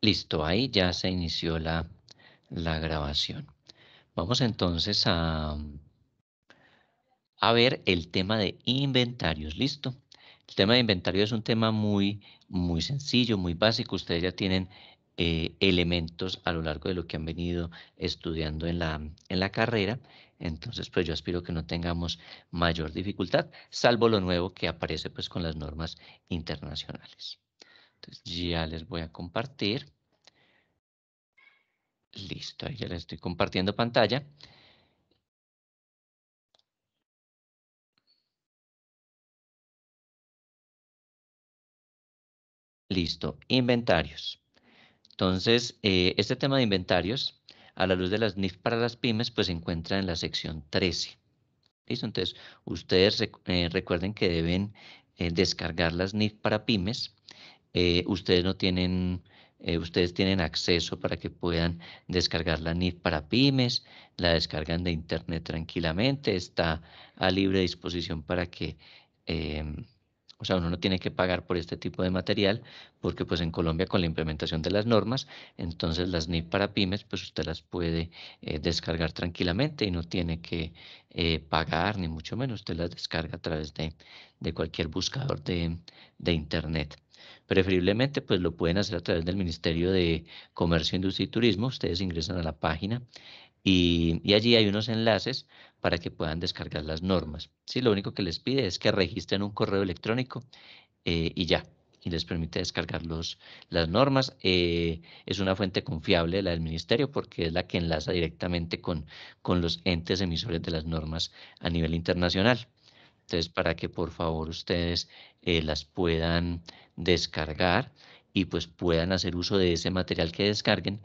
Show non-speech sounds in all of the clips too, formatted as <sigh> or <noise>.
Listo, ahí ya se inició la, grabación. Vamos entonces a, a ver el tema de inventarios. Listo. El tema de inventario es un tema muy, muy sencillo, muy básico. Ustedes ya tienen eh, elementos a lo largo de lo que han venido estudiando en la, en la carrera. Entonces, pues yo aspiro que no tengamos mayor dificultad, salvo lo nuevo que aparece pues con las normas internacionales. Entonces ya les voy a compartir. Listo, ahí ya les estoy compartiendo pantalla. Listo, inventarios. Entonces, eh, este tema de inventarios, a la luz de las NIF para las pymes, pues se encuentra en la sección 13. ¿Listo? Entonces, ustedes eh, recuerden que deben eh, descargar las NIF para pymes eh, ustedes no tienen, eh, ustedes tienen acceso para que puedan descargar la NIF para pymes, la descargan de internet tranquilamente, está a libre disposición para que, em, o sea, uno no tiene que pagar por este tipo de material, porque pues en Colombia con la implementación de las normas, entonces las NIF para pymes, pues usted las puede eh, descargar tranquilamente y no tiene que pagar, ni mucho menos, usted las descarga a través de, cualquier buscador de internet. Preferiblemente, pues lo pueden hacer a través del Ministerio de Comercio, Industria y Turismo. Ustedes ingresan a la página y, allí hay unos enlaces para que puedan descargar las normas. Sí, lo único que les pide es que registren un correo electrónico eh, y ya. Y les permite descargar las normas. Eh, es una fuente confiable la del ministerio porque es la que enlaza directamente con, con los entes emisores de las normas a nivel internacional. Entonces, para que por favor ustedes eh, las puedan descargar y pues puedan hacer uso de ese material que descarguen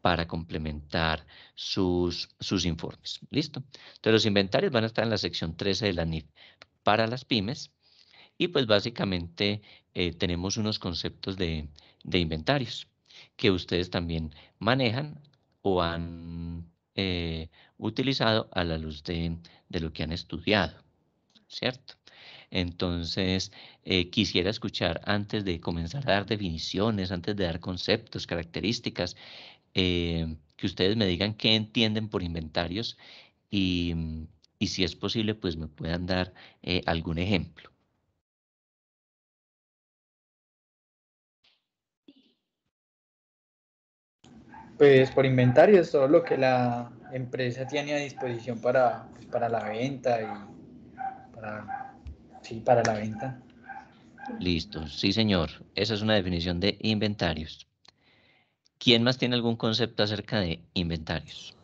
para complementar sus, informes. ¿Listo? Entonces, los inventarios van a estar en la sección 13 de la NIF para las pymes. Y pues básicamente eh, tenemos unos conceptos de, inventarios que ustedes también manejan o han eh, utilizado a la luz de lo que han estudiado. ¿cierto? Entonces, eh, quisiera escuchar antes de comenzar a dar definiciones, antes de dar conceptos, características, eh, que ustedes me digan qué entienden por inventarios y, mm, si es posible, pues me puedan dar eh, algún ejemplo. Pues por inventario es todo lo que la empresa tiene a disposición para, para la venta y para, sí, para la venta. Listo, sí señor. Esa es una definición de inventarios. ¿Quién más tiene algún concepto acerca de inventarios?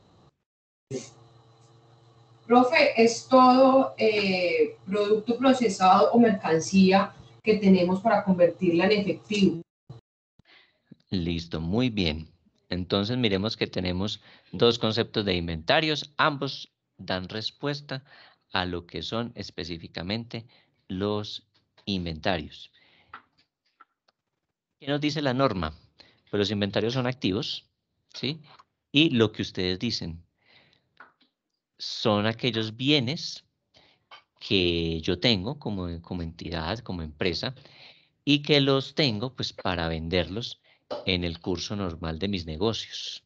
Profe, es todo eh, producto procesado o mercancía que tenemos para convertirla en efectivo. Listo, muy bien. Entonces miremos que tenemos dos conceptos de inventarios. Ambos dan respuesta a lo que son específicamente los inventarios. ¿Qué nos dice la norma? Pues los inventarios son activos, ¿sí? Y lo que ustedes dicen son aquellos bienes que yo tengo como, como entidad, como empresa, y que los tengo pues para venderlos en el curso normal de mis negocios,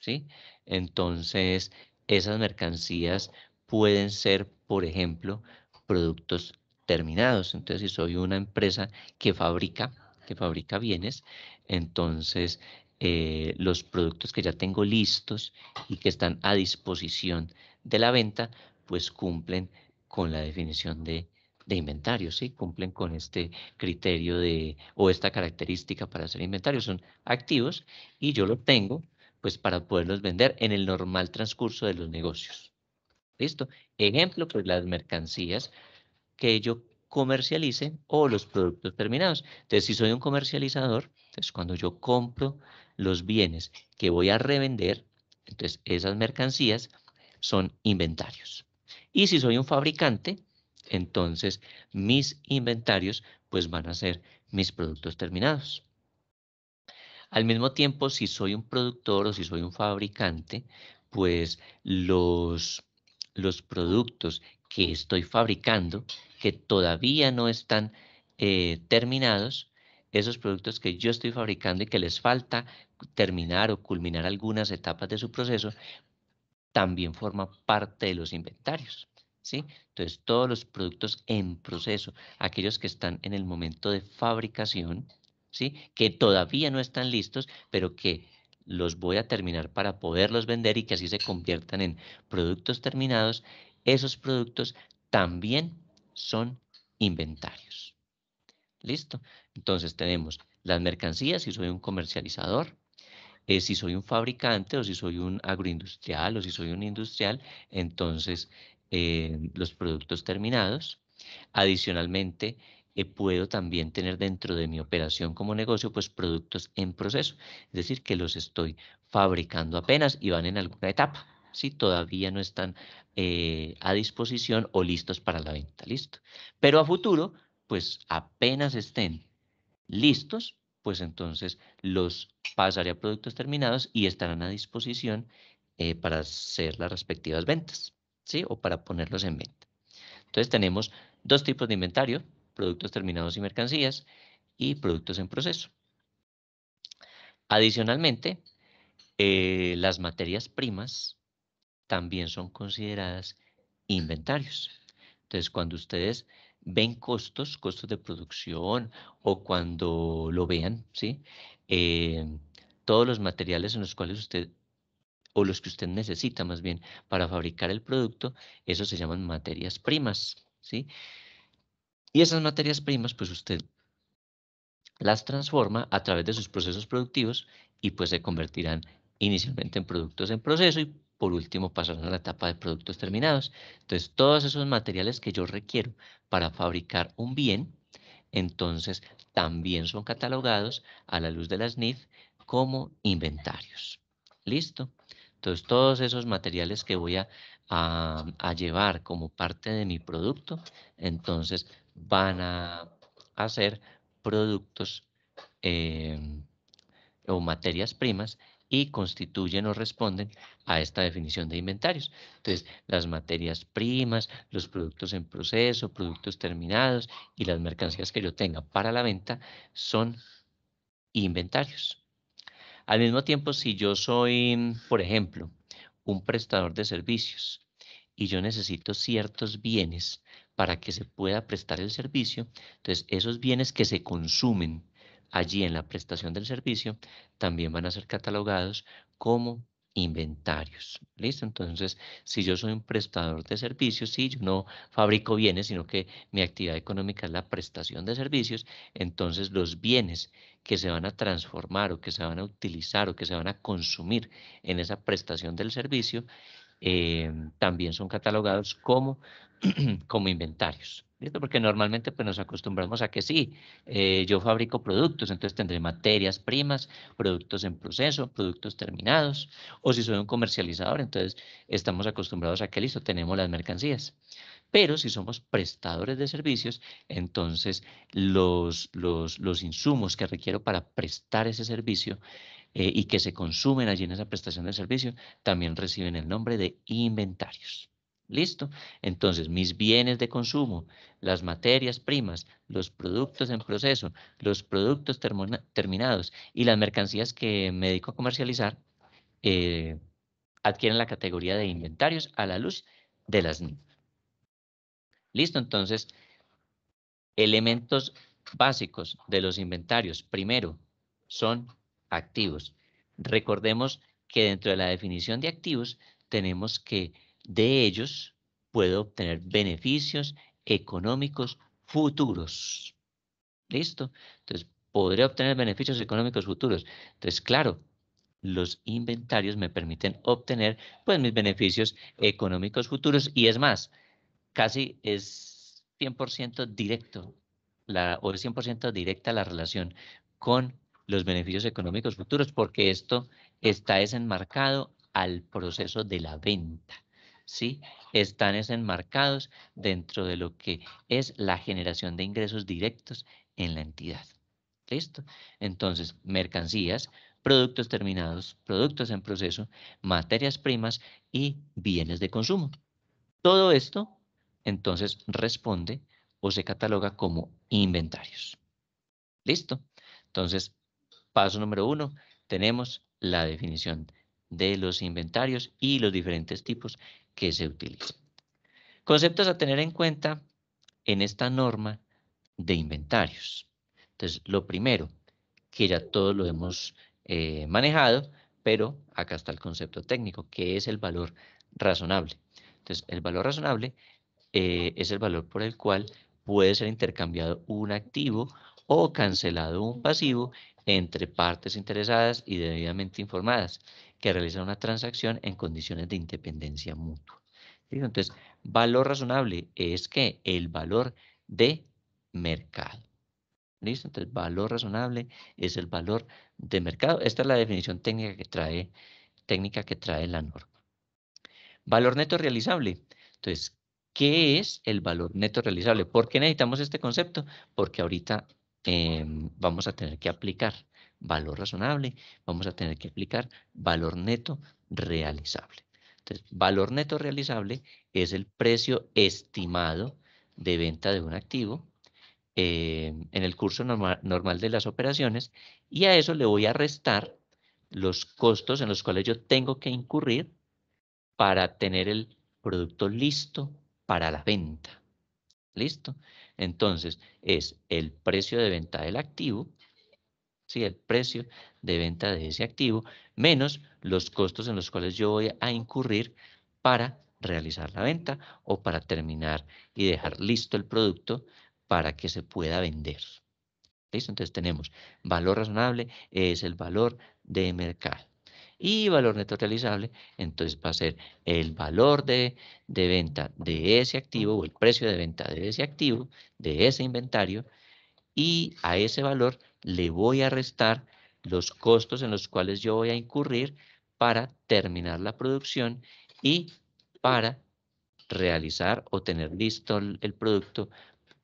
¿sí? Entonces, esas mercancías pueden ser, por ejemplo, productos terminados. Entonces, si soy una empresa que fabrica, que fabrica bienes, entonces eh, los productos que ya tengo listos y que están a disposición de la venta, pues cumplen con la definición de, inventario, Cumplen con este criterio de, o esta característica para hacer inventario. Son activos y yo los tengo, pues para poderlos vender en el normal transcurso de los negocios. ¿Listo? Ejemplo, pues las mercancías que yo comercialice o los productos terminados. Entonces, si soy un comercializador, es cuando yo compro los bienes que voy a revender, entonces esas mercancías son inventarios. Y si soy un fabricante, entonces mis inventarios pues van a ser mis productos terminados. Al mismo tiempo, si soy un productor o si soy un fabricante, pues los los productos que estoy fabricando, que todavía no están eh, terminados, esos productos que yo estoy fabricando y que les falta terminar o culminar algunas etapas de su proceso, también forman parte de los inventarios. ¿sí? Entonces, todos los productos en proceso, aquellos que están en el momento de fabricación, ¿sí? que todavía no están listos, pero que los voy a terminar para poderlos vender y que así se conviertan en productos terminados, esos productos también son inventarios. ¿Listo? Entonces tenemos las mercancías, si soy un comercializador, eh, si soy un fabricante o si soy un agroindustrial o si soy un industrial, entonces eh, los productos terminados. Adicionalmente, eh, puedo también tener dentro de mi operación como negocio pues productos en proceso, es decir, que los estoy fabricando apenas y van en alguna etapa, ¿sí? todavía no están eh, a disposición o listos para la venta, listo. Pero a futuro, pues apenas estén listos, pues entonces los pasaré a productos terminados y estarán a disposición eh, para hacer las respectivas ventas, ¿sí? O para ponerlos en venta. Entonces tenemos dos tipos de inventario, productos terminados y mercancías y productos en proceso. Adicionalmente, eh, las materias primas también son consideradas inventarios. Entonces, cuando ustedes ven costos, costos de producción o cuando lo vean, ¿sí? Eh, todos los materiales en los cuales usted o los que usted necesita más bien para fabricar el producto, eso se llaman materias primas, ¿sí? Y esas materias primas, pues usted las transforma a través de sus procesos productivos y pues se convertirán inicialmente en productos en proceso y por último pasarán a la etapa de productos terminados. Entonces, todos esos materiales que yo requiero para fabricar un bien, entonces también son catalogados a la luz de las NIF como inventarios. ¿Listo? Entonces, todos esos materiales que voy a llevar como parte de mi producto, entonces van a hacer productos em, o materias primas y constituyen o responden a esta definición de inventarios. Entonces, las materias primas, los productos en proceso, productos terminados y las mercancías que yo tenga para la venta son inventarios. Al mismo tiempo, si yo soy, por ejemplo, un prestador de servicios y yo necesito ciertos bienes para que se pueda prestar el servicio, entonces esos bienes que se consumen allí en la prestación del servicio también van a ser catalogados como inventarios. ¿Listo? Entonces, si yo soy un prestador de servicios, si yo no fabrico bienes, sino que mi actividad económica es la prestación de servicios, entonces los bienes que se van a transformar o que se van a utilizar o que se van a consumir en esa prestación del servicio Em, también son catalogados como, <clears throat> como inventarios. Porque normalmente pues, nos acostumbramos a que sí, eh, yo fabrico productos, entonces tendré materias primas, productos en proceso, productos terminados, o si soy un comercializador, entonces estamos acostumbrados a que listo, tenemos las mercancías. Pero si somos prestadores de servicios, entonces los, los, los insumos que requiero para prestar ese servicio eh, y que se consumen allí en esa prestación de servicio, también reciben el nombre de inventarios. ¿Listo? Entonces, mis bienes de consumo, las materias primas, los productos en proceso, los productos terminados y las mercancías que me dedico a comercializar eh, adquieren la categoría de inventarios a la luz de las NIF. ¿Listo? Entonces, elementos básicos de los inventarios. Primero, son activos. Recordemos que dentro de la definición de activos tenemos que de ellos puedo obtener beneficios económicos futuros. ¿Listo? Entonces, podré obtener beneficios económicos futuros. Entonces, claro, los inventarios me permiten obtener pues mis beneficios económicos futuros y es más, casi es 100% directo la, o es 100% directa la relación con los beneficios económicos futuros, porque esto está desenmarcado al proceso de la venta. ¿sí? Están desenmarcados dentro de lo que es la generación de ingresos directos en la entidad. ¿Listo? Entonces, mercancías, productos terminados, productos en proceso, materias primas y bienes de consumo. Todo esto, entonces, responde o se cataloga como inventarios. ¿Listo? Entonces, Paso número uno, tenemos la definición de los inventarios y los diferentes tipos que se utilizan. Conceptos a tener en cuenta en esta norma de inventarios. Entonces, lo primero, que ya todos lo hemos eh, manejado, pero acá está el concepto técnico, que es el valor razonable. Entonces, el valor razonable eh, es el valor por el cual puede ser intercambiado un activo o cancelado un pasivo entre partes interesadas y debidamente informadas que realizan una transacción en condiciones de independencia mutua. Entonces, valor razonable es que el valor de mercado. ¿Listo? Entonces, valor razonable es el valor de mercado. Esta es la definición técnica que trae, técnica que trae la norma. Valor neto realizable. Entonces, ¿qué es el valor neto realizable? ¿Por qué necesitamos este concepto? Porque ahorita eh, vamos a tener que aplicar valor razonable, vamos a tener que aplicar valor neto realizable. Entonces, valor neto realizable es el precio estimado de venta de un activo eh, en el curso normal de las operaciones y a eso le voy a restar los costos en los cuales yo tengo que incurrir para tener el producto listo para la venta. ¿Listo? Entonces, es el precio de venta del activo, ¿sí? el precio de venta de ese activo, menos los costos en los cuales yo voy a incurrir para realizar la venta o para terminar y dejar listo el producto para que se pueda vender. ¿Listo? Entonces tenemos valor razonable es el valor de mercado y valor neto realizable, entonces va a ser el valor de, venta de ese activo o el precio de venta de ese activo, de ese inventario, y a ese valor le voy a restar los costos en los cuales yo voy a incurrir para terminar la producción y para realizar o tener listo el, el producto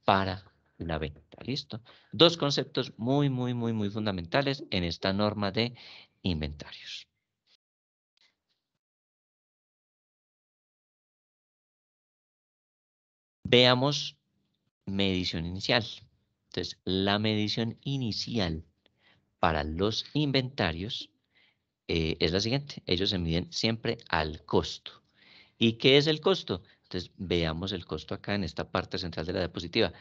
para la venta. ¿Listo? Dos conceptos muy, muy, muy, muy fundamentales en esta norma de inventarios. Veamos medición inicial. Entonces, la medición inicial para los inventarios eh, es la siguiente. Ellos se miden siempre al costo. ¿Y qué es el costo? Entonces, veamos el costo acá en esta parte central de la diapositiva.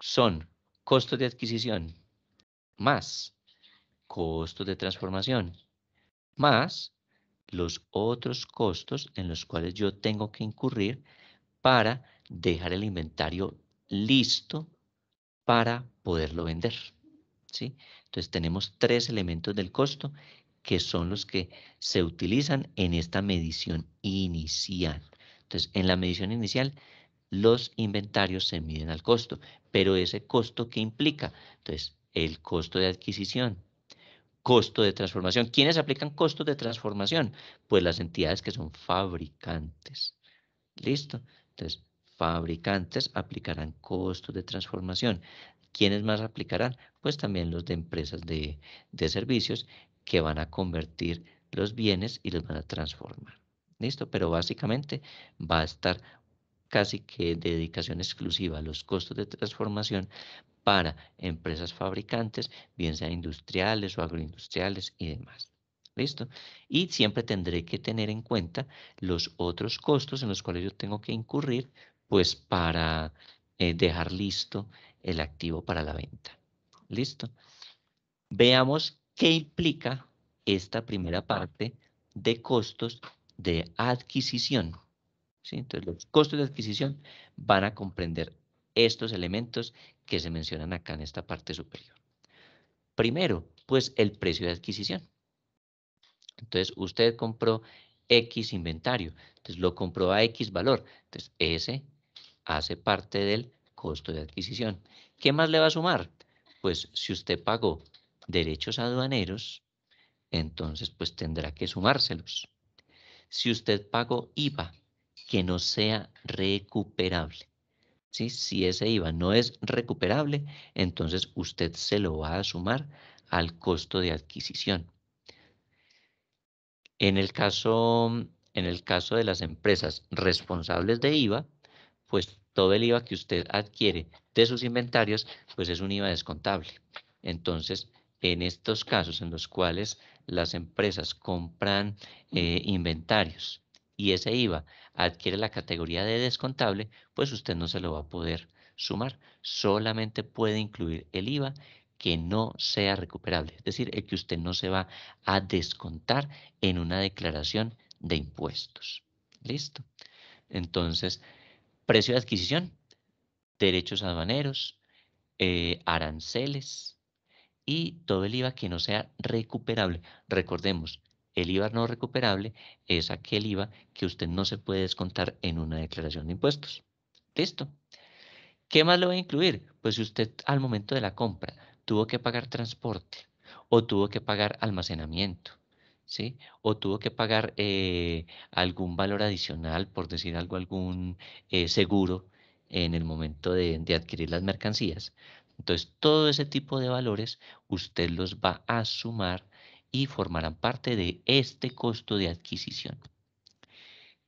Son costos de adquisición más costos de transformación más los otros costos en los cuales yo tengo que incurrir para dejar el inventario listo para poderlo vender. ¿sí? Entonces tenemos tres elementos del costo que son los que se utilizan en esta medición inicial. Entonces, en la medición inicial, los inventarios se miden al costo, pero ese costo que implica, entonces, el costo de adquisición, costo de transformación. ¿Quiénes aplican costos de transformación? Pues las entidades que son fabricantes. ¿Listo? Entonces, fabricantes aplicarán costos de transformación. ¿Quiénes más aplicarán? Pues también los de empresas de, servicios que van a convertir los bienes y los van a transformar. ¿Listo? Pero básicamente va a estar casi que dedicación exclusiva a los costos de transformación para empresas fabricantes, bien sea industriales o agroindustriales y demás. ¿Listo? Y siempre tendré que tener en cuenta los otros costos en los cuales yo tengo que incurrir, pues para eh, dejar listo el activo para la venta. ¿Listo? Veamos qué implica esta primera parte de costos de adquisición. ¿Sí? Entonces, los costos de adquisición van a comprender estos elementos que se mencionan acá en esta parte superior. Primero, pues el precio de adquisición. Entonces, usted compró X inventario, entonces lo compró a X valor. Entonces, ese hace parte del costo de adquisición. ¿Qué más le va a sumar? Pues si usted pagó derechos aduaneros, entonces pues tendrá que sumárselos. Si usted pagó IVA, que no sea recuperable. Si ese IVA no es recuperable, entonces usted se lo va a sumar al costo de adquisición. En el caso, mm, en el caso de las empresas responsables de IVA, pues todo el IVA que usted adquiere de sus inventarios, pues es un IVA descontable. Entonces, en estos casos en los cuales las empresas compran eh, inventarios y ese IVA adquiere la categoría de descontable, pues usted no se lo va a poder sumar. Solamente puede incluir el IVA que no sea recuperable, es decir, el que usted no se va a descontar en una declaración de impuestos. Listo. Entonces, precio de adquisición, derechos aduaneros, eh, aranceles y todo el IVA que no sea recuperable. Recordemos, el IVA no recuperable es aquel IVA que usted no se puede descontar en una declaración de impuestos. Listo. ¿Qué más le va a incluir? Pues si usted al momento de la compra tuvo que pagar transporte o tuvo que pagar almacenamiento. ¿Sí? O tuvo que pagar eh, algún valor adicional, por decir algo, algún eh, seguro en el momento de, adquirir las mercancías. Entonces, todo ese tipo de valores usted los va a sumar y formarán parte de este costo de adquisición.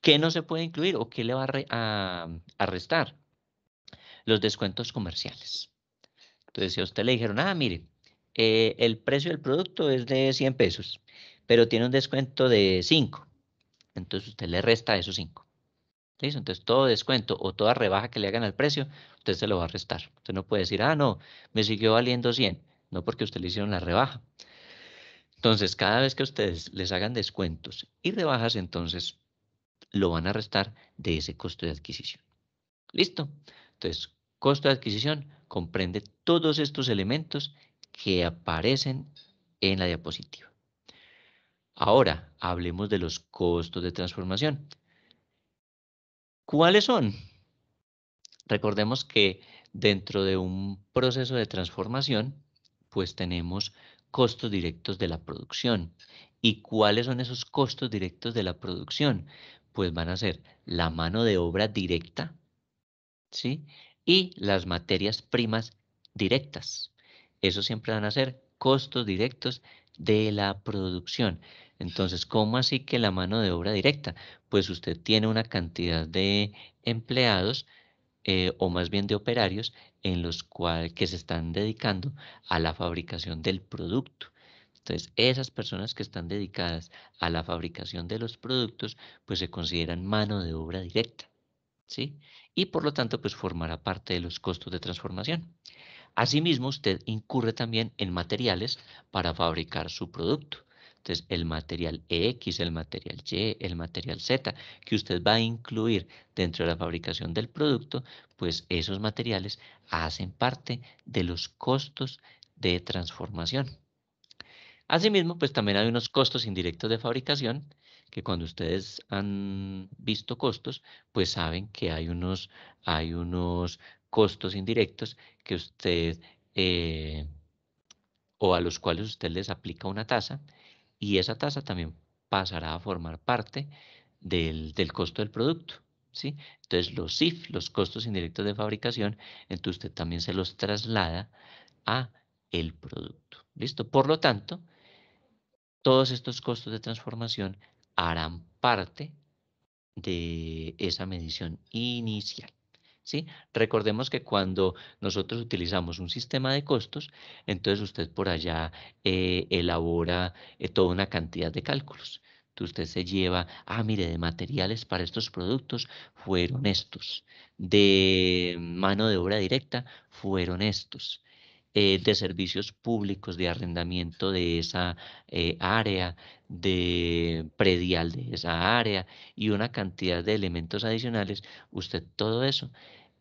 ¿Qué no se puede incluir o qué le va a restar? Los descuentos comerciales. Entonces, si a usted le dijeron, ah, mire, eh, el precio del producto es de 100 pesos, pero tiene un descuento de 5, entonces usted le resta esos 5. ¿Listo? Entonces, todo descuento o toda rebaja que le hagan al precio, usted se lo va a restar. Usted no puede decir, ah, no, me siguió valiendo 100. No, porque usted le hicieron la rebaja. Entonces, cada vez que ustedes les hagan descuentos y rebajas, entonces lo van a restar de ese costo de adquisición. ¿Listo? Entonces, costo de adquisición comprende todos estos elementos que aparecen en la diapositiva. Ahora, hablemos de los costos de transformación. ¿Cuáles son? Recordemos que dentro de un proceso de transformación, pues tenemos costos directos de la producción. ¿Y cuáles son esos costos directos de la producción? Pues van a ser la mano de obra directa, ¿sí? y las materias primas directas. Eso siempre van a ser costos directos de la producción. Entonces, ¿cómo así que la mano de obra directa? Pues usted tiene una cantidad de empleados eh, o más bien de operarios en los cuales que se están dedicando a la fabricación del producto. Entonces, esas personas que están dedicadas a la fabricación de los productos, pues se consideran mano de obra directa. Y por lo tanto, pues formará parte de los costos de transformación. Asimismo, usted incurre también en materiales para fabricar su producto. Entonces, el material X, el material Y, el material Z, que usted va a incluir dentro de la fabricación del producto, pues esos materiales hacen parte de los costos de transformación. Asimismo, pues también hay unos costos indirectos de fabricación que cuando ustedes han visto costos, pues saben que hay unos, hay unos costos indirectos que usted eh, o a los cuales usted les aplica una tasa y esa tasa también pasará a formar parte del, costo del producto. ¿sí? Entonces los CIF, los costos indirectos de fabricación, entonces usted también se los traslada a el producto. ¿Listo? Por lo tanto, todos estos costos de transformación harán parte de esa medición inicial. ¿sí? Recordemos que cuando nosotros utilizamos un sistema de costos, entonces usted por allá eh, elabora eh, toda una cantidad de cálculos. Entonces usted se lleva, ah, mire, de materiales para estos productos fueron estos, de mano de obra directa fueron estos, eh, de servicios públicos, de arrendamiento de esa eh, área, de predial de esa área y una cantidad de elementos adicionales, usted todo eso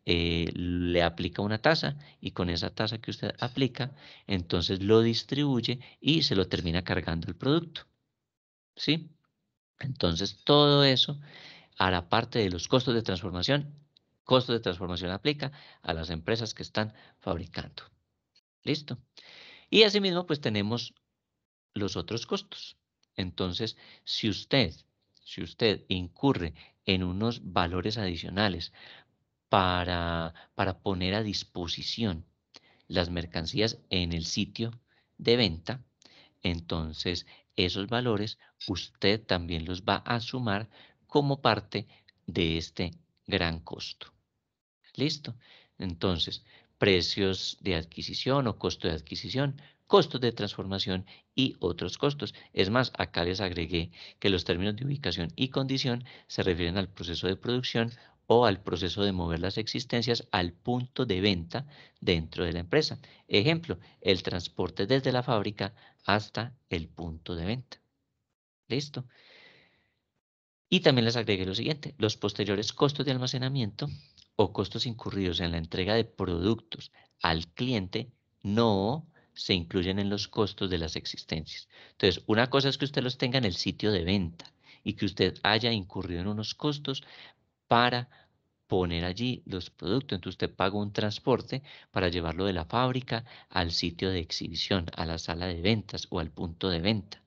eh, le aplica una tasa y con esa tasa que usted aplica, entonces lo distribuye y se lo termina cargando el producto. ¿Sí? Entonces todo eso hará parte de los costos de transformación. Costos de transformación aplica a las empresas que están fabricando. Listo. Y asimismo, pues tenemos los otros costos. Entonces, si usted, si usted incurre en unos valores adicionales para, para poner a disposición las mercancías en el sitio de venta, entonces esos valores usted también los va a sumar como parte de este gran costo. ¿Listo? Entonces, precios de adquisición o costo de adquisición, costos de transformación y otros costos. Es más, acá les agregué que los términos de ubicación y condición se refieren al proceso de producción o al proceso de mover las existencias al punto de venta dentro de la empresa. Ejemplo, el transporte desde la fábrica hasta el punto de venta. Listo. Y también les agregué lo siguiente, los posteriores costos de almacenamiento o costos incurridos en la entrega de productos al cliente no se incluyen en los costos de las existencias. Entonces, una cosa es que usted los tenga en el sitio de venta y que usted haya incurrido en unos costos para poner allí los productos. Entonces usted paga un transporte para llevarlo de la fábrica al sitio de exhibición, a la sala de ventas o al punto de venta.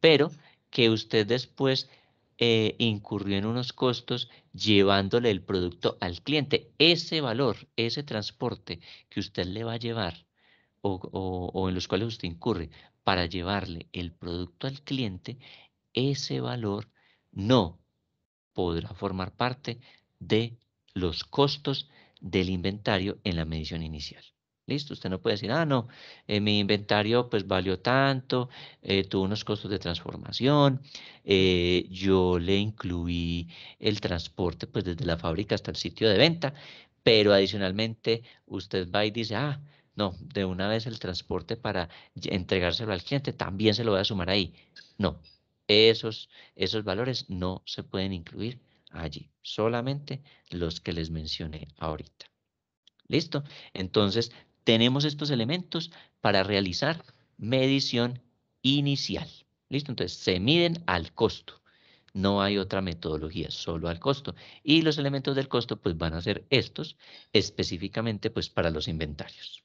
Pero que usted después eh, incurrió en unos costos llevándole el producto al cliente. Ese valor, ese transporte que usted le va a llevar o en los cuales usted incurre para llevarle el producto al cliente, ese valor no podrá formar parte de los costos del inventario en la medición inicial. Listo, usted no puede decir, ah, no, eh, mi inventario pues valió tanto, eh, tuvo unos costos de transformación, eh, yo le incluí el transporte pues desde la fábrica hasta el sitio de venta, pero adicionalmente usted va y dice, ah, no, de una vez el transporte para entregárselo al cliente también se lo voy a sumar ahí. No, esos, esos valores no se pueden incluir allí, solamente los que les mencioné ahorita. ¿Listo? Entonces, tenemos estos elementos para realizar medición inicial. ¿Listo? Entonces, se miden al costo. No hay otra metodología, solo al costo. Y los elementos del costo, pues, van a ser estos, específicamente, pues, para los inventarios.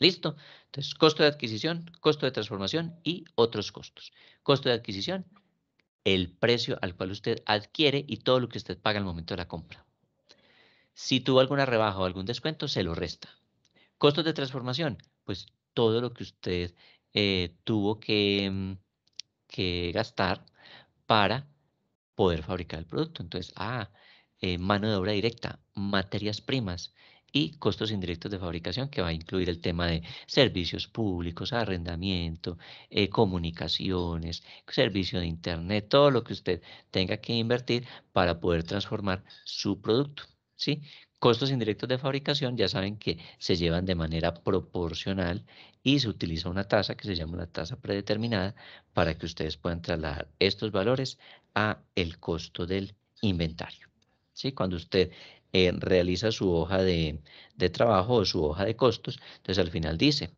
¿Listo? Entonces, costo de adquisición, costo de transformación y otros costos. Costo de adquisición, el precio al cual usted adquiere y todo lo que usted paga al momento de la compra. Si tuvo alguna rebaja o algún descuento, se lo resta. Costos de transformación, pues todo lo que usted eh, tuvo que, mm, que, gastar para poder fabricar el producto. Entonces, ah, eh, mano de obra directa, materias primas y costos indirectos de fabricación, que va a incluir el tema de servicios públicos, arrendamiento, eh, comunicaciones, servicio de Internet, todo lo que usted tenga que invertir para poder transformar su producto. ¿sí? Costos indirectos de fabricación ya saben que se llevan de manera proporcional y se utiliza una tasa que se llama una tasa predeterminada para que ustedes puedan trasladar estos valores a el costo del inventario. ¿Sí? Cuando usted eh, realiza su hoja de, trabajo o su hoja de costos, entonces al final dice,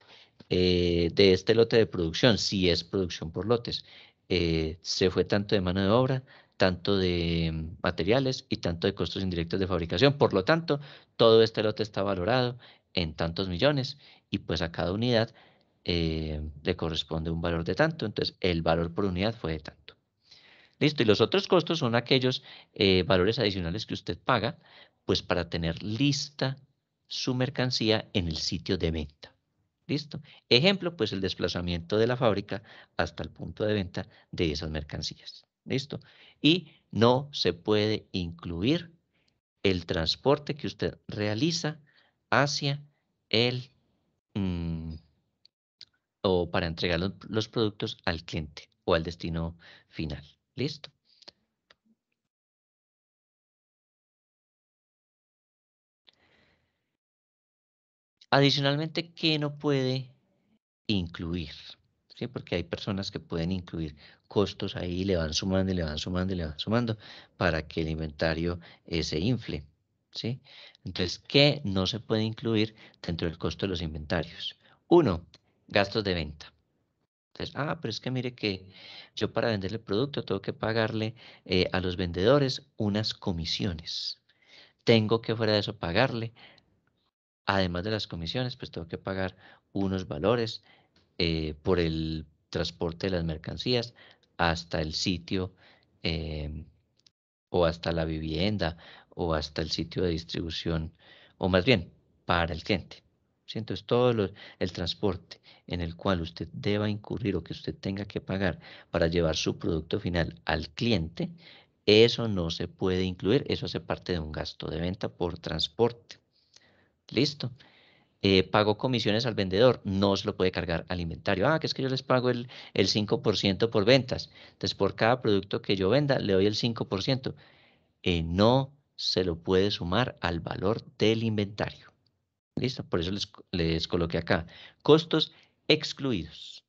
eh, de este lote de producción, si es producción por lotes, eh, se fue tanto de mano de obra, tanto de mm, materiales y tanto de costos indirectos de fabricación. Por lo tanto, todo este lote está valorado en tantos millones y pues a cada unidad eh, le corresponde un valor de tanto. Entonces, el valor por unidad fue de tanto. Listo, y los otros costos son aquellos eh, valores adicionales que usted paga, pues para tener lista su mercancía en el sitio de venta. ¿Listo? Ejemplo, pues el desplazamiento de la fábrica hasta el punto de venta de esas mercancías. ¿Listo? Y no se puede incluir el transporte que usted realiza hacia el mm, o para entregar los, los productos al cliente o al destino final. ¿Listo? Adicionalmente, ¿qué no puede incluir? ¿sí? porque hay personas que pueden incluir costos ahí y le van sumando y le van sumando y le van sumando para que el inventario eh, se infle. ¿sí? Entonces, ¿qué no se puede incluir dentro del costo de los inventarios? Uno, gastos de venta. Entonces, ah, pero es que mire que yo para venderle el producto tengo que pagarle eh, a los vendedores unas comisiones. Tengo que fuera de eso pagarle, además de las comisiones, pues tengo que pagar unos valores, eh, por el transporte de las mercancías hasta el sitio em, o hasta la vivienda o hasta el sitio de distribución o más bien para el cliente. Entonces todo el transporte en el cual usted deba incurrir o que usted tenga que pagar para llevar su producto final al cliente, eso no se puede incluir, eso hace parte de un gasto de venta por transporte. Listo. Eh, pago comisiones al vendedor, no se lo puede cargar al inventario. Ah, que es que yo les pago el, el 5% por ventas. Entonces, por cada producto que yo venda, le doy el 5%. Eh, no se lo puede sumar al valor del inventario. ¿Listo? Por eso les, les coloqué acá. Costos excluidos.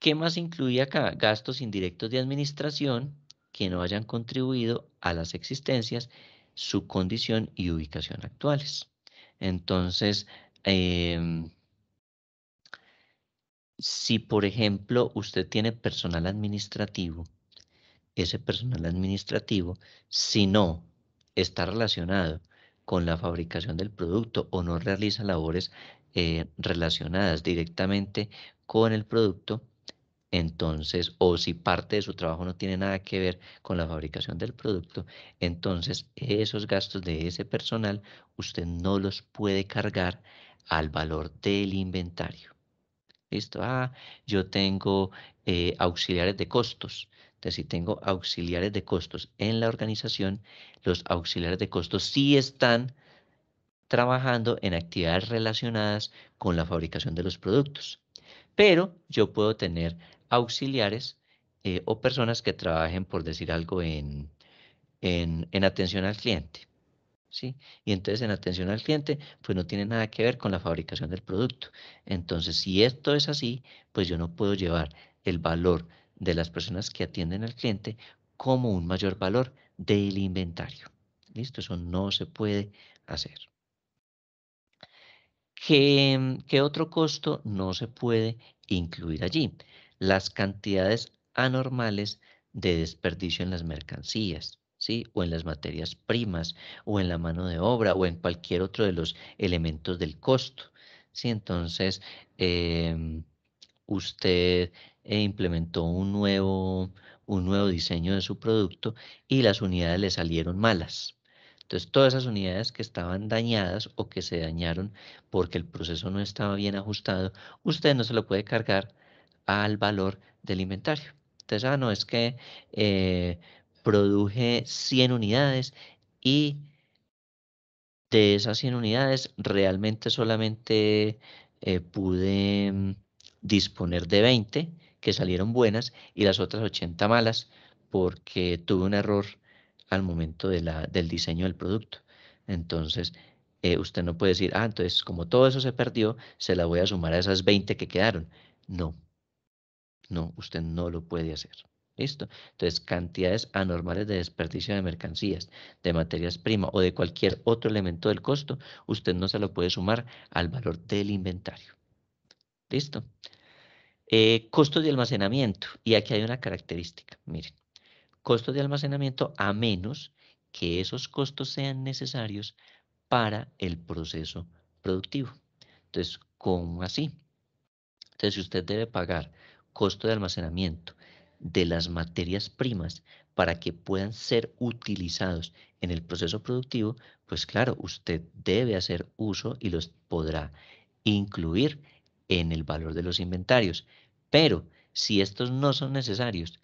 ¿Qué más incluía acá? Gastos indirectos de administración que no hayan contribuido a las existencias su condición y ubicación actuales. Entonces, em, si por ejemplo usted tiene personal administrativo, ese personal administrativo, si no está relacionado con la fabricación del producto o no realiza labores eh, relacionadas directamente con el producto, entonces, o si parte de su trabajo no tiene nada que ver con la fabricación del producto, entonces esos gastos de ese personal usted no los puede cargar al valor del inventario. Listo, ah, yo tengo eh, auxiliares de costos. Entonces, si tengo auxiliares de costos en la organización, los auxiliares de costos sí están trabajando en actividades relacionadas con la fabricación de los productos. Pero yo puedo tener auxiliares eh, o personas que trabajen, por decir algo, en, atención al cliente. ¿sí? Y entonces en atención al cliente, pues no tiene nada que ver con la fabricación del producto. Entonces, si esto es así, pues yo no puedo llevar el valor de las personas que atienden al cliente como un mayor valor del inventario. ¿Listo? Eso no se puede hacer. ¿Qué, otro costo no se puede incluir allí? las cantidades anormales de desperdicio en las mercancías. ¿Sí? o en las materias primas, o en la mano de obra, o en cualquier otro de los elementos del costo. ¿sí? Entonces, em, usted eh, implementó un nuevo, un nuevo diseño de su producto y las unidades le salieron malas. Entonces, todas esas unidades que estaban dañadas o que se dañaron porque el proceso no estaba bien ajustado, usted no se lo puede cargar al valor del inventario. Entonces, no, es que eh, produje 100 unidades y de esas 100 unidades realmente solamente eh, pude mm, disponer de 20 que salieron buenas y las otras 80 malas porque tuve un error al momento del diseño del producto. Entonces, eh, usted no puede decir, ah, entonces como todo eso se perdió, se la voy a sumar a esas 20 que quedaron. No, no, usted no lo puede hacer. ¿Listo? Entonces, cantidades anormales de desperdicio de mercancías, de materias primas o de cualquier otro elemento del costo, usted no se lo puede sumar al valor del inventario. ¿Listo? Eh, costos de almacenamiento. Y aquí hay una característica, miren. Costos de almacenamiento a menos que esos costos sean necesarios para el proceso productivo. Entonces, ¿cómo así? Entonces, si usted debe pagar costo de almacenamiento de las materias primas para que puedan ser utilizados en el proceso productivo, pues claro, usted debe hacer uso y los podrá incluir en el valor de los inventarios. Pero si estos no son necesarios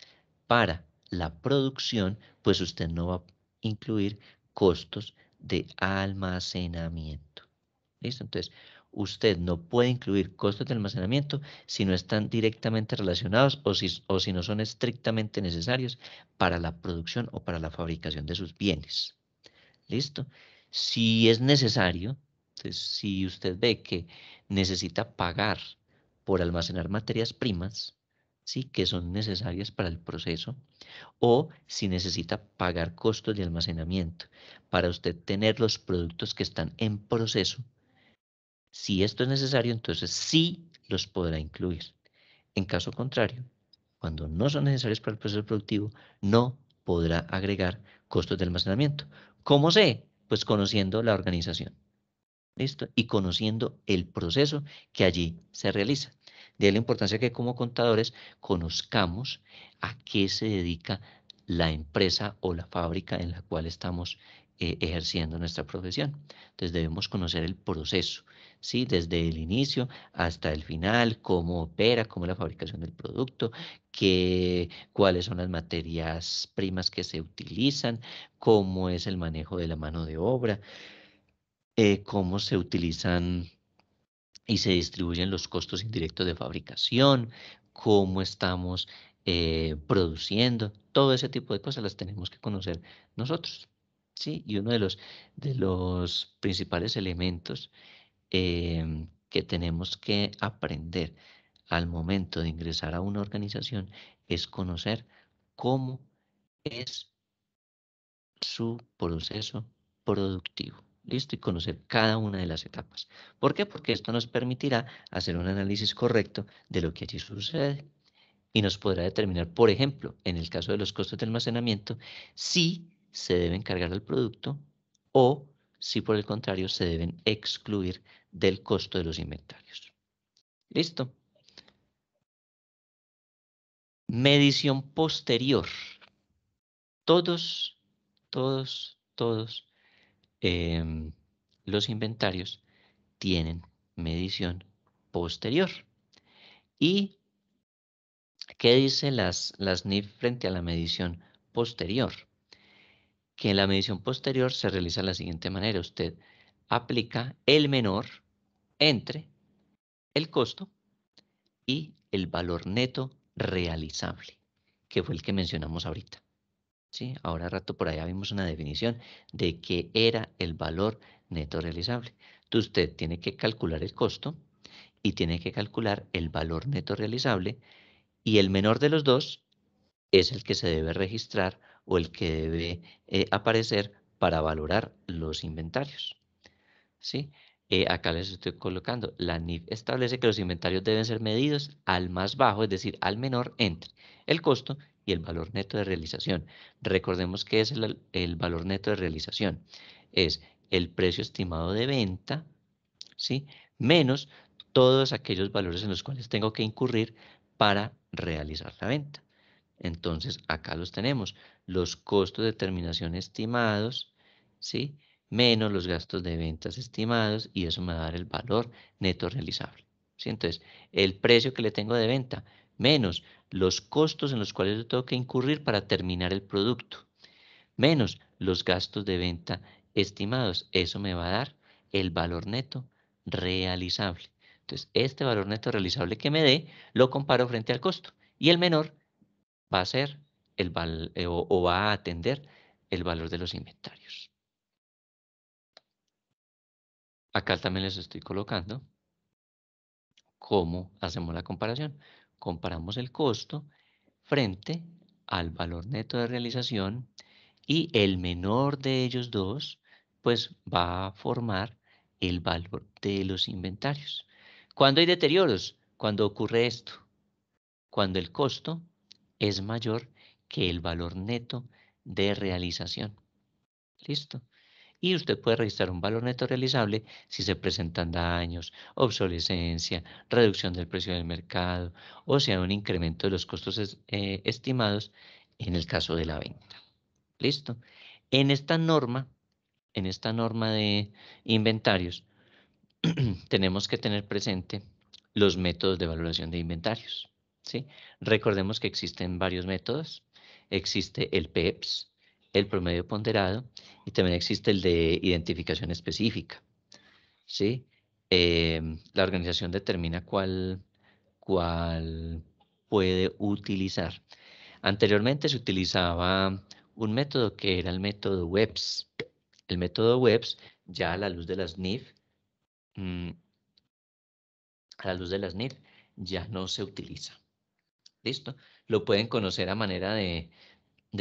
para la producción, pues usted no va a incluir costos de almacenamiento. ¿Listo? Entonces, usted no puede incluir costos de almacenamiento si no están directamente relacionados o si, no son estrictamente necesarios para la producción o para la fabricación de sus bienes. ¿Listo? Si es necesario, si usted ve que necesita pagar por almacenar materias primas, ¿sí? que son necesarias para el proceso, o si necesita pagar costos de almacenamiento para usted tener los productos que están en proceso si esto es necesario, entonces sí los podrá incluir. En caso contrario, cuando no son necesarios para el proceso productivo, no podrá agregar costos de almacenamiento. ¿Cómo sé? Pues conociendo la organización. ¿Listo? Y conociendo el proceso que allí se realiza. De la importancia que como contadores conozcamos a qué se dedica la empresa o la fábrica en la cual estamos eh, ejerciendo nuestra profesión. Entonces debemos conocer el proceso, ¿sí? desde el inicio hasta el final, cómo opera, cómo es la fabricación del producto, qué, cuáles son las materias primas que se utilizan, cómo es el manejo de la mano de obra, eh, cómo se utilizan y se distribuyen los costos indirectos de fabricación, cómo estamos eh, produciendo, todo ese tipo de cosas las tenemos que conocer nosotros. ¿sí? Y uno de los, de los principales elementos Em, que tenemos que aprender al momento de ingresar a una organización es conocer cómo es su proceso productivo. Listo, y conocer cada una de las etapas. ¿Por qué? Porque esto nos permitirá hacer un análisis correcto de lo que allí sucede y nos podrá determinar, por ejemplo, en el caso de los costos de almacenamiento, si se debe encargar el producto o si por el contrario se deben excluir del costo de los inventarios. Listo. Medición posterior. Todos, todos, todos em, los inventarios tienen medición posterior. ¿Y qué dice las, las NIF frente a la medición posterior? que en la medición posterior se realiza de la siguiente manera. Usted aplica el menor entre el costo y el valor neto realizable, que fue el que mencionamos ahorita. ¿Sí? Ahora rato por allá vimos una definición de qué era el valor neto realizable. Entonces usted tiene que calcular el costo y tiene que calcular el valor neto realizable y el menor de los dos es el que se debe registrar o el que debe eh, aparecer para valorar los inventarios. ¿Sí? Eh, acá les estoy colocando, la NIF establece que los inventarios deben ser medidos al más bajo, es decir, al menor entre el costo y el valor neto de realización. Recordemos que es el, el valor neto de realización. Es el precio estimado de venta, ¿sí? menos todos aquellos valores en los cuales tengo que incurrir para realizar la venta. Entonces, acá los tenemos, los costos de terminación estimados, ¿sí? menos los gastos de ventas estimados y eso me va a dar el valor neto realizable. Entonces, el precio que le tengo de venta menos los costos en los cuales yo tengo que incurrir para terminar el producto, menos los gastos de venta estimados. Eso me va a dar el valor neto realizable. Entonces, este valor neto realizable que me dé lo comparo frente al costo y el menor va a ser el eh, o, va a atender el valor de los inventarios. Acá también les estoy colocando cómo hacemos la comparación. Comparamos el costo frente al valor neto de realización y el menor de ellos dos pues va a formar el valor de los inventarios. ¿Cuándo hay deterioros? Cuando ocurre esto. Cuando el costo es mayor que el valor neto de realización. Listo. Y usted puede registrar un valor neto realizable si se presentan daños, obsolescencia, reducción del precio del mercado o sea un incremento de los costos eh, estimados en el caso de la venta. Listo. En esta norma, en esta norma de inventarios, <clears throat> tenemos que tener presente los métodos de valoración de inventarios. Recordemos que existen varios métodos. Existe el PEPS, el promedio ponderado, y también existe el de identificación específica. ¿sí? Em, la organización determina cuál, cuál puede utilizar. Anteriormente se utilizaba un método que era el método WEBS. El método WEBS, ya a la luz de las NIF, mm, a la luz de las NIF, ya no se utiliza. ¿Listo? Lo pueden conocer a manera de,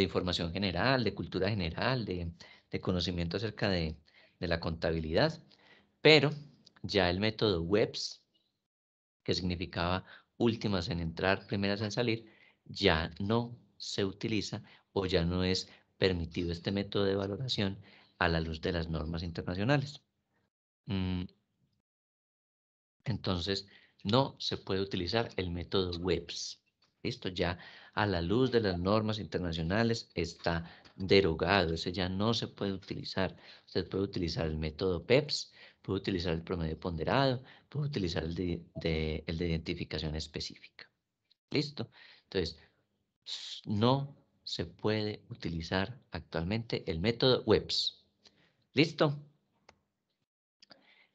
información general, de cultura general, de, conocimiento acerca de, de, la contabilidad, pero ya el método WEBS, que significaba últimas en entrar, primeras en salir, ya no se utiliza o ya no es permitido este método de valoración a la luz de las normas internacionales. Mm. Entonces, no se puede utilizar el método WEBS. Listo, ya a la luz de las normas internacionales está derogado, ese ya no se puede utilizar. Usted puede utilizar el método PEPS, puede utilizar el promedio ponderado, puede utilizar el de, identificación específica. Listo, entonces no se puede utilizar actualmente el método WEBS. ¿Listo?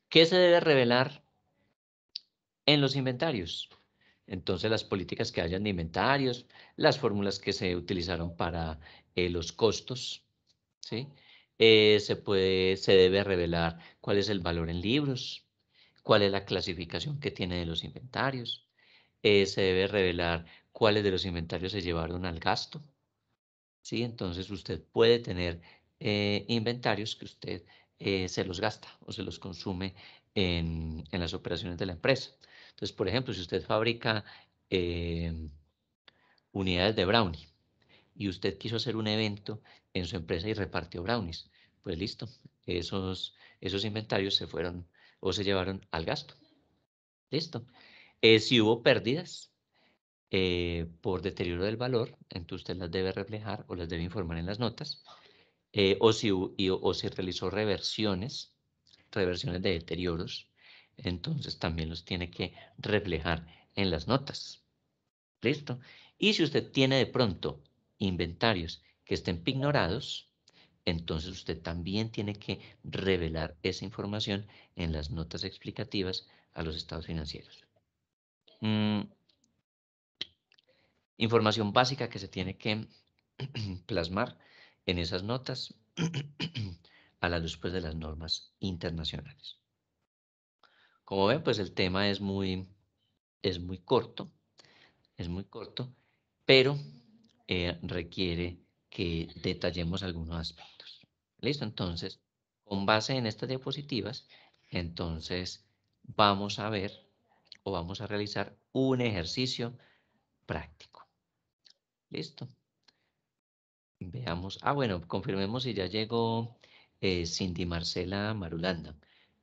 ¿Qué se debe revelar en los inventarios? Entonces, las políticas que hayan de inventarios, las fórmulas que se utilizaron para eh, los costos, ¿sí? Eh, se, puede, se debe revelar cuál es el valor en libros, cuál es la clasificación que tiene de los inventarios, eh, se debe revelar cuáles de los inventarios se llevaron al gasto. ¿sí? Entonces usted puede tener inventarios que usted se los gasta o se los consume en, en las operaciones de la empresa. Entonces, por ejemplo, si usted fabrica em, unidades de brownie y usted quiso hacer un evento en su empresa y repartió brownies, pues listo, esos, esos inventarios se fueron o se llevaron al gasto. Listo. Eh, si hubo pérdidas eh, por deterioro del valor, entonces usted las debe reflejar o las debe informar en las notas. Eh, o, si, o, si realizó reversiones, reversiones de deterioros, entonces también los tiene que reflejar en las notas. ¿Listo? Y si usted tiene de pronto inventarios que estén pignorados, entonces usted también tiene que revelar esa información en las notas explicativas a los estados financieros. Mm. Información básica que se tiene que <clears throat> plasmar en esas notas <clears throat> a la luz pues, de las normas internacionales. Como ven, pues el tema es muy, es muy corto, es muy corto, pero eh, requiere que detallemos algunos aspectos. ¿Listo? Entonces, con base en estas diapositivas, entonces vamos a ver o vamos a realizar un ejercicio práctico. ¿Listo? Veamos. Ah, bueno, confirmemos si ya llegó eh, Cindy Marcela Marulanda.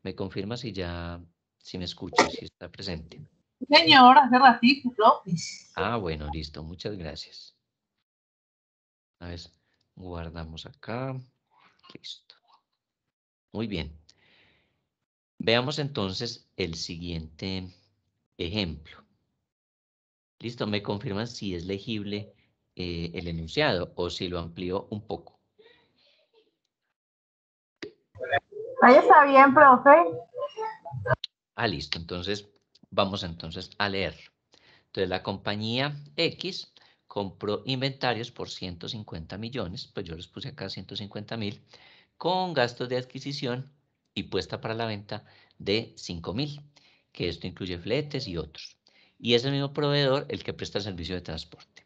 Me confirma si ya si me escucha, si está presente. Señor, hace ratito, Ah, bueno, listo, muchas gracias. A ver, guardamos acá. Listo. Muy bien. Veamos entonces el siguiente ejemplo. Listo, me confirma si es legible eh, el enunciado o si lo amplío un poco. Ahí está bien, profe. Ah, listo. Entonces, vamos entonces a leer. Entonces, la compañía X compró inventarios por 150 millones, pues yo les puse acá 150 mil, con gastos de adquisición y puesta para la venta de 5 mil, que esto incluye fletes y otros. Y es el mismo proveedor el que presta el servicio de transporte.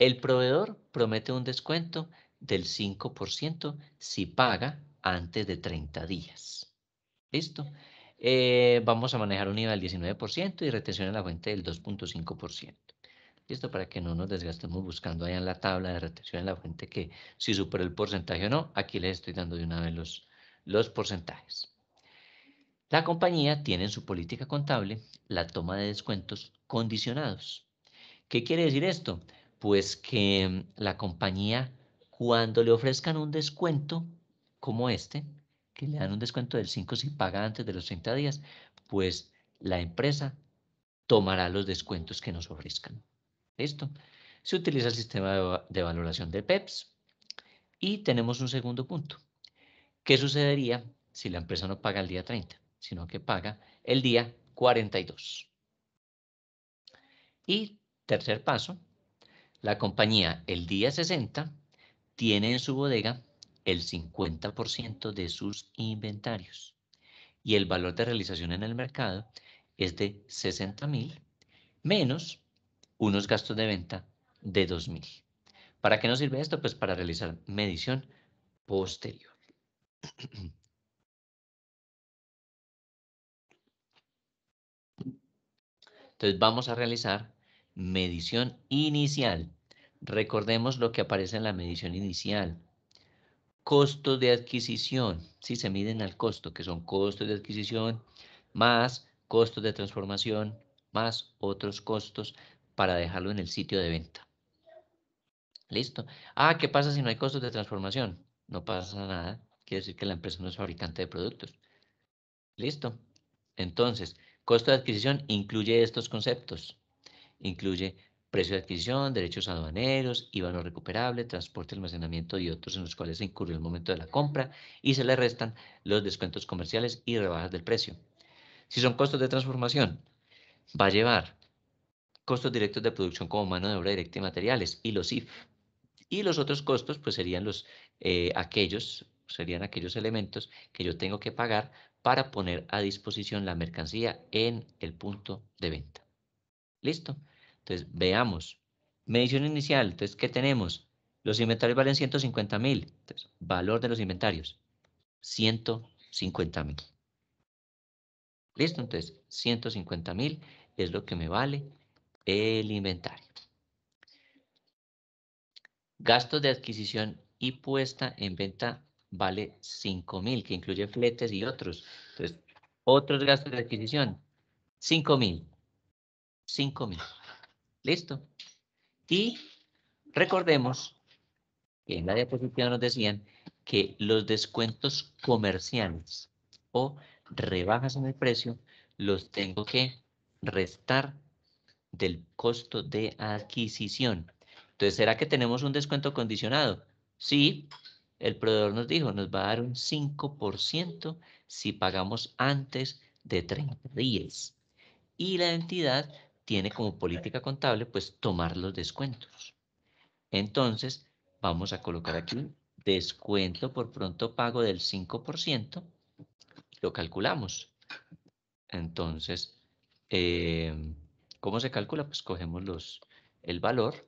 El proveedor promete un descuento del 5% si paga antes de 30 días. ¿Listo? Eh, vamos a manejar un IVA del 19% y retención en la fuente del 2.5%. Listo, para que no nos desgastemos buscando allá en la tabla de retención en la fuente que si supera el porcentaje o no, aquí les estoy dando de una vez los, los porcentajes. La compañía tiene en su política contable la toma de descuentos condicionados. ¿Qué quiere decir esto? Pues que mm, la compañía, cuando le ofrezcan un descuento como este, que le dan un descuento del 5 si paga antes de los 30 días, pues la empresa tomará los descuentos que nos ofrezcan. ¿Listo? Se utiliza el sistema de valoración de PEPS y tenemos un segundo punto. ¿Qué sucedería si la empresa no paga el día 30, sino que paga el día 42? Y tercer paso, la compañía el día 60 tiene en su bodega el 50% de sus inventarios y el valor de realización en el mercado es de 60 mil menos unos gastos de venta de 2 mil. ¿Para qué nos sirve esto? Pues para realizar medición posterior. Entonces vamos a realizar medición inicial. Recordemos lo que aparece en la medición inicial costos de adquisición, si se miden al costo, que son costos de adquisición más costos de transformación más otros costos para dejarlo en el sitio de venta. Listo. Ah, ¿qué pasa si no hay costos de transformación? No pasa nada. Quiere decir que la empresa no es fabricante de productos. Listo. Entonces, costo de adquisición incluye estos conceptos. Incluye precio de adquisición, derechos aduaneros, IVA no recuperable, transporte, almacenamiento y otros en los cuales se incurrió el momento de la compra y se le restan los descuentos comerciales y rebajas del precio. Si son costos de transformación, va a llevar costos directos de producción como mano de obra directa y materiales y los IF. Y los otros costos pues serían los eh, aquellos serían aquellos elementos que yo tengo que pagar para poner a disposición la mercancía en el punto de venta. ¿Listo? Entonces, veamos. Medición inicial. Entonces, ¿qué tenemos? Los inventarios valen 150 mil. Entonces, valor de los inventarios. 150 mil. Listo, entonces 150 mil es lo que me vale el inventario. Gastos de adquisición y puesta en venta vale 5 mil, que incluye fletes y otros. Entonces, otros gastos de adquisición, 5 mil. 5 mil. Listo. Y recordemos que en la diapositiva nos decían que los descuentos comerciales o rebajas en el precio los tengo que restar del costo de adquisición. Entonces, ¿será que tenemos un descuento condicionado? Sí, el proveedor nos dijo, nos va a dar un 5% si pagamos antes de 30 días. Y la entidad tiene como política contable pues tomar los descuentos. Entonces, vamos a colocar aquí descuento por pronto pago del 5%, lo calculamos. Entonces, em, ¿cómo se calcula? Pues cogemos los, el valor,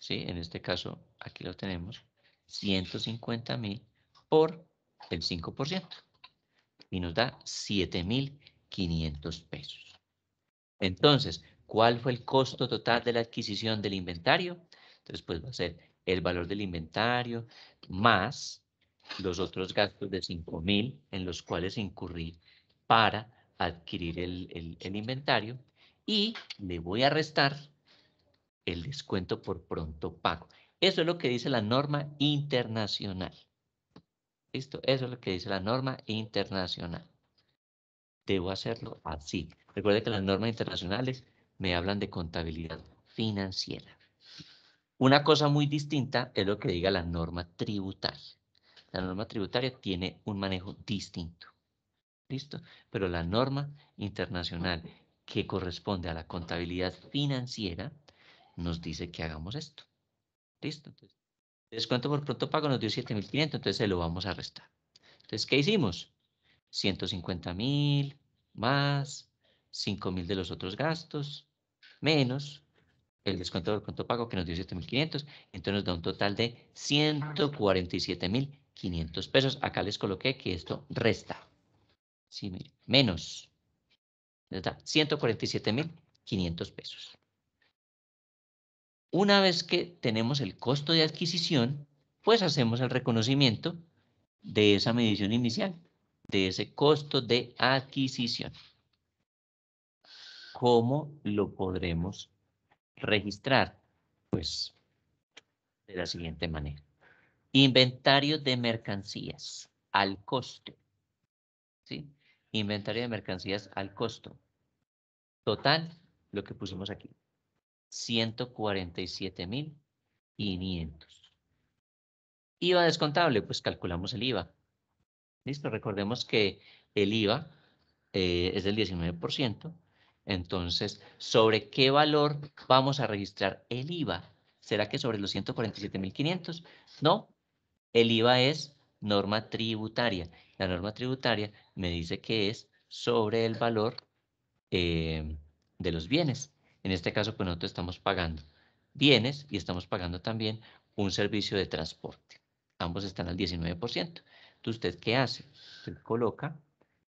¿sí? en este caso aquí lo tenemos, 150 mil por el 5% y nos da 7.500 pesos. Entonces, ¿Cuál fue el costo total de la adquisición del inventario? Entonces, pues va a ser el valor del inventario más los otros gastos de 5.000 en los cuales incurrí para adquirir el, el, el, inventario y le voy a restar el descuento por pronto pago. Eso es lo que dice la norma internacional. ¿Listo? Eso es lo que dice la norma internacional. Debo hacerlo así. Recuerde que las normas internacionales me hablan de contabilidad financiera. Una cosa muy distinta es lo que diga la norma tributaria. La norma tributaria tiene un manejo distinto. ¿Listo? Pero la norma internacional que corresponde a la contabilidad financiera nos dice que hagamos esto. ¿Listo? Entonces, descuento por pronto pago nos dio 7.500, entonces se lo vamos a restar. Entonces, ¿qué hicimos? 150.000 más 5.000 de los otros gastos menos el descuento del conto pago que nos dio 7.500, entonces nos da un total de 147.500 pesos. Acá les coloqué que esto resta. menos. 147.500 pesos. Una vez que tenemos el costo de adquisición, pues hacemos el reconocimiento de esa medición inicial, de ese costo de adquisición. ¿Cómo lo podremos registrar? Pues de la siguiente manera. Inventario de mercancías al costo. ¿Sí? Inventario de mercancías al costo. Total, lo que pusimos aquí. 147.500. IVA descontable, pues calculamos el IVA. Listo, recordemos que el IVA eh, es del 19%, entonces, ¿sobre qué valor vamos a registrar el IVA? ¿Será que sobre los 147.500? No, el IVA es norma tributaria. La norma tributaria me dice que es sobre el valor eh, de los bienes. En este caso, pues nosotros estamos pagando bienes y estamos pagando también un servicio de transporte. Ambos están al 19%. Entonces, ¿usted qué hace? Usted coloca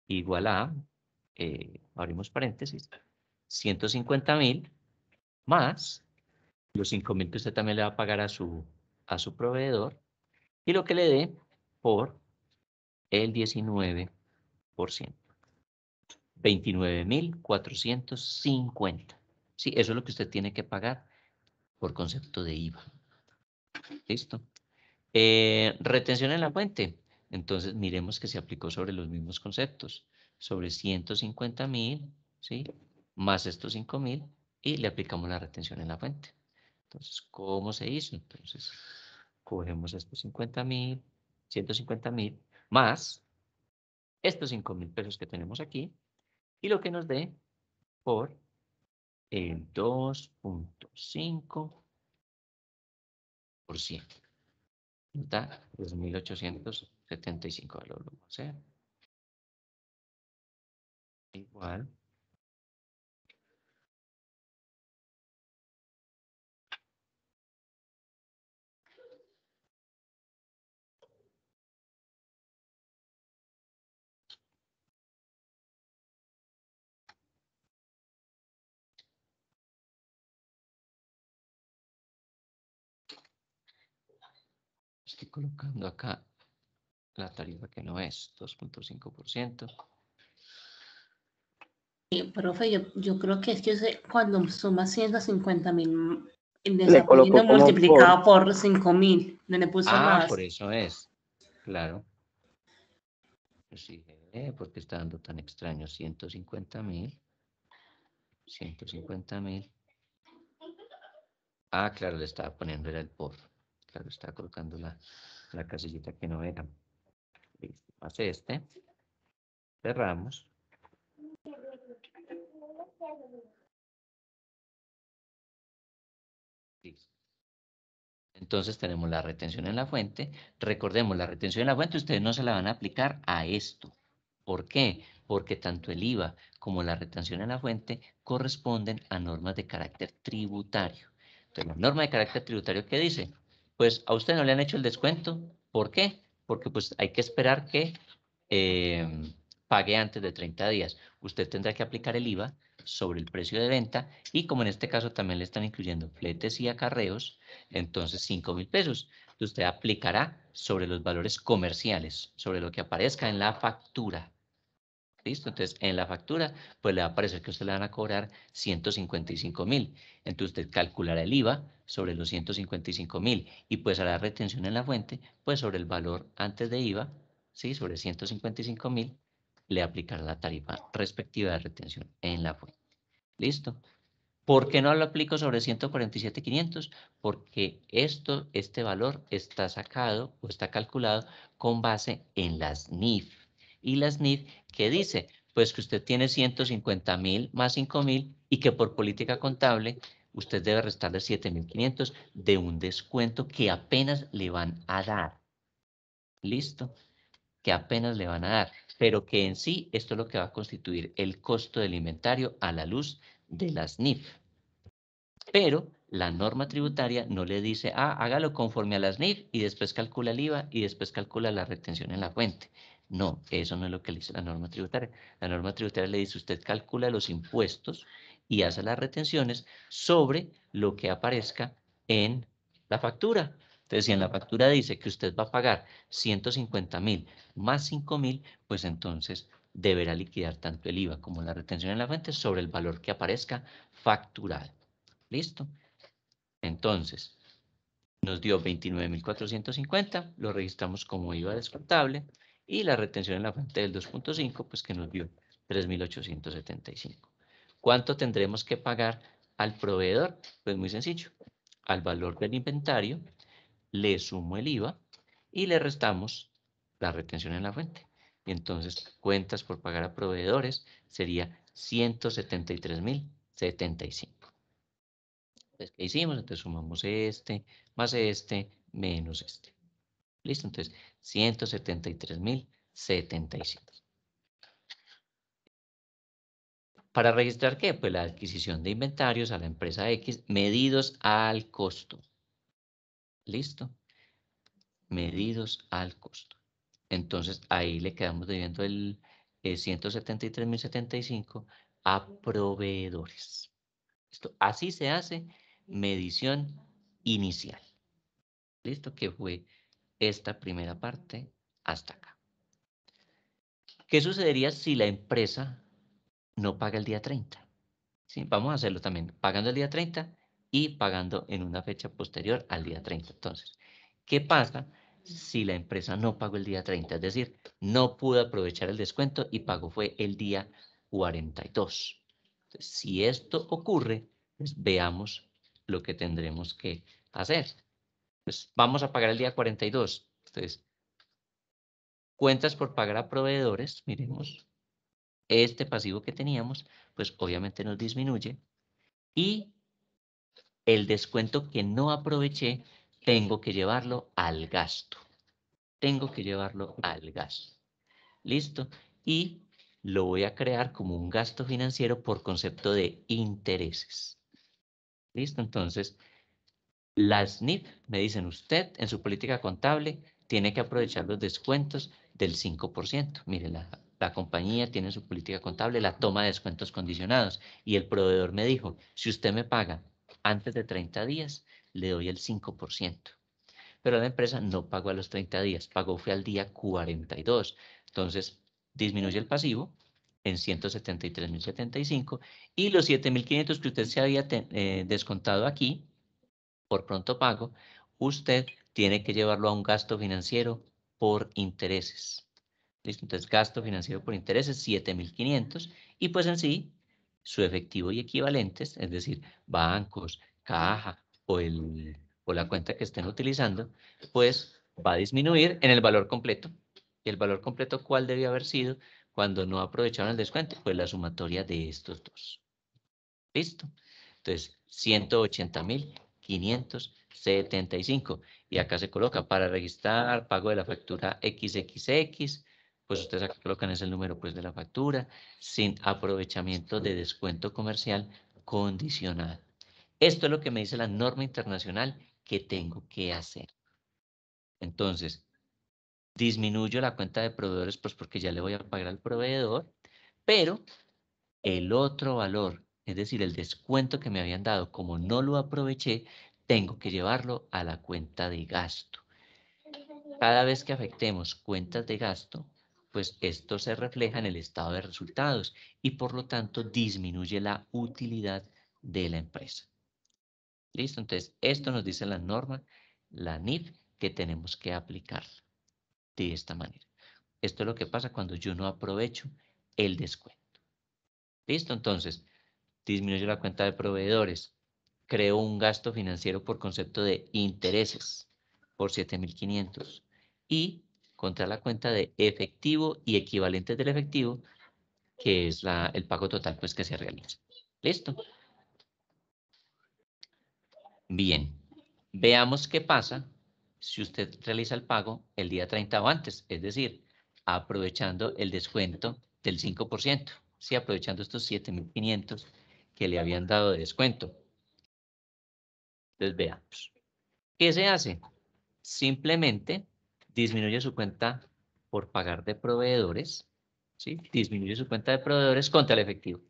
igual a eh, abrimos paréntesis, 150 mil más los 5 mil que usted también le va a pagar a su, a su proveedor y lo que le dé por el 19%. 29.450. Sí, eso es lo que usted tiene que pagar por concepto de IVA. ¿Listo? Eh, retención en la fuente. Entonces, miremos que se aplicó sobre los mismos conceptos sobre 150 mil, ¿sí? Más estos 5 mil y le aplicamos la retención en la fuente. Entonces, ¿cómo se hizo? Entonces, cogemos estos 50 mil, 150 mil, más estos 5 mil pesos que tenemos aquí y lo que nos dé por el 2.5%. 100. da 2.875 ¿Verdad? ¿sí? igual estoy colocando acá la tarifa que no es, 2.5% profe, yo, creo que es que cuando suma 150 mil, multiplicado por, 5 mil, no le puso ah, por eso es, claro. Pues sí, eh, porque está dando tan extraño, 150 mil, 150 mil. Ah, claro, le estaba poniendo el por, claro, estaba colocando la, la casillita que no era. Listo, hace este, cerramos. Entonces tenemos la retención en la fuente. Recordemos, la retención en la fuente ustedes no se la van a aplicar a esto. ¿Por qué? Porque tanto el IVA como la retención en la fuente corresponden a normas de carácter tributario. Entonces, la norma de carácter tributario, ¿qué dice? Pues a usted no le han hecho el descuento. ¿Por qué? Porque pues hay que esperar que eh, pague antes de 30 días. Usted tendrá que aplicar el IVA sobre el precio de venta y como en este caso también le están incluyendo fletes y acarreos, entonces cinco mil pesos usted aplicará sobre los valores comerciales, sobre lo que aparezca en la factura. ¿Listo? Entonces, en la factura, pues le va a aparecer que usted le van a cobrar 155 mil. Entonces, usted calculará el IVA sobre los 155 mil y pues hará retención en la fuente, pues sobre el valor antes de IVA, ¿sí? Sobre 155 mil le aplicar la tarifa respectiva de retención en la fuente. ¿Listo? ¿Por qué no lo aplico sobre 147.500? Porque esto, este valor está sacado o está calculado con base en las NIF. Y las NIF, ¿qué dice? Pues que usted tiene 150.000 más 5.000 y que por política contable usted debe restarle 7.500 de un descuento que apenas le van a dar. ¿Listo? que apenas le van a dar, pero que en sí esto es lo que va a constituir el costo del inventario a la luz de las NIF. Pero la norma tributaria no le dice, ah, hágalo conforme a las NIF y después calcula el IVA y después calcula la retención en la fuente. No, eso no es lo que le dice la norma tributaria. La norma tributaria le dice, usted calcula los impuestos y hace las retenciones sobre lo que aparezca en la factura. Entonces, si en la factura dice que usted va a pagar 150 mil más 5 mil, pues entonces deberá liquidar tanto el IVA como la retención en la fuente sobre el valor que aparezca facturado. ¿Listo? Entonces, nos dio 29.450, lo registramos como IVA descontable y la retención en la fuente del 2.5, pues que nos dio 3.875. ¿Cuánto tendremos que pagar al proveedor? Pues muy sencillo, al valor del inventario le sumo el IVA y le restamos la retención en la fuente. Y entonces cuentas por pagar a proveedores sería 173.075. Entonces, ¿qué hicimos? Entonces sumamos este más este menos este. ¿Listo? Entonces, 173.075. ¿Para registrar qué? Pues la adquisición de inventarios a la empresa X medidos al costo. ¿Listo? Medidos al costo. Entonces ahí le quedamos debiendo el 173.075 eh, a proveedores. esto Así se hace medición inicial. ¿Listo? Que fue esta primera parte hasta acá. ¿Qué sucedería si la empresa no paga el día 30? ¿Sí? Vamos a hacerlo también. Pagando el día 30 y pagando en una fecha posterior al día 30. Entonces, ¿qué pasa si la empresa no pagó el día 30? Es decir, no pudo aprovechar el descuento y pagó fue el día 42. Entonces, si esto ocurre, pues veamos lo que tendremos que hacer. Pues vamos a pagar el día 42. Entonces, cuentas por pagar a proveedores, miremos, este pasivo que teníamos, pues obviamente nos disminuye y el descuento que no aproveché, tengo que llevarlo al gasto. Tengo que llevarlo al gasto. ¿Listo? Y lo voy a crear como un gasto financiero por concepto de intereses. ¿Listo? Entonces, las NIP me dicen, usted en su política contable tiene que aprovechar los descuentos del 5%. Mire, la, la compañía tiene su política contable la toma de descuentos condicionados y el proveedor me dijo, si usted me paga antes de 30 días, le doy el 5%. Pero la empresa no pagó a los 30 días, pagó fue al día 42. Entonces, disminuye el pasivo en 173.075 y los 7.500 que usted se había eh, descontado aquí por pronto pago, usted tiene que llevarlo a un gasto financiero por intereses. ¿Listo? Entonces, gasto financiero por intereses, 7.500. Y pues en sí, su efectivo y equivalentes, es decir, bancos, caja o, el, la cuenta que estén utilizando, pues va a disminuir en el valor completo. ¿Y el valor completo cuál debía haber sido cuando no aprovecharon el descuento? Pues la sumatoria de estos dos. ¿Listo? Entonces, 180.575. Y acá se coloca para registrar pago de la factura XXX, pues ustedes colocan ese el número pues de la factura, sin aprovechamiento de descuento comercial condicional. Esto es lo que me dice la norma internacional que tengo que hacer. Entonces, disminuyo la cuenta de proveedores pues porque ya le voy a pagar al proveedor, pero el otro valor, es decir, el descuento que me habían dado, como no lo aproveché, tengo que llevarlo a la cuenta de gasto. Cada vez que afectemos cuentas de gasto, pues esto se refleja en el estado de resultados y por lo tanto disminuye la utilidad de la empresa. ¿Listo? Entonces, esto nos dice la norma, la NIF, que tenemos que aplicar de esta manera. Esto es lo que pasa cuando yo no aprovecho el descuento. ¿Listo? Entonces, disminuye la cuenta de proveedores, creo un gasto financiero por concepto de intereses por 7.500 y contra la cuenta de efectivo y equivalentes del efectivo, que es la, el pago total pues, que se realiza. ¿Listo? Bien, veamos qué pasa si usted realiza el pago el día 30 o antes, es decir, aprovechando el descuento del 5%, ¿sí? aprovechando estos 7.500 que le habían dado de descuento. Entonces veamos. ¿Qué se hace? Simplemente disminuye su cuenta por pagar de proveedores, ¿sí? disminuye su cuenta de proveedores contra el efectivo.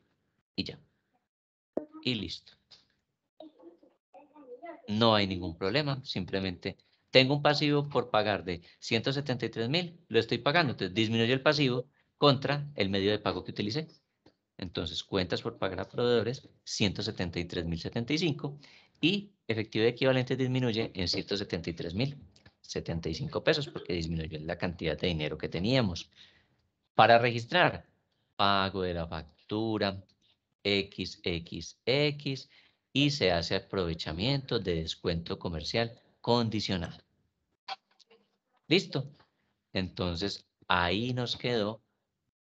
Y ya. Y listo. No hay ningún problema, simplemente tengo un pasivo por pagar de 173 mil, lo estoy pagando, entonces disminuye el pasivo contra el medio de pago que utilicé. Entonces, cuentas por pagar a proveedores, 173.075 y efectivo equivalente disminuye en 173.000. 75 pesos porque disminuyó la cantidad de dinero que teníamos. Para registrar, pago de la factura, XXX, y se hace aprovechamiento de descuento comercial condicional. ¿Listo? Entonces, ahí nos quedó,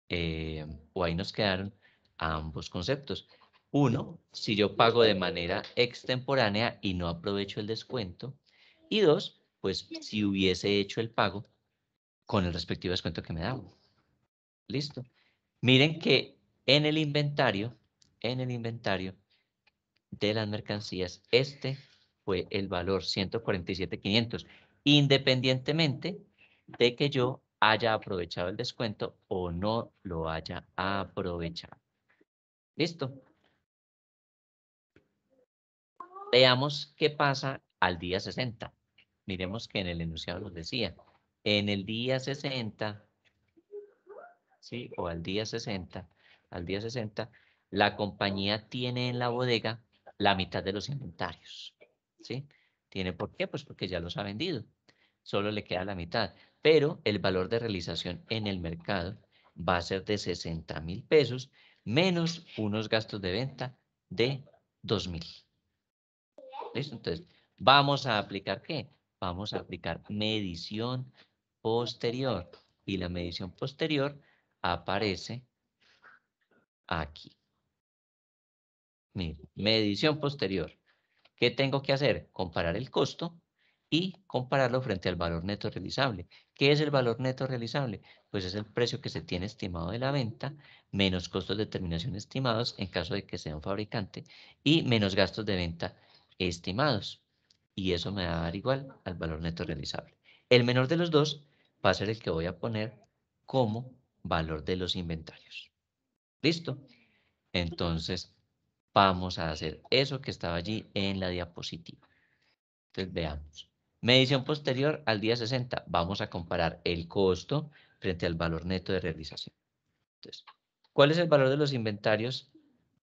eh, o ahí nos quedaron ambos conceptos. Uno, si yo pago de manera extemporánea y no aprovecho el descuento. Y dos, pues si hubiese hecho el pago con el respectivo descuento que me daba. Listo. Miren que en el inventario, en el inventario de las mercancías, este fue el valor 147.500, independientemente de que yo haya aprovechado el descuento o no lo haya aprovechado. ¿Listo? Veamos qué pasa al día 60. Miremos que en el enunciado nos decía, en el día 60, ¿sí? O al día 60, al día 60, la compañía tiene en la bodega la mitad de los inventarios, ¿sí? ¿Tiene por qué? Pues porque ya los ha vendido, solo le queda la mitad, pero el valor de realización en el mercado va a ser de 60 mil pesos menos unos gastos de venta de 2 mil. ¿Listo? Entonces, vamos a aplicar qué? vamos a aplicar medición posterior. Y la medición posterior aparece aquí. Mira, medición posterior. ¿Qué tengo que hacer? Comparar el costo y compararlo frente al valor neto realizable. ¿Qué es el valor neto realizable? Pues es el precio que se tiene estimado de la venta, menos costos de terminación estimados en caso de que sea un fabricante y menos gastos de venta estimados y eso me va a dar igual al valor neto realizable. El menor de los dos va a ser el que voy a poner como valor de los inventarios. ¿Listo? Entonces, vamos a hacer eso que estaba allí en la diapositiva. Entonces, veamos. Medición posterior al día 60. Vamos a comparar el costo frente al valor neto de realización. Entonces, ¿cuál es el valor de los inventarios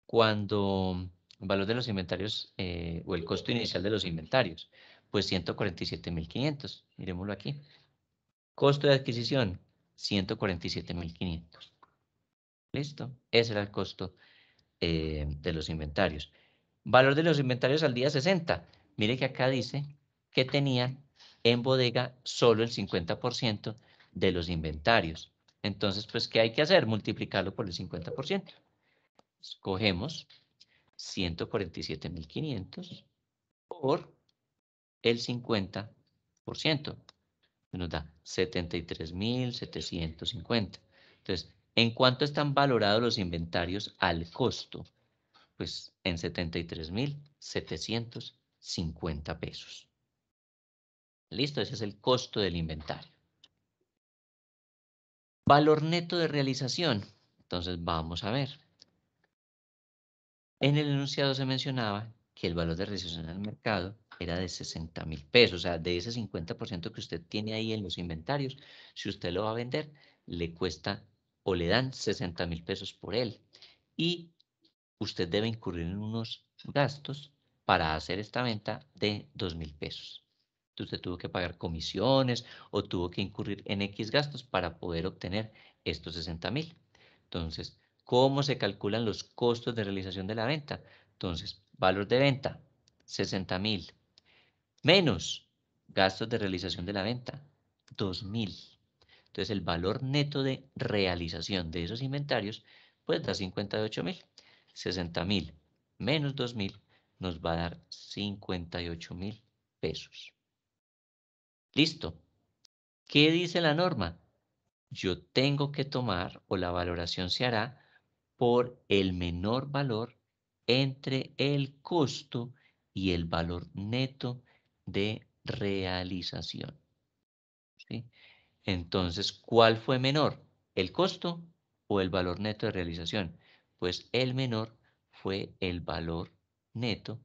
cuando valor de los inventarios eh, o el costo inicial de los inventarios, pues 147.500, miremoslo aquí. Costo de adquisición, 147.500. ¿Listo? Ese era el costo eh, de los inventarios. Valor de los inventarios al día 60. Mire que acá dice que tenían en bodega solo el 50% de los inventarios. Entonces, pues, ¿qué hay que hacer? Multiplicarlo por el 50%. Escogemos 147.500 por el 50%, nos da 73.750. Entonces, ¿en cuánto están valorados los inventarios al costo? Pues en 73.750 pesos. Listo, ese es el costo del inventario. Valor neto de realización. Entonces, vamos a ver. En el enunciado se mencionaba que el valor de recesión en el mercado era de 60 mil pesos, o sea, de ese 50% que usted tiene ahí en los inventarios, si usted lo va a vender, le cuesta o le dan 60 mil pesos por él. Y usted debe incurrir en unos gastos para hacer esta venta de 2 mil pesos. Usted tuvo que pagar comisiones o tuvo que incurrir en X gastos para poder obtener estos 60 mil. Entonces, cómo se calculan los costos de realización de la venta. Entonces, valor de venta, 60 mil, menos gastos de realización de la venta, 2 mil. Entonces, el valor neto de realización de esos inventarios, pues da 58 mil. 60 mil menos 2 mil nos va a dar 58 mil pesos. Listo. ¿Qué dice la norma? Yo tengo que tomar, o la valoración se hará, por el menor valor entre el costo y el valor neto de realización. Entonces, ¿cuál fue menor? ¿El costo o el valor neto de realización? Pues el menor fue el valor neto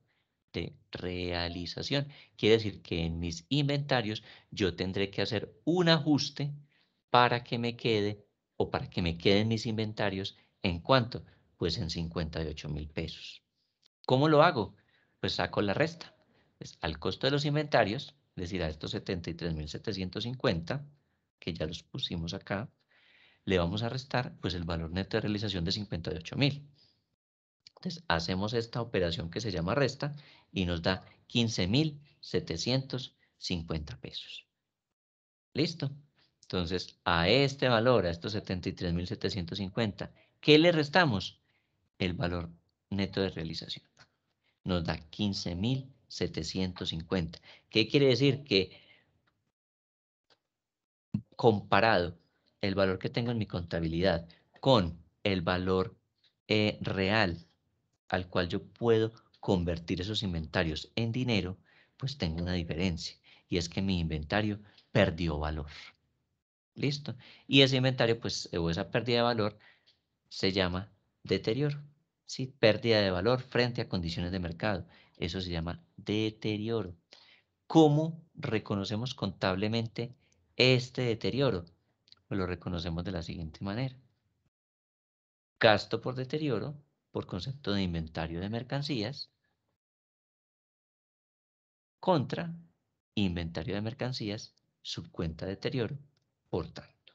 de realización. Quiere decir que en mis inventarios yo tendré que hacer un ajuste para que me quede o para que me queden mis inventarios ¿En cuánto? Pues en 58 mil pesos. ¿Cómo lo hago? Pues saco la resta. al costo de los inventarios, es decir, a estos 73.750, que ya los pusimos acá, le vamos a restar pues el valor neto de realización de mil. Entonces, hacemos esta operación que se llama resta y nos da 15.750 pesos. ¿Listo? Entonces, a este valor, a estos 73.750, ¿Qué le restamos? El valor neto de realización. Nos da 15.750. ¿Qué quiere decir? Que comparado el valor que tengo en mi contabilidad con el valor eh, real al cual yo puedo convertir esos inventarios en dinero, pues tengo una diferencia. Y es que mi inventario perdió valor. ¿Listo? Y ese inventario, pues, o esa pérdida de valor, se llama deterioro, ¿sí? pérdida de valor frente a condiciones de mercado. Eso se llama deterioro. ¿Cómo reconocemos contablemente este deterioro? Pues lo reconocemos de la siguiente manera. Gasto por deterioro por concepto de inventario de mercancías contra inventario de mercancías subcuenta deterioro por tanto.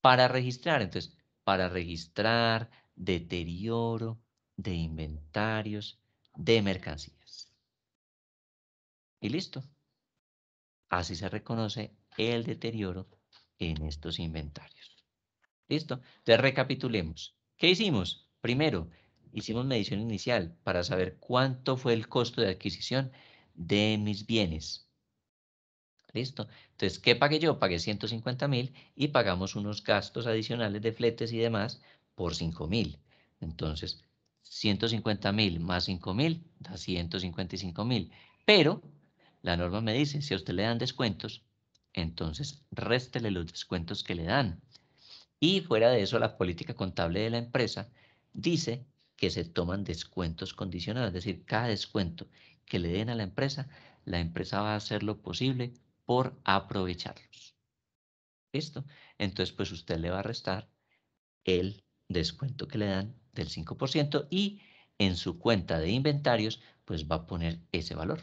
Para registrar, entonces, para registrar deterioro de inventarios de mercancías. Y listo. Así se reconoce el deterioro en estos inventarios. ¿Listo? Entonces recapitulemos. ¿Qué hicimos? Primero, hicimos medición inicial para saber cuánto fue el costo de adquisición de mis bienes. ¿Listo? Entonces, ¿qué pagué yo? Pagué 150 mil y pagamos unos gastos adicionales de fletes y demás por 5 mil. Entonces, 150 mil más 5 mil da 155 mil. Pero la norma me dice, si a usted le dan descuentos, entonces réstele los descuentos que le dan. Y fuera de eso, la política contable de la empresa dice que se toman descuentos condicionados, es decir, cada descuento que le den a la empresa, la empresa va a hacer lo posible por aprovecharlos. ¿Listo? Entonces, pues usted le va a restar el descuento que le dan del 5% y en su cuenta de inventarios, pues va a poner ese valor,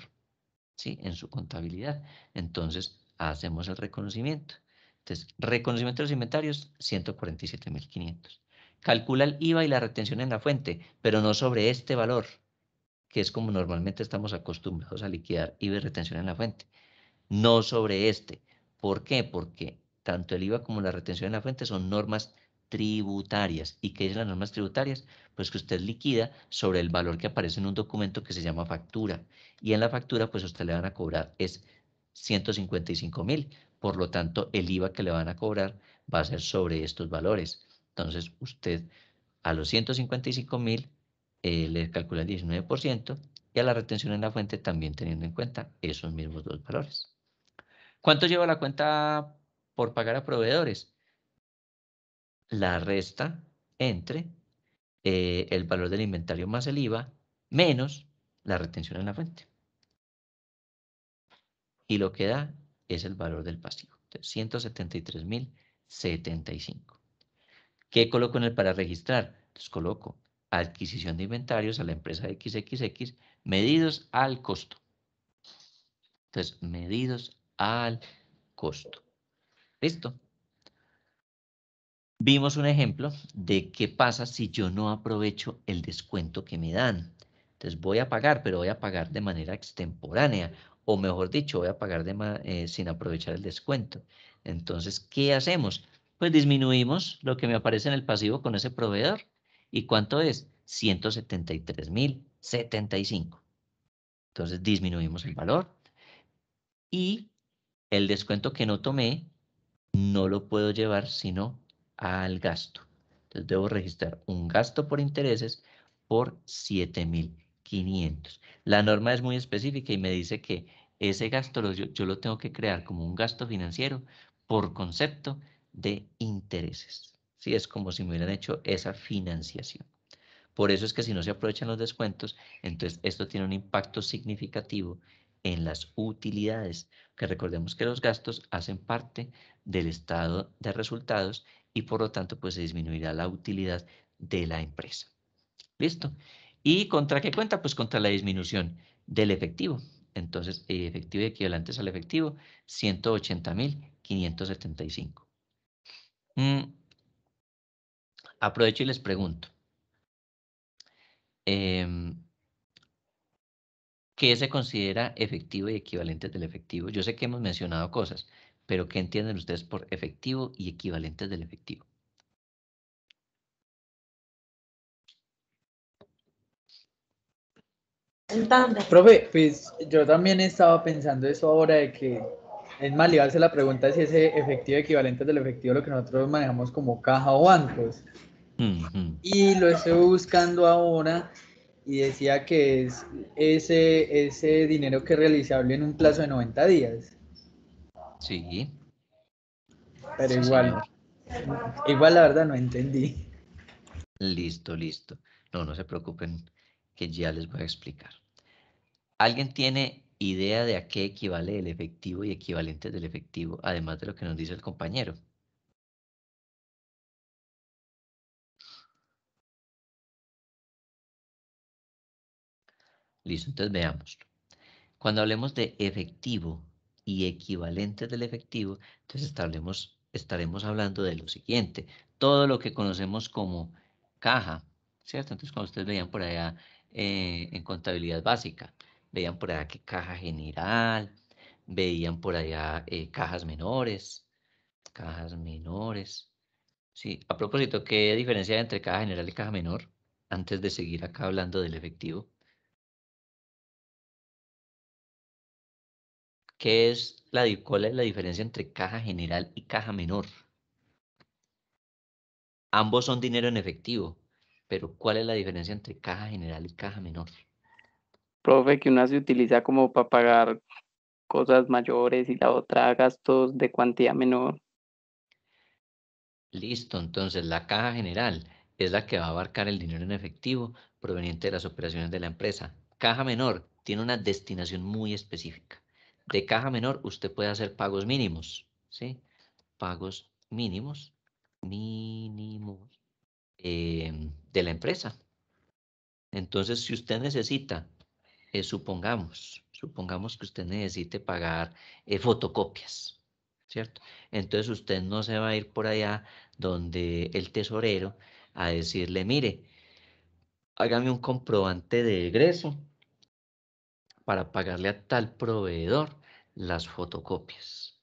¿sí? En su contabilidad. Entonces, hacemos el reconocimiento. Entonces, reconocimiento de los inventarios, 147.500. Calcula el IVA y la retención en la fuente, pero no sobre este valor, que es como normalmente estamos acostumbrados a liquidar IVA y retención en la fuente no sobre este. ¿Por qué? Porque tanto el IVA como la retención en la fuente son normas tributarias. ¿Y qué es las normas tributarias? Pues que usted liquida sobre el valor que aparece en un documento que se llama factura. Y en la factura, pues usted le van a cobrar es 155 mil. Por lo tanto, el IVA que le van a cobrar va a ser sobre estos valores. Entonces, usted a los 155 mil eh, le calcula el 19% y a la retención en la fuente también teniendo en cuenta esos mismos dos valores. ¿Cuánto lleva la cuenta por pagar a proveedores? La resta entre eh, el valor del inventario más el IVA menos la retención en la fuente. Y lo que da es el valor del pasivo. 173.075. ¿Qué coloco en el para registrar? Les coloco adquisición de inventarios a la empresa XXX medidos al costo. Entonces, medidos al costo. ¿Listo? Vimos un ejemplo de qué pasa si yo no aprovecho el descuento que me dan. Entonces voy a pagar, pero voy a pagar de manera extemporánea, o mejor dicho, voy a pagar eh, sin aprovechar el descuento. Entonces, ¿qué hacemos? Pues disminuimos lo que me aparece en el pasivo con ese proveedor. ¿Y cuánto es? 173.075. Entonces disminuimos el valor y el descuento que no tomé no lo puedo llevar sino al gasto. Entonces debo registrar un gasto por intereses por 7500. La norma es muy específica y me dice que ese gasto yo, lo tengo que crear como un gasto financiero por concepto de intereses. es como si me hubieran hecho esa financiación. Por eso es que si no se aprovechan los descuentos, entonces esto tiene un impacto significativo en las utilidades, que recordemos que los gastos hacen parte del estado de resultados y por lo tanto pues se disminuirá la utilidad de la empresa. ¿Listo? ¿Y contra qué cuenta? Pues contra la disminución del efectivo. Entonces, efectivo equivalente equivalentes al efectivo, 180.575. Mm. Aprovecho y les pregunto. Em, ¿Qué se considera efectivo y equivalente del efectivo? Yo sé que hemos mencionado cosas, pero ¿qué entienden ustedes por efectivo y equivalente del efectivo? Entonces. Profe, pues yo también estaba pensando eso ahora de que es más, la pregunta si ese efectivo equivalente del efectivo lo que nosotros manejamos como caja o bancos. Y lo estoy buscando ahora y decía que es ese, ese dinero que es realizable en un plazo de 90 días. Sí. Pero igual, igual la verdad no entendí. Listo, listo. No, no se preocupen que ya les voy a explicar. ¿Alguien tiene idea de a qué equivale el efectivo y equivalentes del efectivo, además de lo que nos dice el compañero? Listo, entonces veamos, Cuando hablemos de efectivo y equivalentes del efectivo, entonces establemos, estaremos hablando de lo siguiente, todo lo que conocemos como caja, ¿cierto? Entonces, cuando ustedes veían por allá eh, en contabilidad básica, veían por allá que caja general, veían por allá eh, cajas menores, cajas menores. Sí, a propósito, ¿qué diferencia hay entre caja general y caja menor? Antes de seguir acá hablando del efectivo. es la, cuál es la diferencia entre caja general y caja menor? Ambos son dinero en efectivo, pero ¿cuál es la diferencia entre caja general y caja menor? Profe, que una se utiliza como para pagar cosas mayores y la otra gastos de cuantía menor. Listo, entonces la caja general es la que va a abarcar el dinero en efectivo proveniente de las operaciones de la empresa. Caja menor tiene una destinación muy específica de caja menor, usted puede hacer pagos mínimos, ¿sí? Pagos mínimos, mínimos em, de la empresa. Entonces, si usted necesita, eh, supongamos, supongamos que usted necesite pagar eh, fotocopias, ¿cierto? Entonces usted no se va a ir por allá donde el tesorero a decirle, mire, hágame un comprobante de egreso para pagarle a tal proveedor las fotocopias.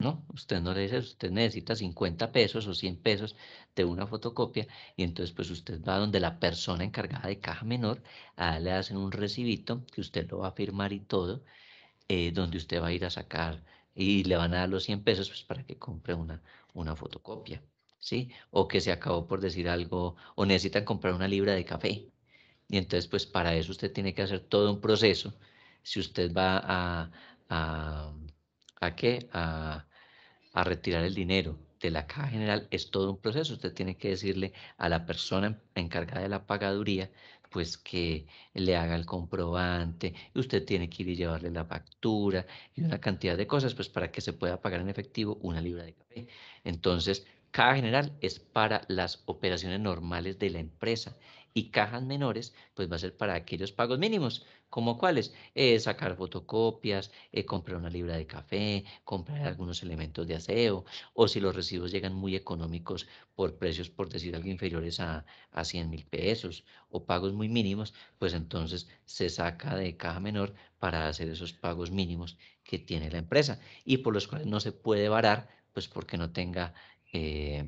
¿No? Usted no le dice, usted necesita 50 pesos o 100 pesos de una fotocopia y entonces pues usted va donde la persona encargada de caja menor, le hacen un recibito que usted lo va a firmar y todo, eh, donde usted va a ir a sacar y le van a dar los 100 pesos pues, para que compre una, una fotocopia, ¿sí? O que se acabó por decir algo, o necesitan comprar una libra de café. Y entonces, pues para eso usted tiene que hacer todo un proceso. Si usted va a, a, qué? A, retirar el dinero de la caja general es todo un proceso. Usted tiene que decirle a la persona encargada de la pagaduría, pues que le haga el comprobante, usted tiene que ir y llevarle la factura y una cantidad de cosas, pues para que se pueda pagar en efectivo una libra de café. Entonces, caja general es para las operaciones normales de la empresa y cajas menores, pues va a ser para aquellos pagos mínimos, como cuáles, eh, sacar fotocopias, eh, comprar una libra de café, comprar algunos elementos de aseo, o si los recibos llegan muy económicos por precios, por decir algo, inferiores a, a 100 mil pesos o pagos muy mínimos, pues entonces se saca de caja menor para hacer esos pagos mínimos que tiene la empresa y por los cuales no se puede varar, pues porque no tenga... Eh,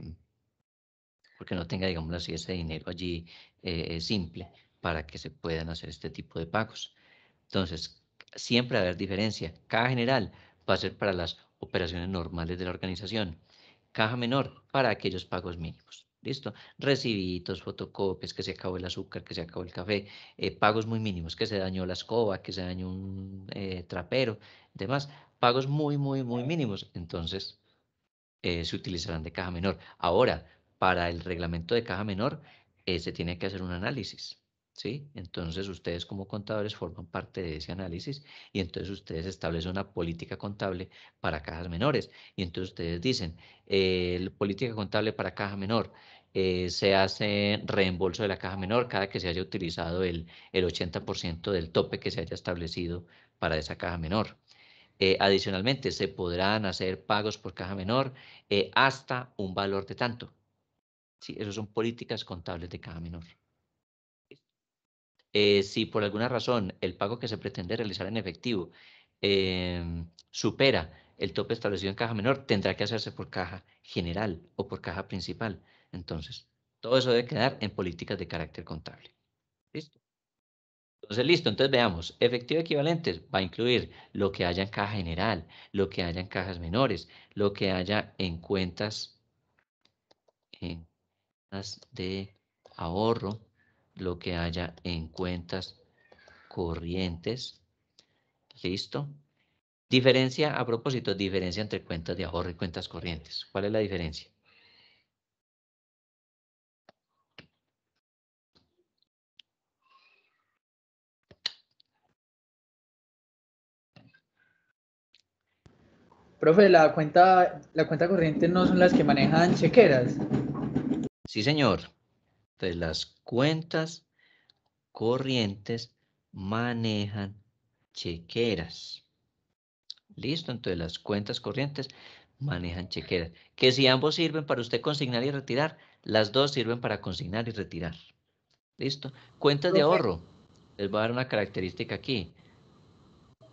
porque no tenga, digamos así, ese dinero allí eh, eh, simple para que se puedan hacer este tipo de pagos. Entonces, siempre va a haber diferencia. Caja general va a ser para las operaciones normales de la organización. Caja menor para aquellos pagos mínimos. ¿Listo? Recibitos, fotocopias, que se acabó el azúcar, que se acabó el café, eh, pagos muy mínimos, que se dañó la escoba, que se dañó un trapero, demás. Pagos muy, muy, muy mínimos. Entonces, se utilizarán de caja menor. Ahora, para el reglamento de caja menor se tiene que hacer un análisis. ¿Sí? Entonces ustedes como contadores forman parte de ese análisis y entonces ustedes establecen una política contable para cajas menores. Y entonces ustedes dicen, eh, la política contable para caja menor, eh, se hace reembolso de la caja menor cada que se haya utilizado el, el 80% del tope que se haya establecido para esa caja menor. Eh, adicionalmente, se podrán hacer pagos por caja menor hasta un valor de tanto. Sí, eso son políticas contables de caja menor. Eh, si por alguna razón el pago que se pretende realizar en efectivo em, supera el tope establecido en caja menor, tendrá que hacerse por caja general o por caja principal. Entonces, todo eso debe quedar en políticas de carácter contable. ¿Listo? Entonces, listo, entonces veamos, efectivo equivalente va a incluir lo que haya en caja general, lo que haya en cajas menores, lo que haya en cuentas, en de ahorro, lo que haya en cuentas corrientes. ¿Listo? Diferencia, a propósito, diferencia entre cuentas de ahorro y cuentas corrientes. ¿Cuál es la diferencia? Profe, la cuenta, la cuenta corriente no son las que manejan chequeras. Sí, señor. Entonces, las cuentas corrientes manejan chequeras. Listo, entonces las cuentas corrientes manejan chequeras. Que si ambos sirven para usted consignar y retirar, las dos sirven para consignar y retirar. Listo. Cuentas de ahorro. Les voy a dar una característica aquí.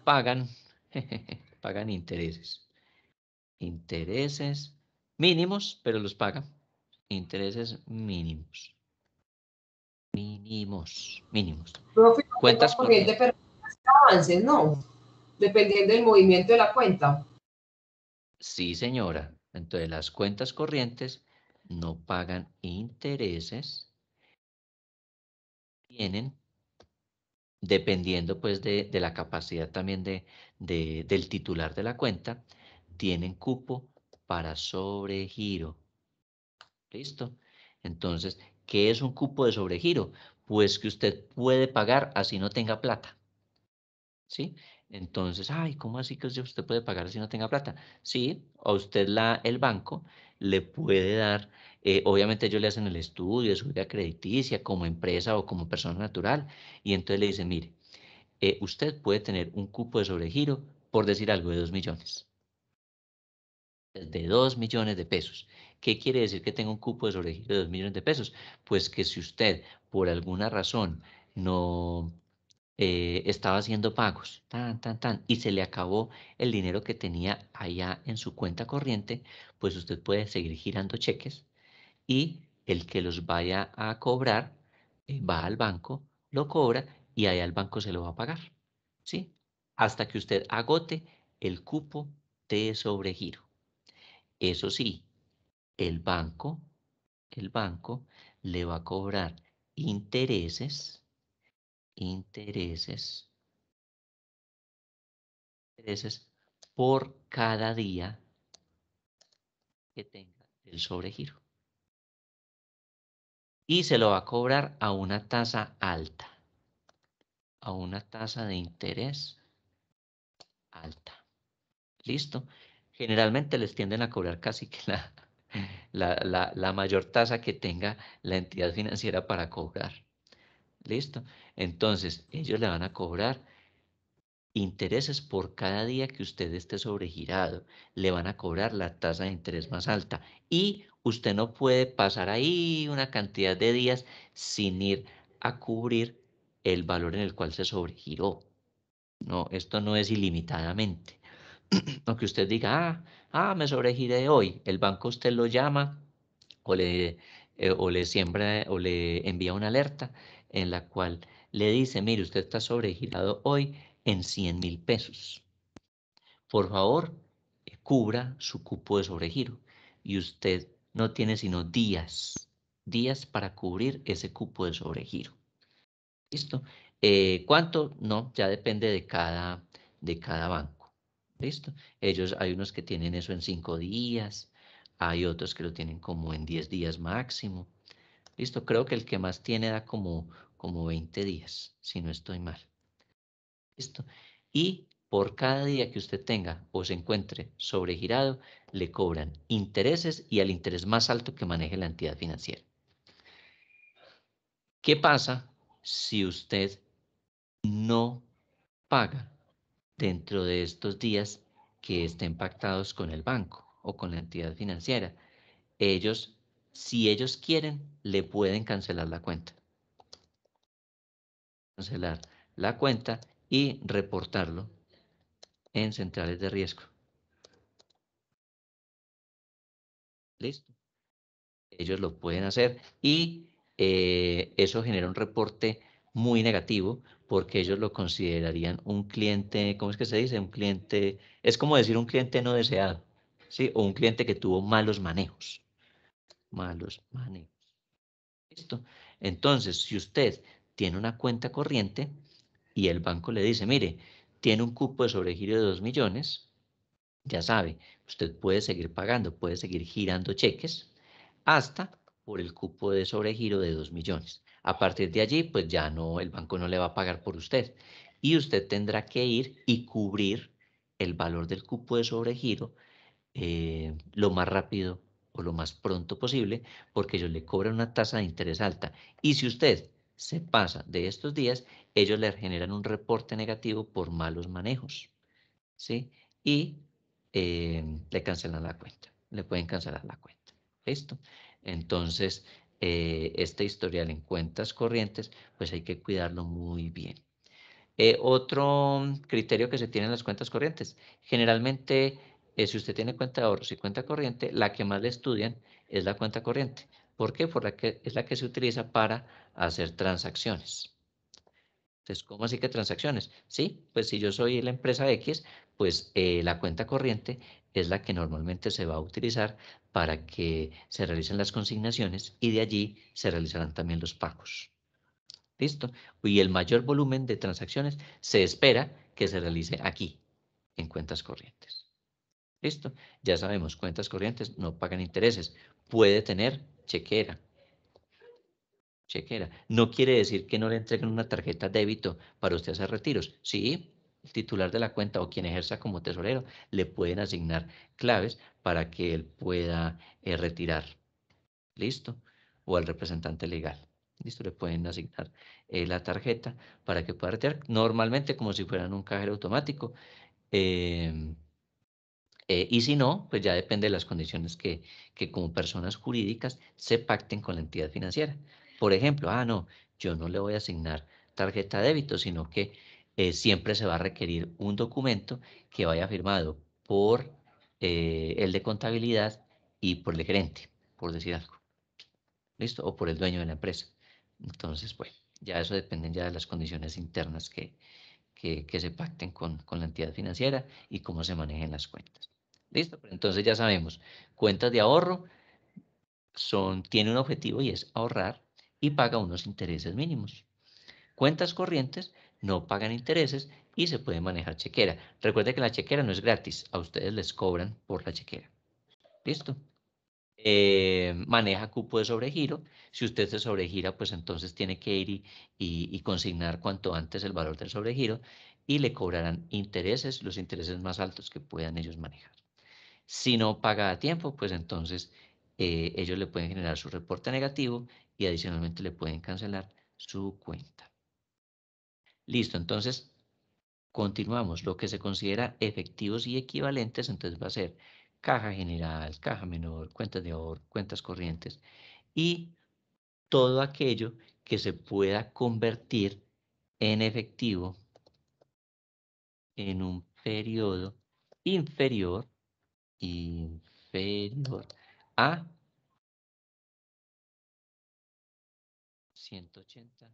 Pagan, <laughs> pagan intereses. Intereses mínimos, pero los pagan intereses mínimos. Mínimos, mínimos. cuentas corrientes, pero avances, ¿no? Dependiendo del movimiento de la cuenta. Sí, señora. Entonces, las cuentas corrientes no pagan intereses, tienen, dependiendo pues de, la capacidad también de, del titular de la cuenta, tienen cupo para sobregiro. ¿Listo? Entonces, ¿qué es un cupo de sobregiro? Pues que usted puede pagar así no tenga plata. ¿Sí? Entonces, ay, ¿cómo así que usted puede pagar si no tenga plata? Sí, a usted la, el banco le puede dar, eh, obviamente ellos le hacen el estudio su vida crediticia como empresa o como persona natural, y entonces le dicen, mire, eh, usted puede tener un cupo de sobregiro, por decir algo, de dos millones. De dos millones de pesos. ¿Qué quiere decir que tenga un cupo de sobregiro de 2 millones de pesos? Pues que si usted por alguna razón no eh, estaba haciendo pagos, tan, tan, tan, y se le acabó el dinero que tenía allá en su cuenta corriente, pues usted puede seguir girando cheques y el que los vaya a cobrar eh, va al banco, lo cobra y allá el banco se lo va a pagar, ¿sí? Hasta que usted agote el cupo de sobregiro. Eso sí, el banco, el banco le va a cobrar intereses, intereses, intereses por cada día que tenga el sobregiro. Y se lo va a cobrar a una tasa alta, a una tasa de interés alta. ¿Listo? Generalmente les tienden a cobrar casi que la, la, mayor tasa que tenga la entidad financiera para cobrar. ¿Listo? Entonces, ellos le van a cobrar intereses por cada día que usted esté sobregirado. Le van a cobrar la tasa de interés más alta. Y usted no puede pasar ahí una cantidad de días sin ir a cubrir el valor en el cual se sobregiró. No, esto no es ilimitadamente no que usted diga, ah, ah, me sobregiré hoy. El banco usted lo llama o le, eh, o le siembra o le envía una alerta en la cual le dice, mire, usted está sobregirado hoy en 100 mil pesos. Por favor, eh, cubra su cupo de sobregiro. Y usted no tiene sino días, días para cubrir ese cupo de sobregiro. ¿Listo? Eh, ¿Cuánto? No, ya depende de cada, de cada banco. ¿Listo? Ellos, hay unos que tienen eso en cinco días, hay otros que lo tienen como en diez días máximo. ¿Listo? Creo que el que más tiene da como, como 20 días, si no estoy mal. ¿Listo? Y por cada día que usted tenga o se encuentre sobregirado, le cobran intereses y al interés más alto que maneje la entidad financiera. ¿Qué pasa si usted no paga dentro de estos días que estén pactados con el banco o con la entidad financiera. Ellos, si ellos quieren, le pueden cancelar la cuenta. Cancelar la cuenta y reportarlo en centrales de riesgo. Listo. Ellos lo pueden hacer y eh, eso genera un reporte muy negativo porque ellos lo considerarían un cliente, ¿cómo es que se dice? Un cliente, es como decir un cliente no deseado, ¿sí? O un cliente que tuvo malos manejos. Malos manejos. ¿Listo? Entonces, si usted tiene una cuenta corriente y el banco le dice, mire, tiene un cupo de sobregiro de 2 millones, ya sabe, usted puede seguir pagando, puede seguir girando cheques hasta por el cupo de sobregiro de 2 millones. A partir de allí, pues ya no, el banco no le va a pagar por usted y usted tendrá que ir y cubrir el valor del cupo de sobregiro eh, lo más rápido o lo más pronto posible, porque ellos le cobran una tasa de interés alta. Y si usted se pasa de estos días, ellos le generan un reporte negativo por malos manejos, ¿sí? Y eh, le cancelan la cuenta, le pueden cancelar la cuenta, ¿listo? Entonces, eh, este historial en cuentas corrientes, pues hay que cuidarlo muy bien. Eh, otro criterio que se tiene en las cuentas corrientes, generalmente eh, si usted tiene cuenta de ahorros y cuenta corriente, la que más le estudian es la cuenta corriente. ¿Por qué? Porque es la que se utiliza para hacer transacciones. Entonces, ¿cómo así que transacciones? Sí, pues si yo soy la empresa X, pues la cuenta corriente es la que normalmente se va a utilizar para que se realicen las consignaciones y de allí se realizarán también los pagos. ¿Listo? Y el mayor volumen de transacciones se espera que se realice aquí, en cuentas corrientes. ¿Listo? Ya sabemos, cuentas corrientes no pagan intereses. Puede tener chequera. Chequera. No quiere decir que no le entreguen una tarjeta débito para usted hacer retiros. Sí, titular de la cuenta o quien ejerza como tesorero le pueden asignar claves para que él pueda eh, retirar. ¿Listo? O al representante legal. ¿Listo? Le pueden asignar eh, la tarjeta para que pueda retirar. Normalmente como si fueran un cajero automático. Em, eh, y si no, pues ya depende de las condiciones que, que como personas jurídicas se pacten con la entidad financiera. Por ejemplo, ah, no, yo no le voy a asignar tarjeta de débito, sino que eh, siempre se va a requerir un documento que vaya firmado por eh, el de contabilidad y por el gerente, por decir algo. ¿Listo? O por el dueño de la empresa. Entonces, bueno, ya eso depende ya de las condiciones internas que, que, se pacten con, la entidad financiera y cómo se manejen las cuentas. ¿Listo? entonces ya sabemos, cuentas de ahorro son, tiene un objetivo y es ahorrar y paga unos intereses mínimos. Cuentas corrientes no pagan intereses y se puede manejar chequera. Recuerde que la chequera no es gratis, a ustedes les cobran por la chequera. ¿Listo? Eh, maneja cupo de sobregiro. Si usted se sobregira, pues entonces tiene que ir y, consignar cuanto antes el valor del sobregiro y le cobrarán intereses, los intereses más altos que puedan ellos manejar. Si no paga a tiempo, pues entonces eh, ellos le pueden generar su reporte negativo y adicionalmente le pueden cancelar su cuenta. Listo, entonces continuamos. Lo que se considera efectivos y equivalentes, entonces va a ser caja general, caja menor, cuentas de ahorro, cuentas corrientes y todo aquello que se pueda convertir en efectivo en un periodo inferior, inferior a 180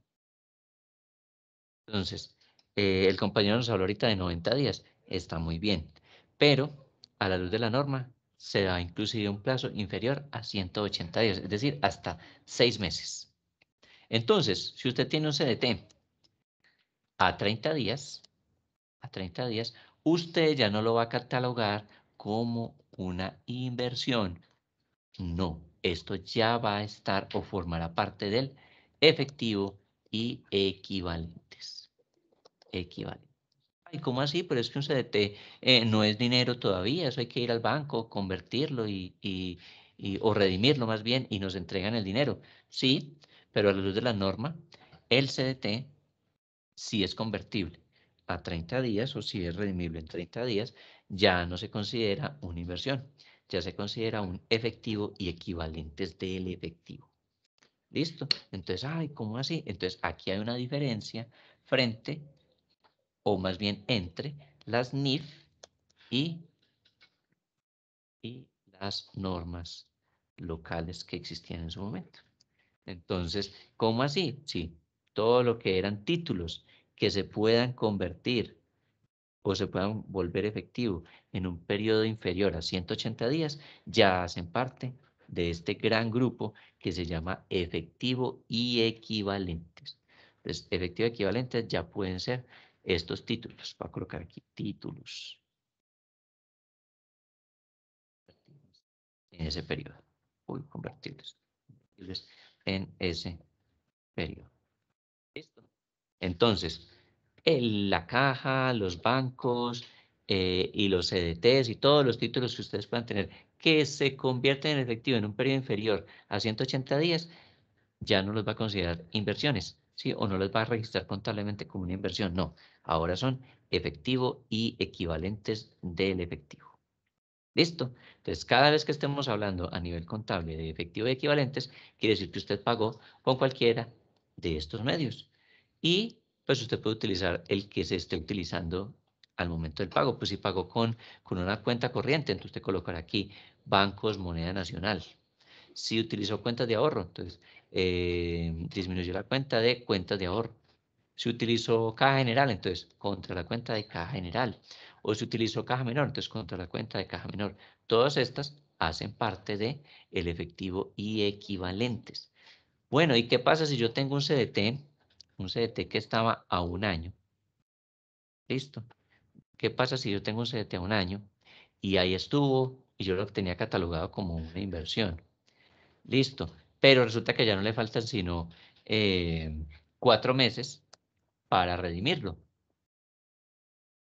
entonces, eh, el compañero nos habló ahorita de 90 días, está muy bien, pero a la luz de la norma se da inclusive un plazo inferior a 180 días, es decir, hasta seis meses. Entonces, si usted tiene un CDT a 30 días, a 30 días, usted ya no lo va a catalogar como una inversión. No, esto ya va a estar o formará parte del efectivo y equivalente equivalente. ¿Y cómo así? Pero es que un CDT eh, no es dinero todavía, eso hay que ir al banco, convertirlo y, o redimirlo más bien y nos entregan el dinero. Sí, pero a la luz de la norma, el CDT si es convertible a 30 días o si es redimible en 30 días, ya no se considera una inversión, ya se considera un efectivo y equivalentes del efectivo. ¿Listo? Entonces, ¿cómo así? Entonces, aquí hay una diferencia frente o más bien entre las NIF y, y las normas locales que existían en su momento. Entonces, ¿cómo así? Sí, todo lo que eran títulos que se puedan convertir o se puedan volver efectivo en un periodo inferior a 180 días, ya hacen parte de este gran grupo que se llama efectivo y equivalentes. Entonces, efectivo y equivalentes ya pueden ser estos títulos. Voy a colocar aquí títulos. En ese periodo. Voy convertirlos, convertirlos en ese periodo. Entonces, en la caja, los bancos eh, y los CDTs e y todos los títulos que ustedes puedan tener que se convierten en efectivo en un periodo inferior a 180 días, ya no los va a considerar inversiones ¿sí? O no les va a registrar contablemente como una inversión, no. Ahora son efectivo y equivalentes del efectivo. ¿Listo? Entonces, cada vez que estemos hablando a nivel contable de efectivo y equivalentes, quiere decir que usted pagó con cualquiera de estos medios. Y pues usted puede utilizar el que se esté utilizando al momento del pago. Pues si pagó con, con una cuenta corriente, entonces usted colocará aquí bancos, moneda nacional. Si utilizó cuentas de ahorro, entonces eh, em, disminuyó la cuenta de cuentas de ahorro. si utilizó caja general, entonces contra la cuenta de caja general. O si utilizó caja menor, entonces contra la cuenta de caja menor. Todas estas hacen parte de el efectivo y equivalentes. Bueno, ¿y qué pasa si yo tengo un CDT? Un CDT que estaba a un año. ¿Listo? ¿Qué pasa si yo tengo un CDT a un año y ahí estuvo y yo lo tenía catalogado como una inversión? Listo pero resulta que ya no le faltan sino eh, cuatro meses para redimirlo.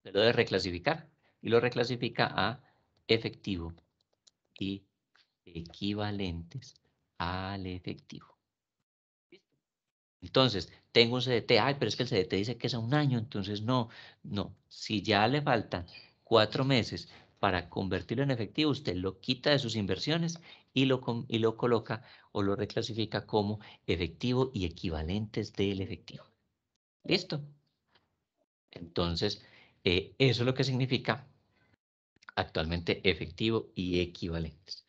Se lo de reclasificar y lo reclasifica a efectivo y equivalentes al efectivo. Entonces, tengo un CDT, ay, pero es que el CDT dice que es a un año, entonces no, no, si ya le faltan cuatro meses para convertirlo en efectivo, usted lo quita de sus inversiones y lo, y lo coloca o lo reclasifica como efectivo y equivalentes del efectivo. ¿Listo? Entonces, eh, eso es lo que significa actualmente efectivo y equivalentes.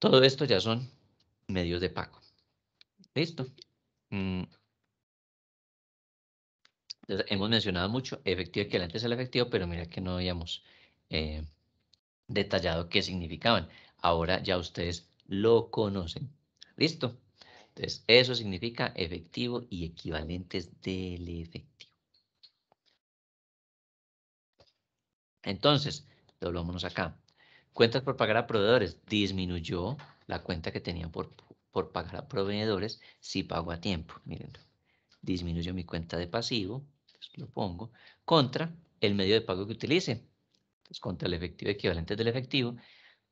Todo esto ya son medios de pago. ¿Listo? Mm. hemos mencionado mucho efectivo y equivalentes al efectivo, pero mira que no habíamos eh, detallado qué significaban. Ahora ya ustedes lo conocen. ¿Listo? Entonces, eso significa efectivo y equivalentes del efectivo. Entonces, doblámonos acá. Cuentas por pagar a proveedores. Disminuyó la cuenta que tenía por, por pagar a proveedores si pago a tiempo. Miren, disminuyó mi cuenta de pasivo, lo pongo, contra el medio de pago que utilice. Pues, contra el efectivo equivalente del efectivo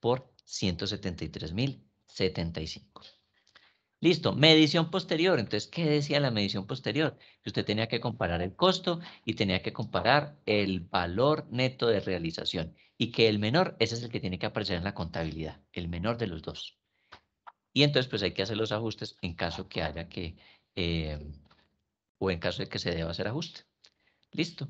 por 173.075. Listo, medición posterior. Entonces, ¿qué decía la medición posterior? Que usted tenía que comparar el costo y tenía que comparar el valor neto de realización. Y que el menor, ese es el que tiene que aparecer en la contabilidad, el menor de los dos. Y entonces, pues hay que hacer los ajustes en caso que haya que, eh, o en caso de que se deba hacer ajuste. Listo.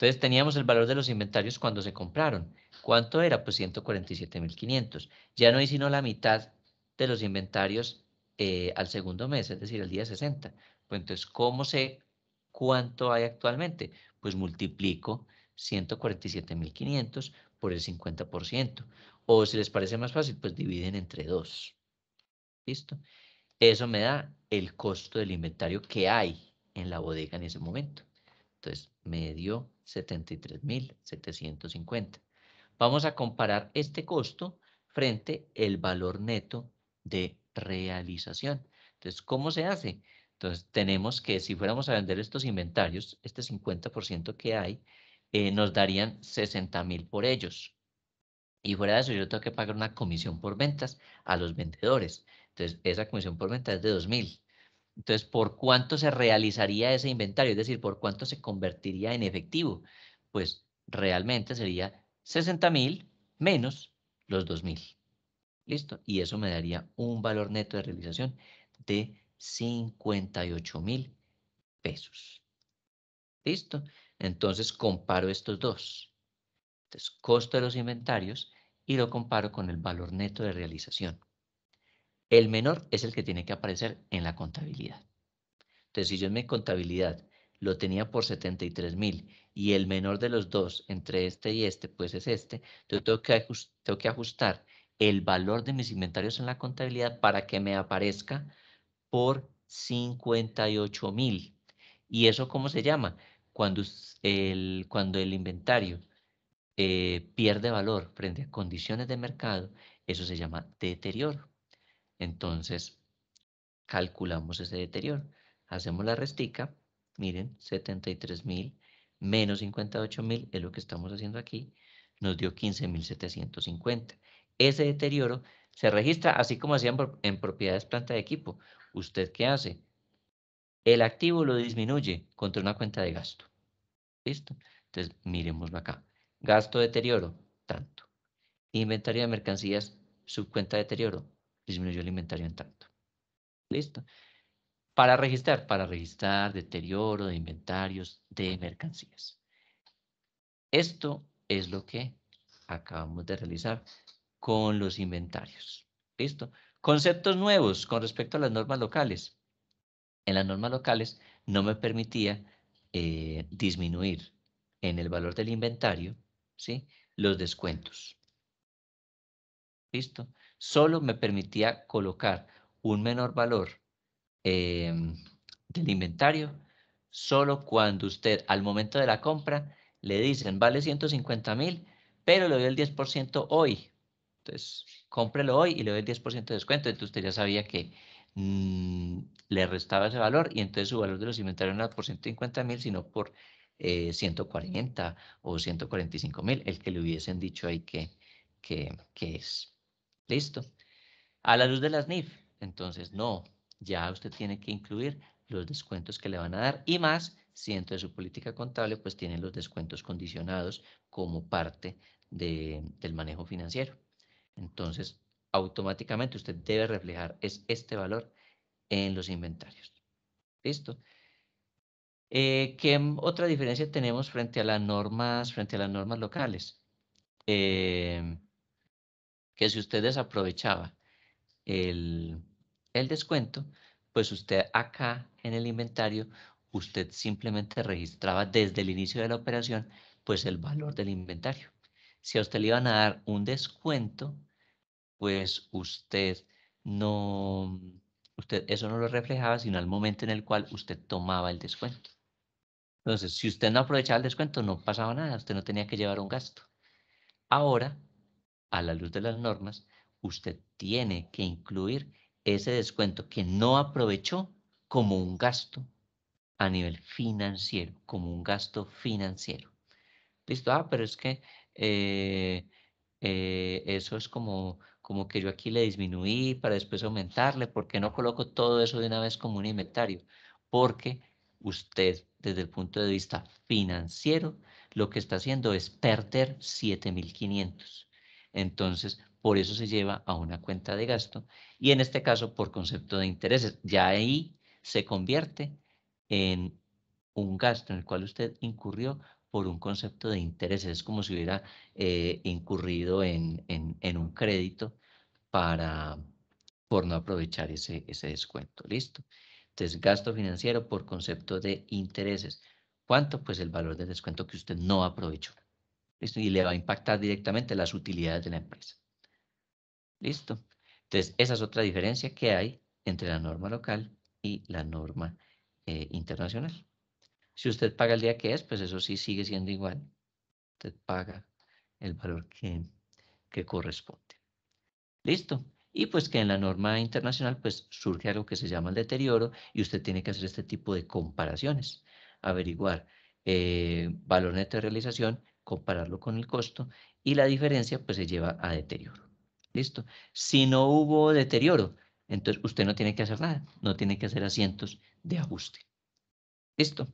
Entonces teníamos el valor de los inventarios cuando se compraron. ¿Cuánto era? Pues 147.500. Ya no hay sino la mitad de los inventarios eh, al segundo mes, es decir, el día 60. Pues entonces, ¿cómo sé cuánto hay actualmente? Pues multiplico 147.500 por el 50%. O si les parece más fácil, pues dividen entre dos. ¿Listo? Eso me da el costo del inventario que hay en la bodega en ese momento. Entonces, Medio 73.750. Vamos a comparar este costo frente el valor neto de realización. Entonces, ¿cómo se hace? Entonces, tenemos que si fuéramos a vender estos inventarios, este 50% que hay, eh, nos darían 60.000 por ellos. Y fuera de eso, yo tengo que pagar una comisión por ventas a los vendedores. Entonces, esa comisión por ventas es de 2.000. Entonces, ¿por cuánto se realizaría ese inventario? Es decir, ¿por cuánto se convertiría en efectivo? Pues realmente sería 60 mil menos los 2 mil. ¿Listo? Y eso me daría un valor neto de realización de 58 mil pesos. ¿Listo? Entonces comparo estos dos. Entonces, costo de los inventarios y lo comparo con el valor neto de realización. El menor es el que tiene que aparecer en la contabilidad. Entonces, si yo en mi contabilidad lo tenía por 73 mil y el menor de los dos entre este y este, pues es este, yo tengo que, ajustar el valor de mis inventarios en la contabilidad para que me aparezca por 58 mil. ¿Y eso cómo se llama? Cuando el, inventario eh, pierde valor frente a condiciones de mercado, eso se llama deterioro. Entonces, calculamos ese deterioro. Hacemos la restica, miren, 73.000 menos 58.000 es lo que estamos haciendo aquí, nos dio 15.750. Ese deterioro se registra así como hacían en propiedades planta de equipo. ¿Usted qué hace? El activo lo disminuye contra una cuenta de gasto. ¿Listo? Entonces, miremoslo acá. Gasto deterioro, tanto. Inventario de mercancías, subcuenta deterioro, disminuyó el inventario en tanto. Listo. Para registrar, para registrar deterioro de inventarios de mercancías. Esto es lo que acabamos de realizar con los inventarios. ¿Listo? Conceptos nuevos con respecto a las normas locales. En las normas locales no me permitía eh, disminuir en el valor del inventario ¿sí? los descuentos. ¿Listo? solo me permitía colocar un menor valor em, del inventario solo cuando usted al momento de la compra le dicen vale 150 mil, pero le doy el 10% hoy. Entonces, cómprelo hoy y le doy el 10% de descuento. Entonces, usted ya sabía que mm, le restaba ese valor y entonces su valor de los inventarios no era por 150 mil, sino por 140 eh, o 145 mil, el que le hubiesen dicho ahí que, que, que es. Listo. A la luz de las NIF, entonces no, ya usted tiene que incluir los descuentos que le van a dar y más si dentro de su política contable pues tienen los descuentos condicionados como parte del manejo financiero. Entonces, automáticamente usted debe reflejar este valor en los inventarios. ¿Listo? Eh, ¿Qué otra diferencia tenemos frente a las normas, frente a las normas locales? Eh, que si usted desaprovechaba el, el descuento, pues usted acá en el inventario, usted simplemente registraba desde el inicio de la operación, pues el valor del inventario. Si a usted le iban a dar un descuento, pues usted no, usted eso no lo reflejaba, sino al momento en el cual usted tomaba el descuento. Entonces, si usted no aprovechaba el descuento, no pasaba nada, usted no tenía que llevar un gasto. Ahora, a la luz de las normas, usted tiene que incluir ese descuento que no aprovechó como un gasto a nivel financiero, como un gasto financiero. Listo, ah, pero es que eh, eh, eso es como, como que yo aquí le disminuí para después aumentarle, porque no coloco todo eso de una vez como un inventario, porque usted desde el punto de vista financiero lo que está haciendo es perder 7.500. Entonces, por eso se lleva a una cuenta de gasto y en este caso por concepto de intereses. Ya ahí se convierte en un gasto en el cual usted incurrió por un concepto de intereses. Es como si hubiera eh, incurrido en, un crédito para, por no aprovechar ese, ese descuento. ¿Listo? Entonces, gasto financiero por concepto de intereses. ¿Cuánto? Pues el valor del descuento que usted no aprovechó. Y le va a impactar directamente las utilidades de la empresa. ¿Listo? Entonces, esa es otra diferencia que hay entre la norma local y la norma eh, internacional. Si usted paga el día que es, pues eso sí sigue siendo igual. Usted paga el valor que, corresponde. ¿Listo? Y pues que en la norma internacional pues surge algo que se llama el deterioro y usted tiene que hacer este tipo de comparaciones. Averiguar eh, valor neto de realización compararlo con el costo y la diferencia pues se lleva a deterioro. ¿Listo? Si no hubo deterioro, entonces usted no tiene que hacer nada, no tiene que hacer asientos de ajuste. ¿Listo?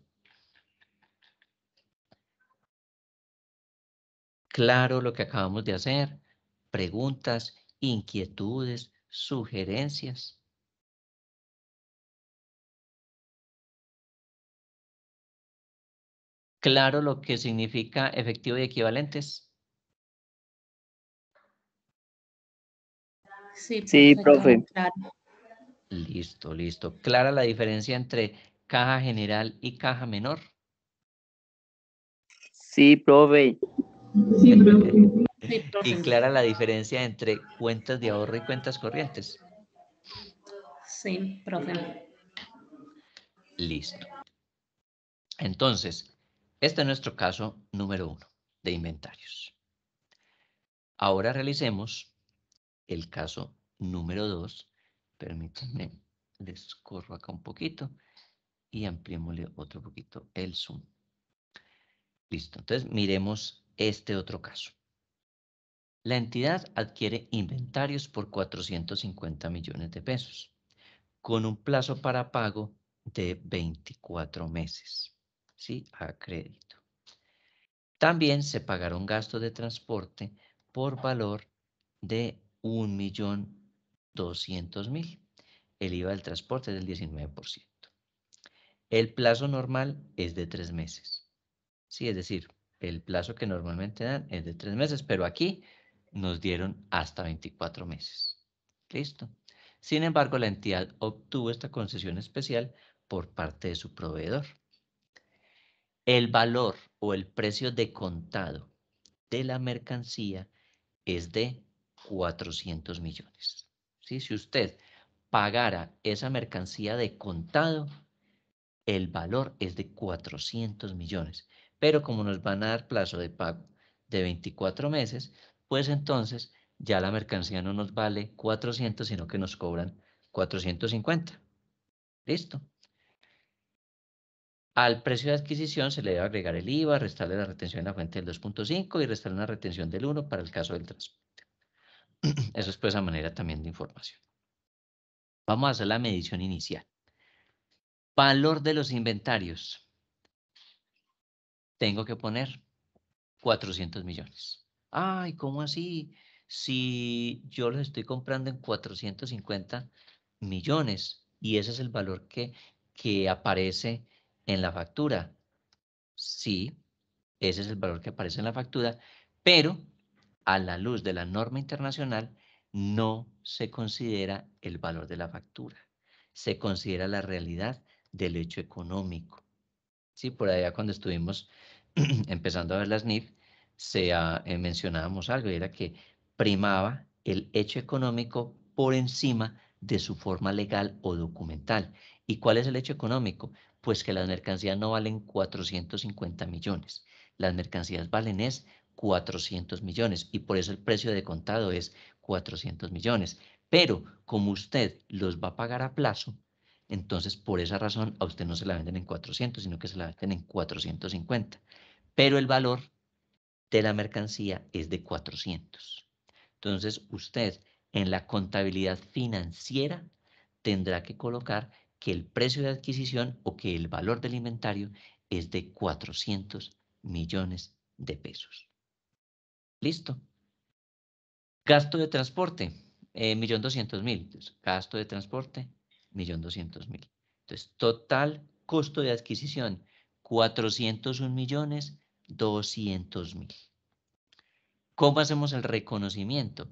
Claro lo que acabamos de hacer, preguntas, inquietudes, sugerencias. claro lo que significa efectivo y equivalentes? Sí, profe. Listo, listo. ¿Clara la diferencia entre caja general y caja menor? Sí, profe. Sí, profe. ¿Y clara la diferencia entre cuentas de ahorro y cuentas corrientes? Sí, profe. Listo. Entonces, este es nuestro caso número uno de inventarios. Ahora realicemos el caso número dos. Permítanme, les corro acá un poquito y ampliémosle otro poquito el zoom. Listo, entonces miremos este otro caso. La entidad adquiere inventarios por 450 millones de pesos, con un plazo para pago de 24 meses. ¿sí? a crédito. También se pagaron gastos de transporte por valor de 1.200.000. El IVA del transporte es del 19%. El plazo normal es de tres meses. Sí, es decir, el plazo que normalmente dan es de tres meses, pero aquí nos dieron hasta 24 meses. Listo. Sin embargo, la entidad obtuvo esta concesión especial por parte de su proveedor. El valor o el precio de contado de la mercancía es de 400 millones. ¿Sí? Si usted pagara esa mercancía de contado, el valor es de 400 millones. Pero como nos van a dar plazo de pago de 24 meses, pues entonces ya la mercancía no nos vale 400, sino que nos cobran 450. Listo. Al precio de adquisición se le debe agregar el IVA, restarle la retención de la fuente del 2.5 y restarle una retención del 1 para el caso del transporte. <clears throat> Eso es pues a manera también de información. Vamos a hacer la medición inicial. Valor de los inventarios. Tengo que poner 400 millones. Ay, ¿cómo así? Si yo los estoy comprando en 450 millones y ese es el valor que, que aparece en la factura. Sí, ese es el valor que aparece en la factura, pero a la luz de la norma internacional no se considera el valor de la factura, se considera la realidad del hecho económico. Sí, por allá cuando estuvimos <clears throat> empezando a ver las NIF, se, ah, eh, mencionábamos algo, era que primaba el hecho económico por encima de su forma legal o documental. ¿Y cuál es el hecho económico? pues que las mercancías no valen 450 millones. Las mercancías valen es 400 millones y por eso el precio de contado es 400 millones. Pero como usted los va a pagar a plazo, entonces por esa razón a usted no se la venden en 400, sino que se la venden en 450. Pero el valor de la mercancía es de 400. Entonces usted en la contabilidad financiera tendrá que colocar que el precio de adquisición o que el valor del inventario es de 400 millones de pesos. Listo. Gasto de transporte, eh, millón mil. Gasto de transporte, 1.200.000. mil. Entonces, total costo de adquisición, 401.200.000. millones mil. ¿Cómo hacemos el reconocimiento?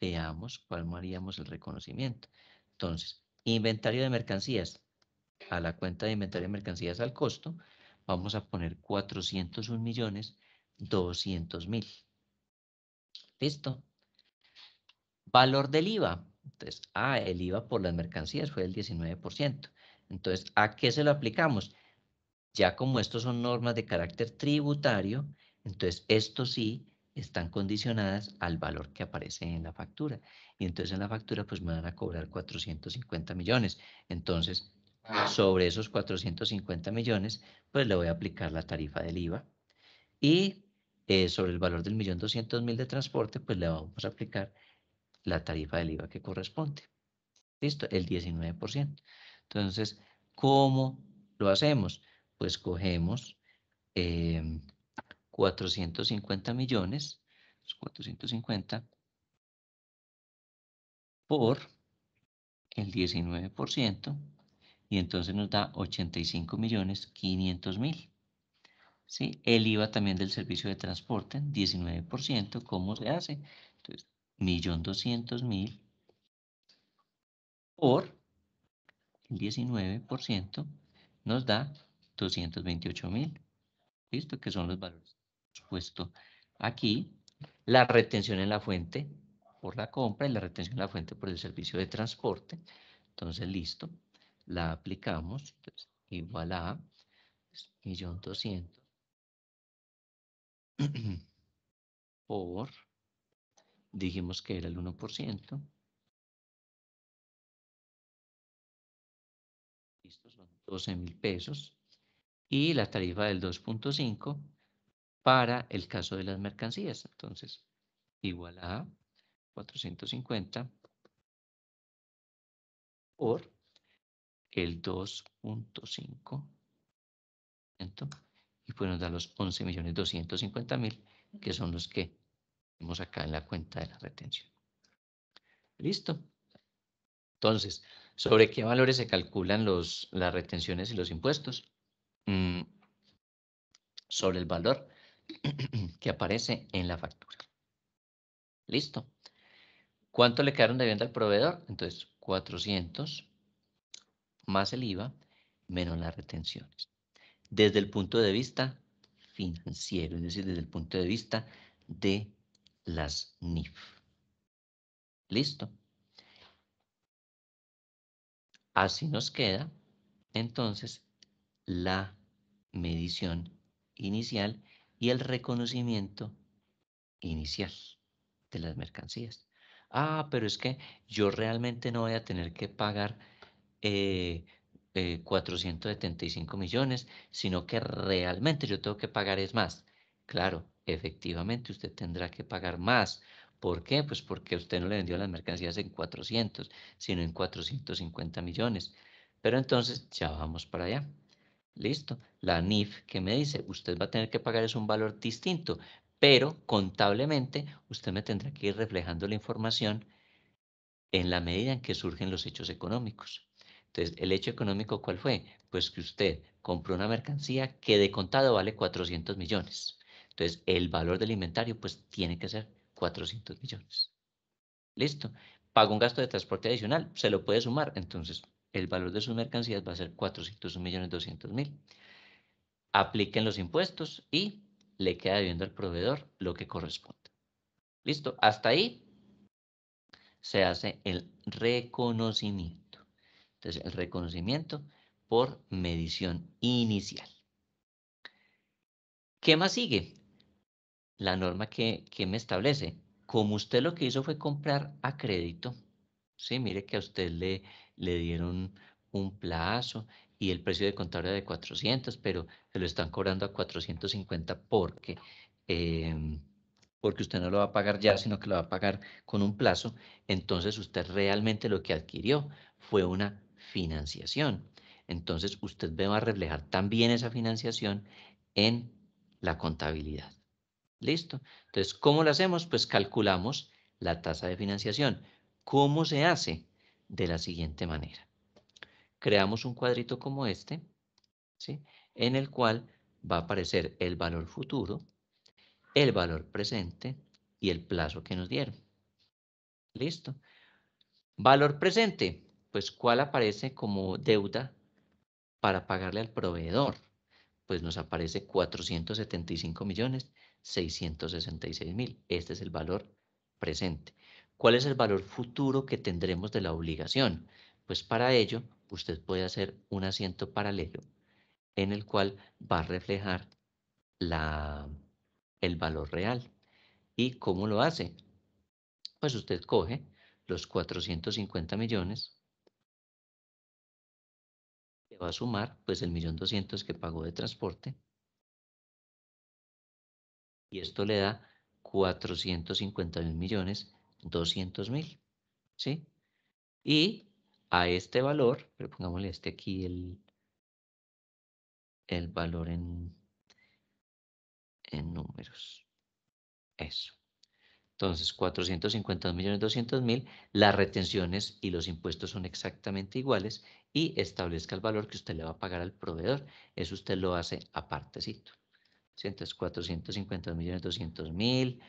veamos cómo haríamos el reconocimiento. Entonces, Inventario de mercancías. A la cuenta de inventario de mercancías al costo, vamos a poner 401 millones mil. ¿Listo? Valor del IVA. Entonces, ah, el IVA por las mercancías fue el 19%. Entonces, ¿a qué se lo aplicamos? Ya como estos son normas de carácter tributario, entonces esto sí están condicionadas al valor que aparece en la factura. Y entonces en la factura pues me van a cobrar 450 millones. Entonces, ah. sobre esos 450 millones, pues le voy a aplicar la tarifa del IVA. Y eh, sobre el valor del millón doscientos mil de transporte, pues le vamos a aplicar la tarifa del IVA que corresponde. ¿Listo? El 19%. Entonces, ¿cómo lo hacemos? Pues cogemos... Em, 450 millones, 450, por el 19%, y entonces nos da 85 millones 500 mil. ¿Sí? El IVA también del servicio de transporte, 19%, ¿cómo se hace? Entonces, 1.200.000 por el 19% nos da 228.000, ¿listo? Que son los valores puesto aquí, la retención en la fuente por la compra y la retención en la fuente por el servicio de transporte. Entonces, listo, la aplicamos, igual a 1.200.000 <clears throat> por, dijimos que era el 1%, listo, son 12.000 mil pesos, y la tarifa del 2.5 para el caso de las mercancías. Entonces, igual a 450 por el 2.5 y pues nos da los 11.250.000 que son los que vemos acá en la cuenta de la retención. Listo. Entonces, ¿sobre qué valores se calculan las retenciones y los impuestos? Mm, sobre el valor <clears throat> que aparece en la factura. Listo. ¿Cuánto le quedaron debiendo al proveedor? Entonces, 400 más el IVA menos las retenciones. Desde el punto de vista financiero, es decir, desde el punto de vista de las NIF. Listo. Así nos queda entonces la medición inicial y el reconocimiento inicial de las mercancías. Ah, pero es que yo realmente no voy a tener que pagar 475 eh, eh, millones, sino que realmente yo tengo que pagar es más. Claro, efectivamente usted tendrá que pagar más. ¿Por qué? Pues porque usted no le vendió las mercancías en 400, sino en 450 millones. Pero entonces ya vamos para allá. Listo. La NIF que me dice, usted va a tener que pagar es un valor distinto, pero contablemente usted me tendrá que ir reflejando la información en la medida en que surgen los hechos económicos. Entonces, ¿el hecho económico cuál fue? Pues que usted compró una mercancía que de contado vale 400 millones. Entonces, el valor del inventario pues tiene que ser 400 millones. Listo. Pago un gasto de transporte adicional, se lo puede sumar, entonces el valor de sus mercancías va a ser 401.200.000. Apliquen los impuestos y le queda debiendo al proveedor lo que corresponde. Listo, hasta ahí se hace el reconocimiento. Entonces, el reconocimiento por medición inicial. ¿Qué más sigue? La norma que, que me establece. Como usted lo que hizo fue comprar a crédito, sí, mire que a usted le, le dieron un plazo y el precio de contador era de 400, pero se lo están cobrando a 450 porque, em, porque usted no lo va a pagar ya, sino que lo va a pagar con un plazo. Entonces usted realmente lo que adquirió fue una financiación. Entonces usted va a reflejar también esa financiación en la contabilidad. ¿Listo? Entonces, ¿cómo lo hacemos? Pues calculamos la tasa de financiación. ¿Cómo se hace? de la siguiente manera. Creamos un cuadrito como este, ¿sí? en el cual va a aparecer el valor futuro, el valor presente y el plazo que nos dieron. Listo. Valor presente, pues ¿cuál aparece como deuda para pagarle al proveedor? Pues nos aparece 475.666.000, Este es el valor presente. ¿Cuál es el valor futuro que tendremos de la obligación? Pues para ello, usted puede hacer un asiento paralelo en el cual va a reflejar el valor real. ¿Y cómo lo hace? Pues usted coge los 450 millones, le va a sumar pues el millón 200 que pagó de transporte, y esto le da mil millones 200 mil, ¿sí? Y a este valor, pero pongámosle este aquí el, valor en, en números. Eso. Entonces, 452 millones 200 mil, las retenciones y los impuestos son exactamente iguales y establezca el valor que usted le va a pagar al proveedor. Eso usted lo hace apartecito. ¿Sí? Entonces, 450 millones 200 mil,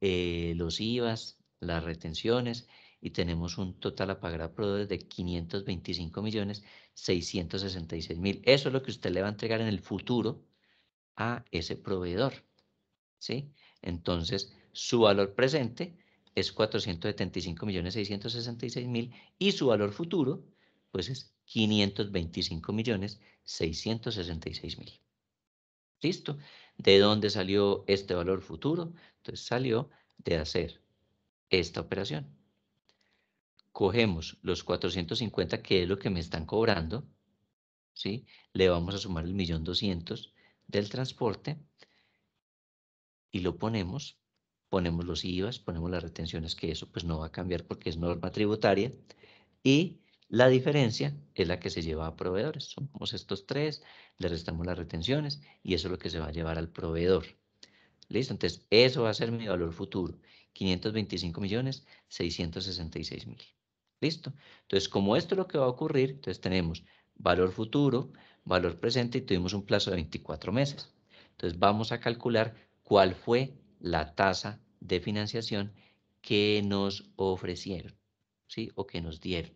eh, los IVAs, las retenciones y tenemos un total a pagar a proveedores de 525 millones mil. Eso es lo que usted le va a entregar en el futuro a ese proveedor. ¿sí? Entonces, su valor presente es 475 millones mil y su valor futuro pues es 525 millones 666 mil. ¿Listo? ¿De dónde salió este valor futuro? Entonces salió de hacer esta operación. Cogemos los 450, que es lo que me están cobrando, ¿sí? Le vamos a sumar el millón doscientos del transporte y lo ponemos, ponemos los IVAs, ponemos las retenciones, que eso pues no va a cambiar porque es norma tributaria, y la diferencia es la que se lleva a proveedores. Somos estos tres, le restamos las retenciones y eso es lo que se va a llevar al proveedor. Listo, entonces eso va a ser mi valor futuro. 525 millones 666 mil. ¿Listo? Entonces, como esto es lo que va a ocurrir, entonces tenemos valor futuro, valor presente y tuvimos un plazo de 24 meses. Entonces, vamos a calcular cuál fue la tasa de financiación que nos ofrecieron, ¿sí? O que nos dieron.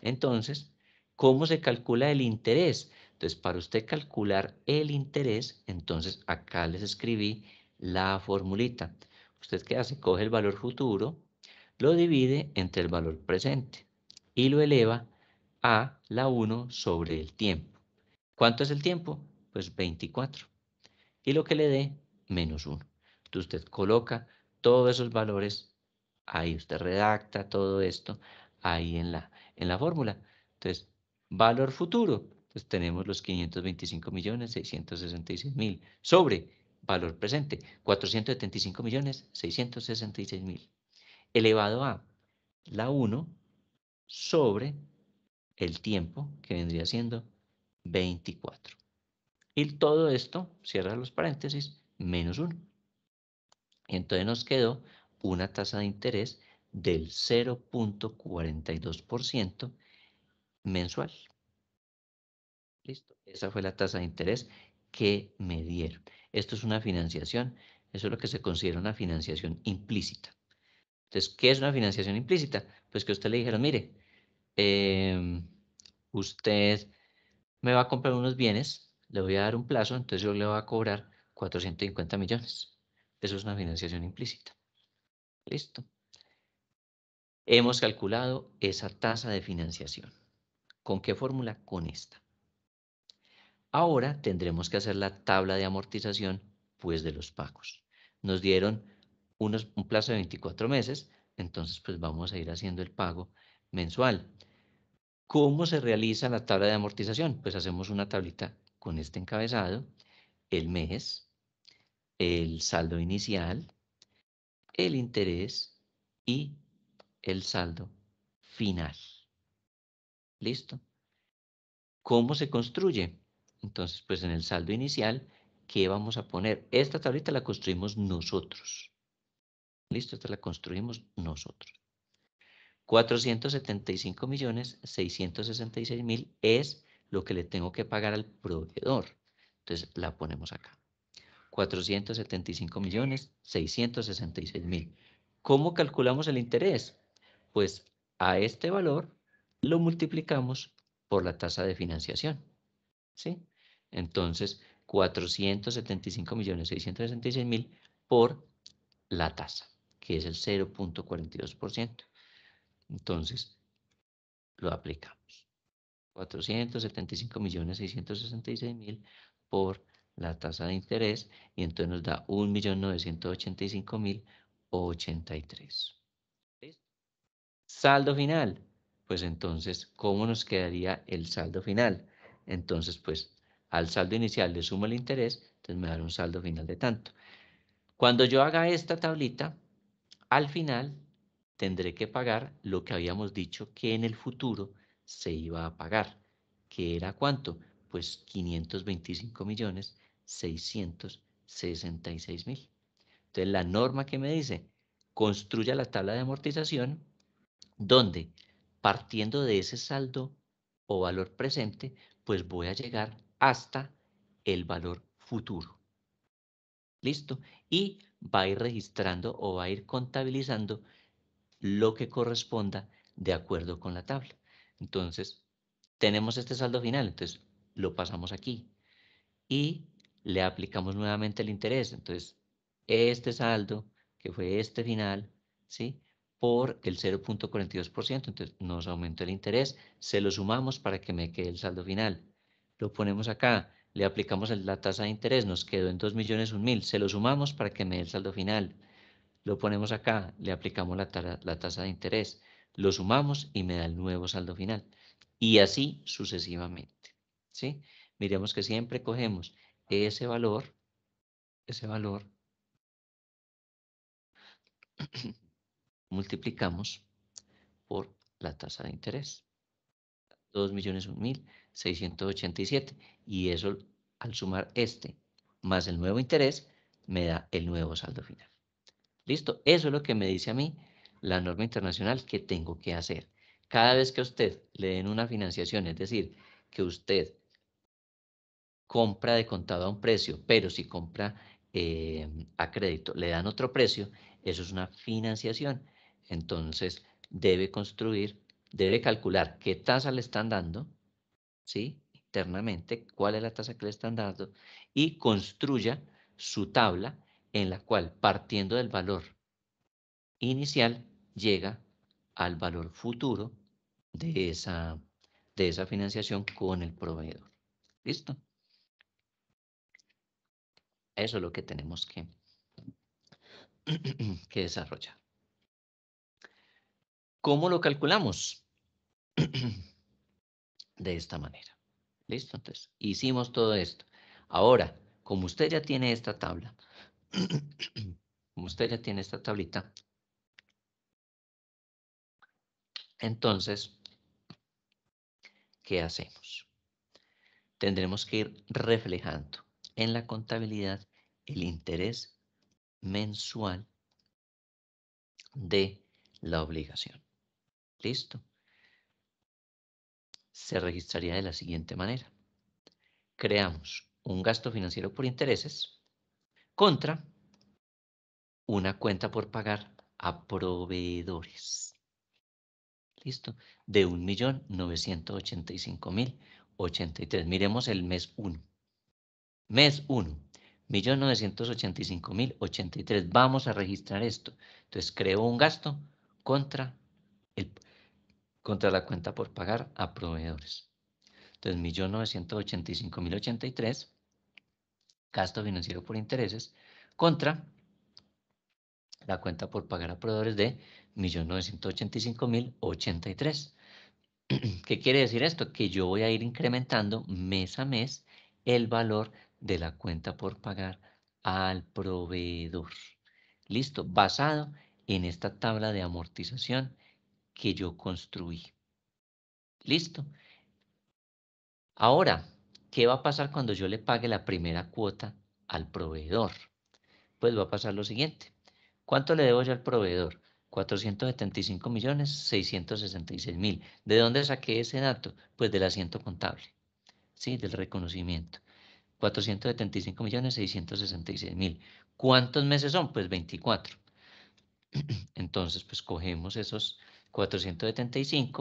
Entonces, ¿cómo se calcula el interés? Entonces, para usted calcular el interés, entonces acá les escribí la formulita. ¿Usted qué hace? Coge el valor futuro, lo divide entre el valor presente y lo eleva a la 1 sobre el tiempo. ¿Cuánto es el tiempo? Pues 24. Y lo que le dé, menos 1. Entonces usted coloca todos esos valores, ahí usted redacta todo esto, ahí en la, en la fórmula. Entonces, valor futuro, entonces pues tenemos los 525.666.000 millones sobre valor presente, 475.666.000, elevado a la 1 sobre el tiempo que vendría siendo 24. Y todo esto, cierra los paréntesis, menos 1. Entonces nos quedó una tasa de interés del 0.42% mensual. Listo, esa fue la tasa de interés que me dieron. Esto es una financiación, eso es lo que se considera una financiación implícita. Entonces, ¿qué es una financiación implícita? Pues que usted le dijeron, mire, em, usted me va a comprar unos bienes, le voy a dar un plazo, entonces yo le voy a cobrar 450 millones. Eso es una financiación implícita. Listo. Hemos calculado esa tasa de financiación. ¿Con qué fórmula? Con esta. Ahora tendremos que hacer la tabla de amortización pues de los pagos. Nos dieron un plazo de 24 meses, entonces pues vamos a ir haciendo el pago mensual. ¿Cómo se realiza la tabla de amortización? Pues hacemos una tablita con este encabezado, el mes, el saldo inicial, el interés y el saldo final. ¿Listo? ¿Cómo se construye? Entonces, pues en el saldo inicial, ¿qué vamos a poner? Esta tablita la construimos nosotros. Listo, esta la construimos nosotros. 475.666.000 millones mil es lo que le tengo que pagar al proveedor. Entonces la ponemos acá. 475.666.000. millones ¿Cómo calculamos el interés? Pues a este valor lo multiplicamos por la tasa de financiación. ¿Sí? Entonces, 475.666.000 por la tasa, que es el 0.42%. Entonces, lo aplicamos. 475.666.000 por la tasa de interés y entonces nos da 1.985.083. Saldo final. Pues entonces, ¿cómo nos quedaría el saldo final? Entonces, pues al saldo inicial le sumo el interés, entonces me dará un saldo final de tanto. Cuando yo haga esta tablita, al final tendré que pagar lo que habíamos dicho que en el futuro se iba a pagar, que era cuánto? Pues 525 millones 666 mil. Entonces la norma que me dice, construya la tabla de amortización donde partiendo de ese saldo o valor presente, pues voy a llegar hasta el valor futuro. ¿Listo? Y va a ir registrando o va a ir contabilizando lo que corresponda de acuerdo con la tabla. Entonces, tenemos este saldo final, entonces lo pasamos aquí y le aplicamos nuevamente el interés. Entonces, este saldo, que fue este final, ¿sí? por el 0.42%, entonces nos aumentó el interés, se lo sumamos para que me quede el saldo final lo ponemos acá, le aplicamos la tasa de interés, nos quedó en 2 millones un mil, se lo sumamos para que me dé el saldo final. Lo ponemos acá, le aplicamos la, tasa de interés, lo sumamos y me da el nuevo saldo final. Y así sucesivamente. ¿sí? Miremos que siempre cogemos ese valor, ese valor, <coughs> multiplicamos por la tasa de interés. 2 millones un mil 687. Y eso al sumar este más el nuevo interés me da el nuevo saldo final. Listo, eso es lo que me dice a mí la norma internacional que tengo que hacer. Cada vez que a usted le den una financiación, es decir, que usted compra de contado a un precio, pero si compra em, a crédito le dan otro precio, eso es una financiación. Entonces debe construir, debe calcular qué tasa le están dando, ¿sí? internamente cuál es la tasa que le están dando y construya su tabla en la cual partiendo del valor inicial llega al valor futuro de esa, de esa financiación con el proveedor. ¿Listo? Eso es lo que tenemos que, <clears throat> que desarrollar. ¿Cómo lo calculamos? <clears throat> de esta manera. ¿Listo? Entonces, hicimos todo esto. Ahora, como usted ya tiene esta tabla, <clears throat> como usted ya tiene esta tablita, entonces, ¿qué hacemos? Tendremos que ir reflejando en la contabilidad el interés mensual de la obligación. ¿Listo? se registraría de la siguiente manera. Creamos un gasto financiero por intereses contra una cuenta por pagar a proveedores. ¿Listo? De 1.985.083. Miremos el mes 1. Mes 1. 1.985.083. Vamos a registrar esto. Entonces, creo un gasto contra el, contra la cuenta por pagar a proveedores. Entonces, 1.985.083, gasto financiero por intereses, contra la cuenta por pagar a proveedores de 1.985.083. <clears throat> ¿Qué quiere decir esto? Que yo voy a ir incrementando mes a mes el valor de la cuenta por pagar al proveedor. Listo, basado en esta tabla de amortización que yo construí. Listo. Ahora, ¿qué va a pasar cuando yo le pague la primera cuota al proveedor? Pues va a pasar lo siguiente. ¿Cuánto le debo yo al proveedor? 475 millones 666 mil. ¿De dónde saqué ese dato? Pues del asiento contable, ¿sí? Del reconocimiento. 475 millones 666 mil. ¿Cuántos meses son? Pues 24. <clears throat> Entonces, pues cogemos esos 475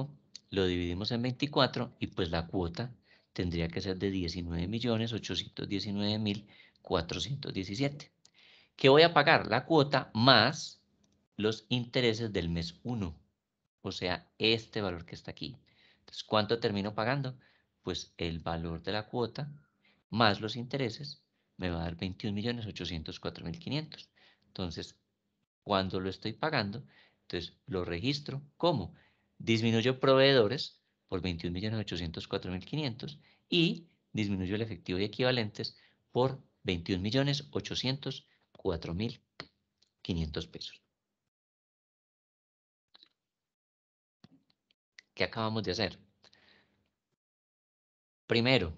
lo dividimos en 24 y pues la cuota tendría que ser de 19.819.417. Que voy a pagar? La cuota más los intereses del mes 1, o sea, este valor que está aquí. Entonces, ¿cuánto termino pagando? Pues el valor de la cuota más los intereses me va a dar 21.804.500. Entonces, cuando lo estoy pagando, entonces, lo registro. como Disminuyo proveedores por 21.804.500 y disminuyo el efectivo y equivalentes por 21.804.500 pesos. ¿Qué acabamos de hacer? Primero,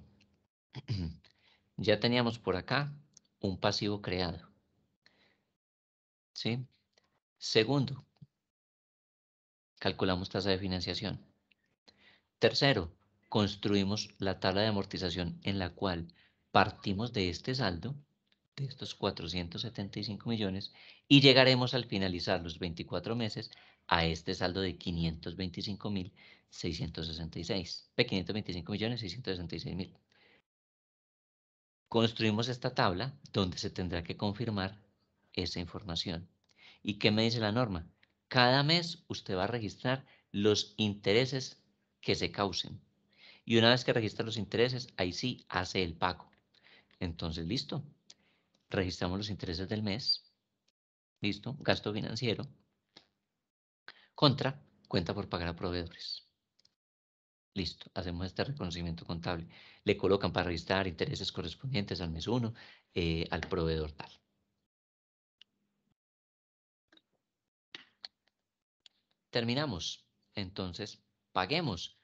<clears throat> ya teníamos por acá un pasivo creado. ¿Sí? Segundo, Calculamos tasa de financiación. Tercero, construimos la tabla de amortización en la cual partimos de este saldo, de estos 475 millones, y llegaremos al finalizar los 24 meses a este saldo de 525.666, 525 millones 666 mil. Construimos esta tabla donde se tendrá que confirmar esa información. ¿Y qué me dice la norma? Cada mes usted va a registrar los intereses que se causen. Y una vez que registra los intereses, ahí sí hace el pago. Entonces, listo. Registramos los intereses del mes. Listo. Gasto financiero. Contra cuenta por pagar a proveedores. Listo, hacemos este reconocimiento contable. Le colocan para registrar intereses correspondientes al mes 1, eh, al proveedor tal. terminamos. Entonces, paguemos.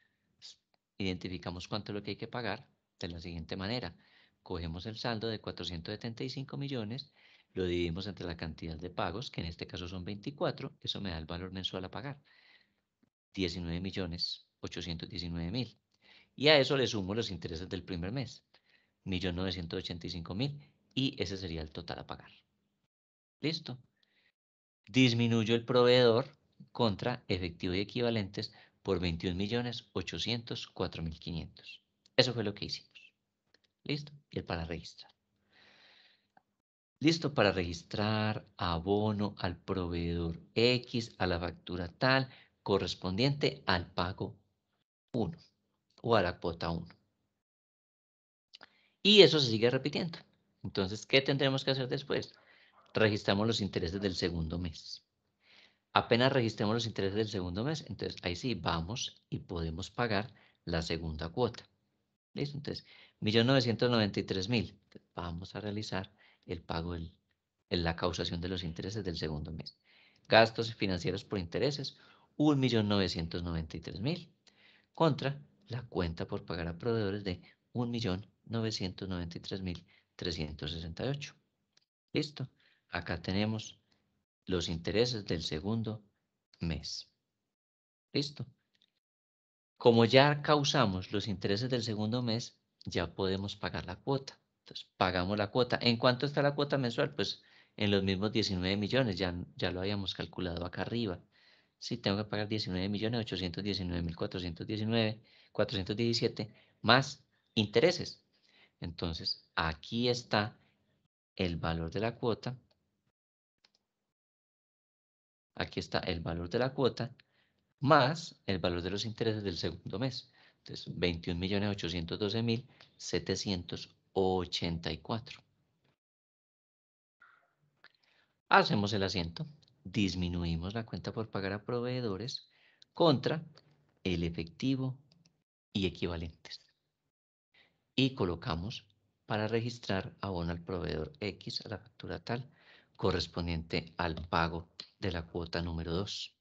Identificamos cuánto es lo que hay que pagar de la siguiente manera. Cogemos el saldo de 475 millones, lo dividimos entre la cantidad de pagos, que en este caso son 24, eso me da el valor mensual a pagar. 19 millones 819 mil. Y a eso le sumo los intereses del primer mes, 1.985.000, y ese sería el total a pagar. ¿Listo? Disminuyo el proveedor contra efectivo y equivalentes por 21.804.500. Eso fue lo que hicimos. ¿Listo? Y el para registrar. Listo para registrar abono al proveedor X a la factura tal correspondiente al pago 1 o a la cuota 1. Y eso se sigue repitiendo. Entonces, ¿qué tendremos que hacer después? Registramos los intereses del segundo mes. Apenas registremos los intereses del segundo mes, entonces ahí sí vamos y podemos pagar la segunda cuota. ¿Listo? Entonces, 1.993.000. Vamos a realizar el pago, en la causación de los intereses del segundo mes. Gastos financieros por intereses, 1.993.000 contra la cuenta por pagar a proveedores de 1.993.368. ¿Listo? Acá tenemos los intereses del segundo mes. ¿Listo? Como ya causamos los intereses del segundo mes, ya podemos pagar la cuota. Entonces, pagamos la cuota. ¿En cuánto está la cuota mensual? Pues en los mismos 19 millones, ya, ya lo habíamos calculado acá arriba. Si sí, tengo que pagar 19 millones 819 mil 419, 417 más intereses. Entonces, aquí está el valor de la cuota Aquí está el valor de la cuota más el valor de los intereses del segundo mes. Entonces, 21.812.784. Hacemos el asiento, disminuimos la cuenta por pagar a proveedores contra el efectivo y equivalentes. Y colocamos para registrar abono al proveedor X a la factura tal correspondiente al pago de la cuota número 2.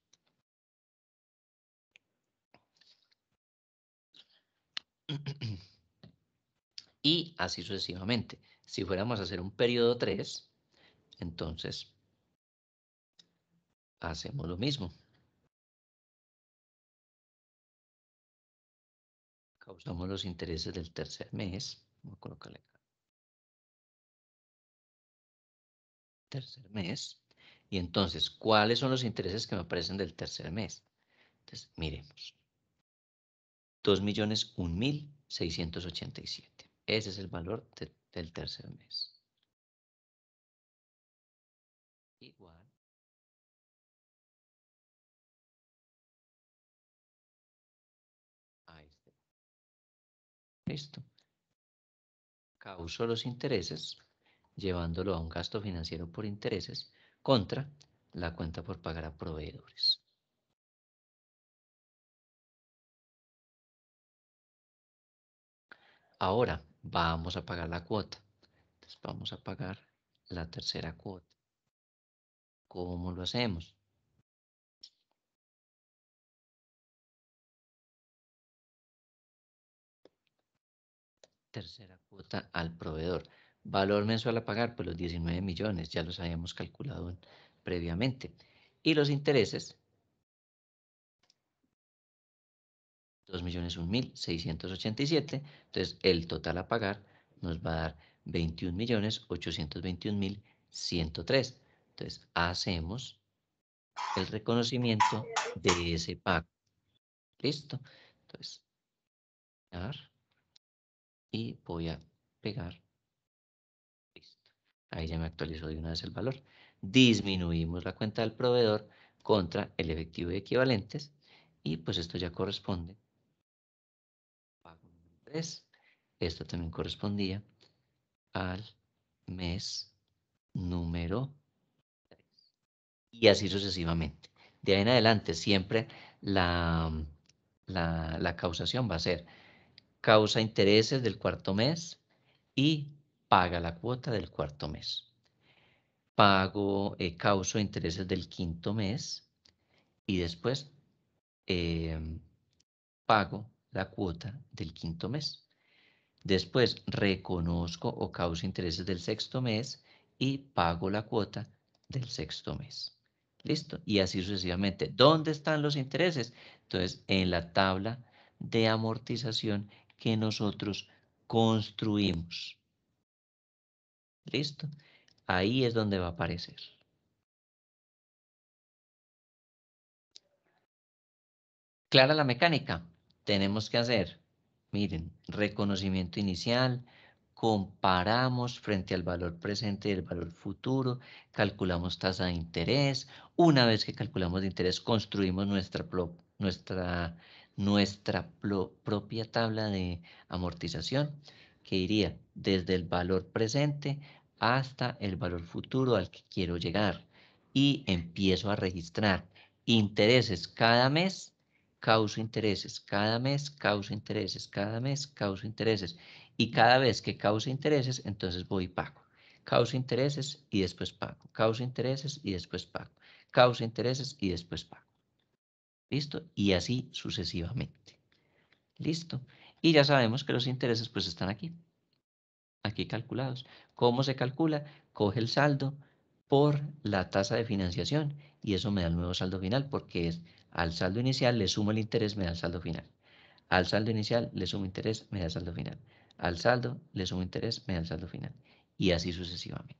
<clears throat> Y así sucesivamente. Si fuéramos a hacer un periodo 3, entonces hacemos lo mismo. Causamos los intereses del tercer mes. Voy a colocarle acá. tercer mes. Y entonces, ¿cuáles son los intereses que me aparecen del tercer mes? Entonces, miremos. 2.1.687. Ese es el valor del tercer mes. Igual. Ahí está. Listo. Causó los intereses llevándolo a un gasto financiero por intereses contra la cuenta por pagar a proveedores. Ahora vamos a pagar la cuota. Entonces vamos a pagar la tercera cuota. ¿Cómo lo hacemos? Tercera cuota al proveedor. Valor mensual a pagar, pues los 19 millones, ya los habíamos calculado previamente. Y los intereses, millones 1.687. Entonces, el total a pagar nos va a dar millones 21.821.103. Entonces, hacemos el reconocimiento de ese pago. ¿Listo? Entonces, y voy a pegar Ahí ya me actualizó de una vez el valor. Disminuimos la cuenta del proveedor contra el efectivo de equivalentes. Y pues esto ya corresponde. Pago 3. Esto también correspondía al mes número 3. Y así sucesivamente. De ahí en adelante, siempre la, la, la causación va a ser causa intereses del cuarto mes y paga la cuota del cuarto mes. Pago, eh, causo intereses del quinto mes y después em, pago la cuota del quinto mes. Después reconozco o causo intereses del sexto mes y pago la cuota del sexto mes. Listo. Y así sucesivamente. ¿Dónde están los intereses? Entonces, en la tabla de amortización que nosotros construimos. Listo. Ahí es donde va a aparecer. Clara la mecánica. Tenemos que hacer, miren, reconocimiento inicial, comparamos frente al valor presente y el valor futuro, calculamos tasa de interés, una vez que calculamos de interés construimos nuestra, nuestra, propia tabla de amortización, que iría desde el valor presente hasta el valor futuro al que quiero llegar y empiezo a registrar intereses cada mes, causo intereses cada mes, causa intereses cada mes, causo intereses y cada vez que causa intereses entonces voy y pago. Causo intereses y después pago, causo intereses y después pago, causo intereses y después pago. ¿Listo? Y así sucesivamente. ¿Listo? Y ya sabemos que los intereses pues están aquí, aquí calculados. ¿Cómo se calcula? Coge el saldo por la tasa de financiación y eso me da el nuevo saldo final porque es al saldo inicial le sumo el interés, me da el saldo final. Al saldo inicial le sumo interés, me da el saldo final. Al saldo le sumo interés, me da el saldo final. Y así sucesivamente.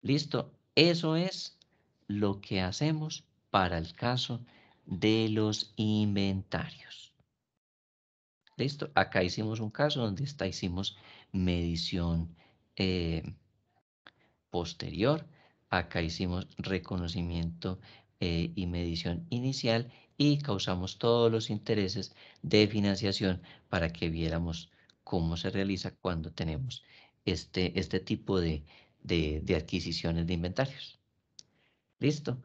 Listo, eso es lo que hacemos para el caso de los inventarios. Listo, acá hicimos un caso donde está hicimos medición eh, posterior, acá hicimos reconocimiento eh, y medición inicial y causamos todos los intereses de financiación para que viéramos cómo se realiza cuando tenemos este, este tipo de adquisiciones de inventarios. ¿Listo?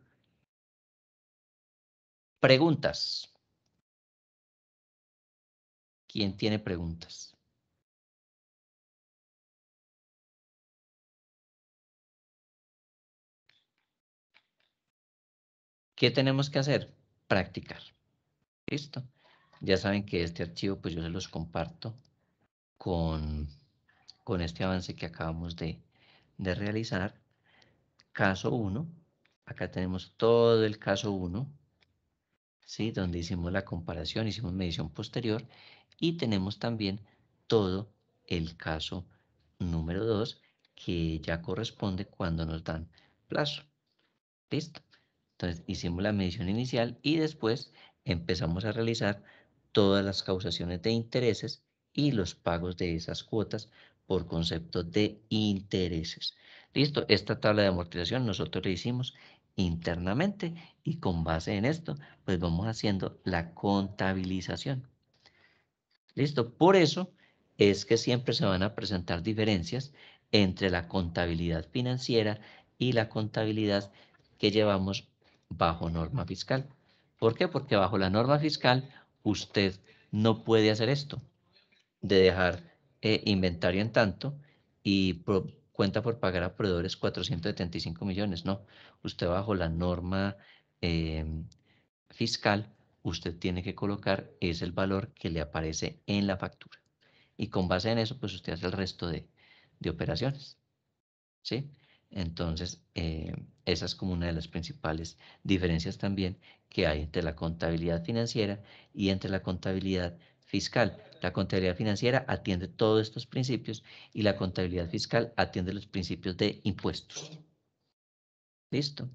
Preguntas. ¿Quién tiene preguntas. ¿Qué tenemos que hacer? Practicar. Listo. Ya saben que este archivo, pues yo se los comparto con, este avance que acabamos de, de realizar. Caso 1. Acá tenemos todo el caso 1. ¿sí? Donde hicimos la comparación, hicimos medición posterior y tenemos también todo el caso número 2 que ya corresponde cuando nos dan plazo. ¿Listo? Entonces hicimos la medición inicial y después empezamos a realizar todas las causaciones de intereses y los pagos de esas cuotas por concepto de intereses. Listo, esta tabla de amortización nosotros la hicimos internamente y con base en esto, pues vamos haciendo la contabilización. ¿Listo? Por eso es que siempre se van a presentar diferencias entre la contabilidad financiera y la contabilidad que llevamos bajo norma fiscal. ¿Por qué? Porque bajo la norma fiscal usted no puede hacer esto, de dejar eh, inventario en tanto y cuenta por pagar a proveedores 475 millones. No, usted bajo la norma eh, fiscal usted tiene que colocar es el valor que le aparece en la factura. Y con base en eso, pues usted hace el resto de, operaciones. ¿Sí? Entonces, eh, esa es como una de las principales diferencias también que hay entre la contabilidad financiera y entre la contabilidad fiscal. La contabilidad financiera atiende todos estos principios y la contabilidad fiscal atiende los principios de impuestos. ¿Listo?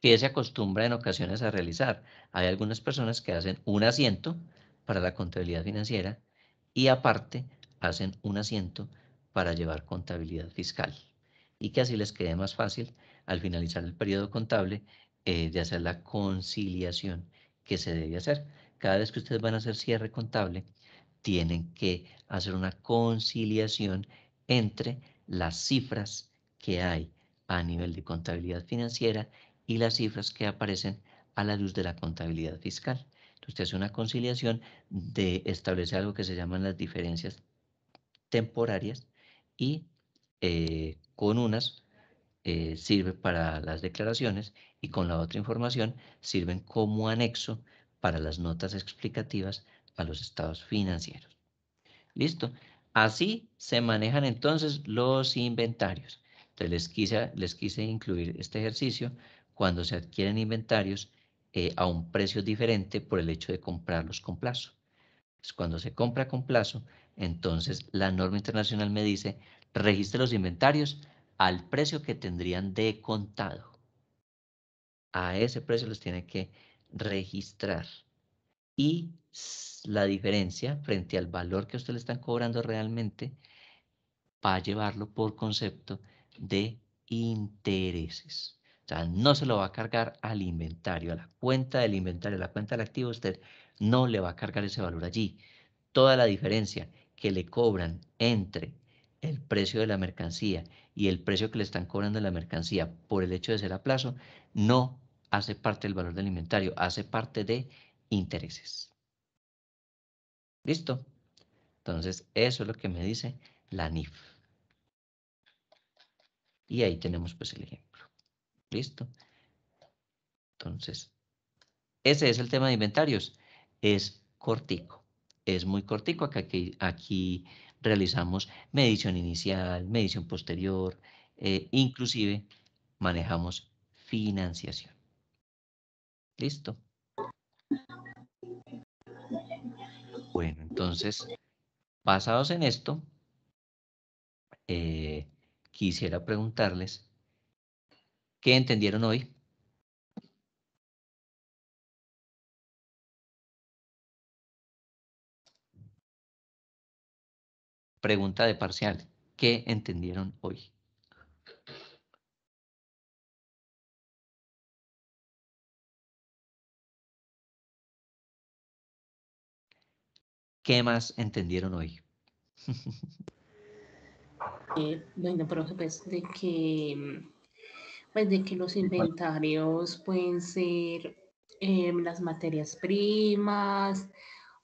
que se acostumbra en ocasiones a realizar. Hay algunas personas que hacen un asiento para la contabilidad financiera y aparte hacen un asiento para llevar contabilidad fiscal y que así les quede más fácil al finalizar el periodo contable eh, de hacer la conciliación que se debe hacer. Cada vez que ustedes van a hacer cierre contable, tienen que hacer una conciliación entre las cifras que hay a nivel de contabilidad financiera y las cifras que aparecen a la luz de la contabilidad fiscal. Entonces, usted hace una conciliación de establecer algo que se llaman las diferencias temporarias y eh, con unas eh, sirve para las declaraciones y con la otra información sirven como anexo para las notas explicativas a los estados financieros. Listo. Así se manejan entonces los inventarios. Entonces les quise, les quise incluir este ejercicio cuando se adquieren inventarios eh, a un precio diferente por el hecho de comprarlos con plazo. Pues, cuando se compra con plazo, entonces la norma internacional me dice, registre los inventarios al precio que tendrían de contado. A ese precio los tiene que registrar. Y la diferencia frente al valor que usted le están cobrando realmente va a llevarlo por concepto de intereses. O sea, no se lo va a cargar al inventario, a la cuenta del inventario, a la cuenta del activo, usted no le va a cargar ese valor allí. Toda la diferencia que le cobran entre el precio de la mercancía y el precio que le están cobrando la mercancía por el hecho de ser a plazo, no hace parte del valor del inventario, hace parte de intereses. ¿Listo? Entonces, eso es lo que me dice la NIF. Y ahí tenemos pues el ejemplo. Listo. Entonces, ese es el tema de inventarios. Es cortico, es muy cortico. Aquí, aquí realizamos medición inicial, medición posterior, eh, inclusive manejamos financiación. Listo. Bueno, entonces, basados en esto, eh, quisiera preguntarles ¿Qué entendieron hoy? Pregunta de parcial. ¿Qué entendieron hoy? ¿Qué más entendieron hoy? Eh, bueno, profe, pues de que pues, de que los inventarios pueden ser eh, las materias primas,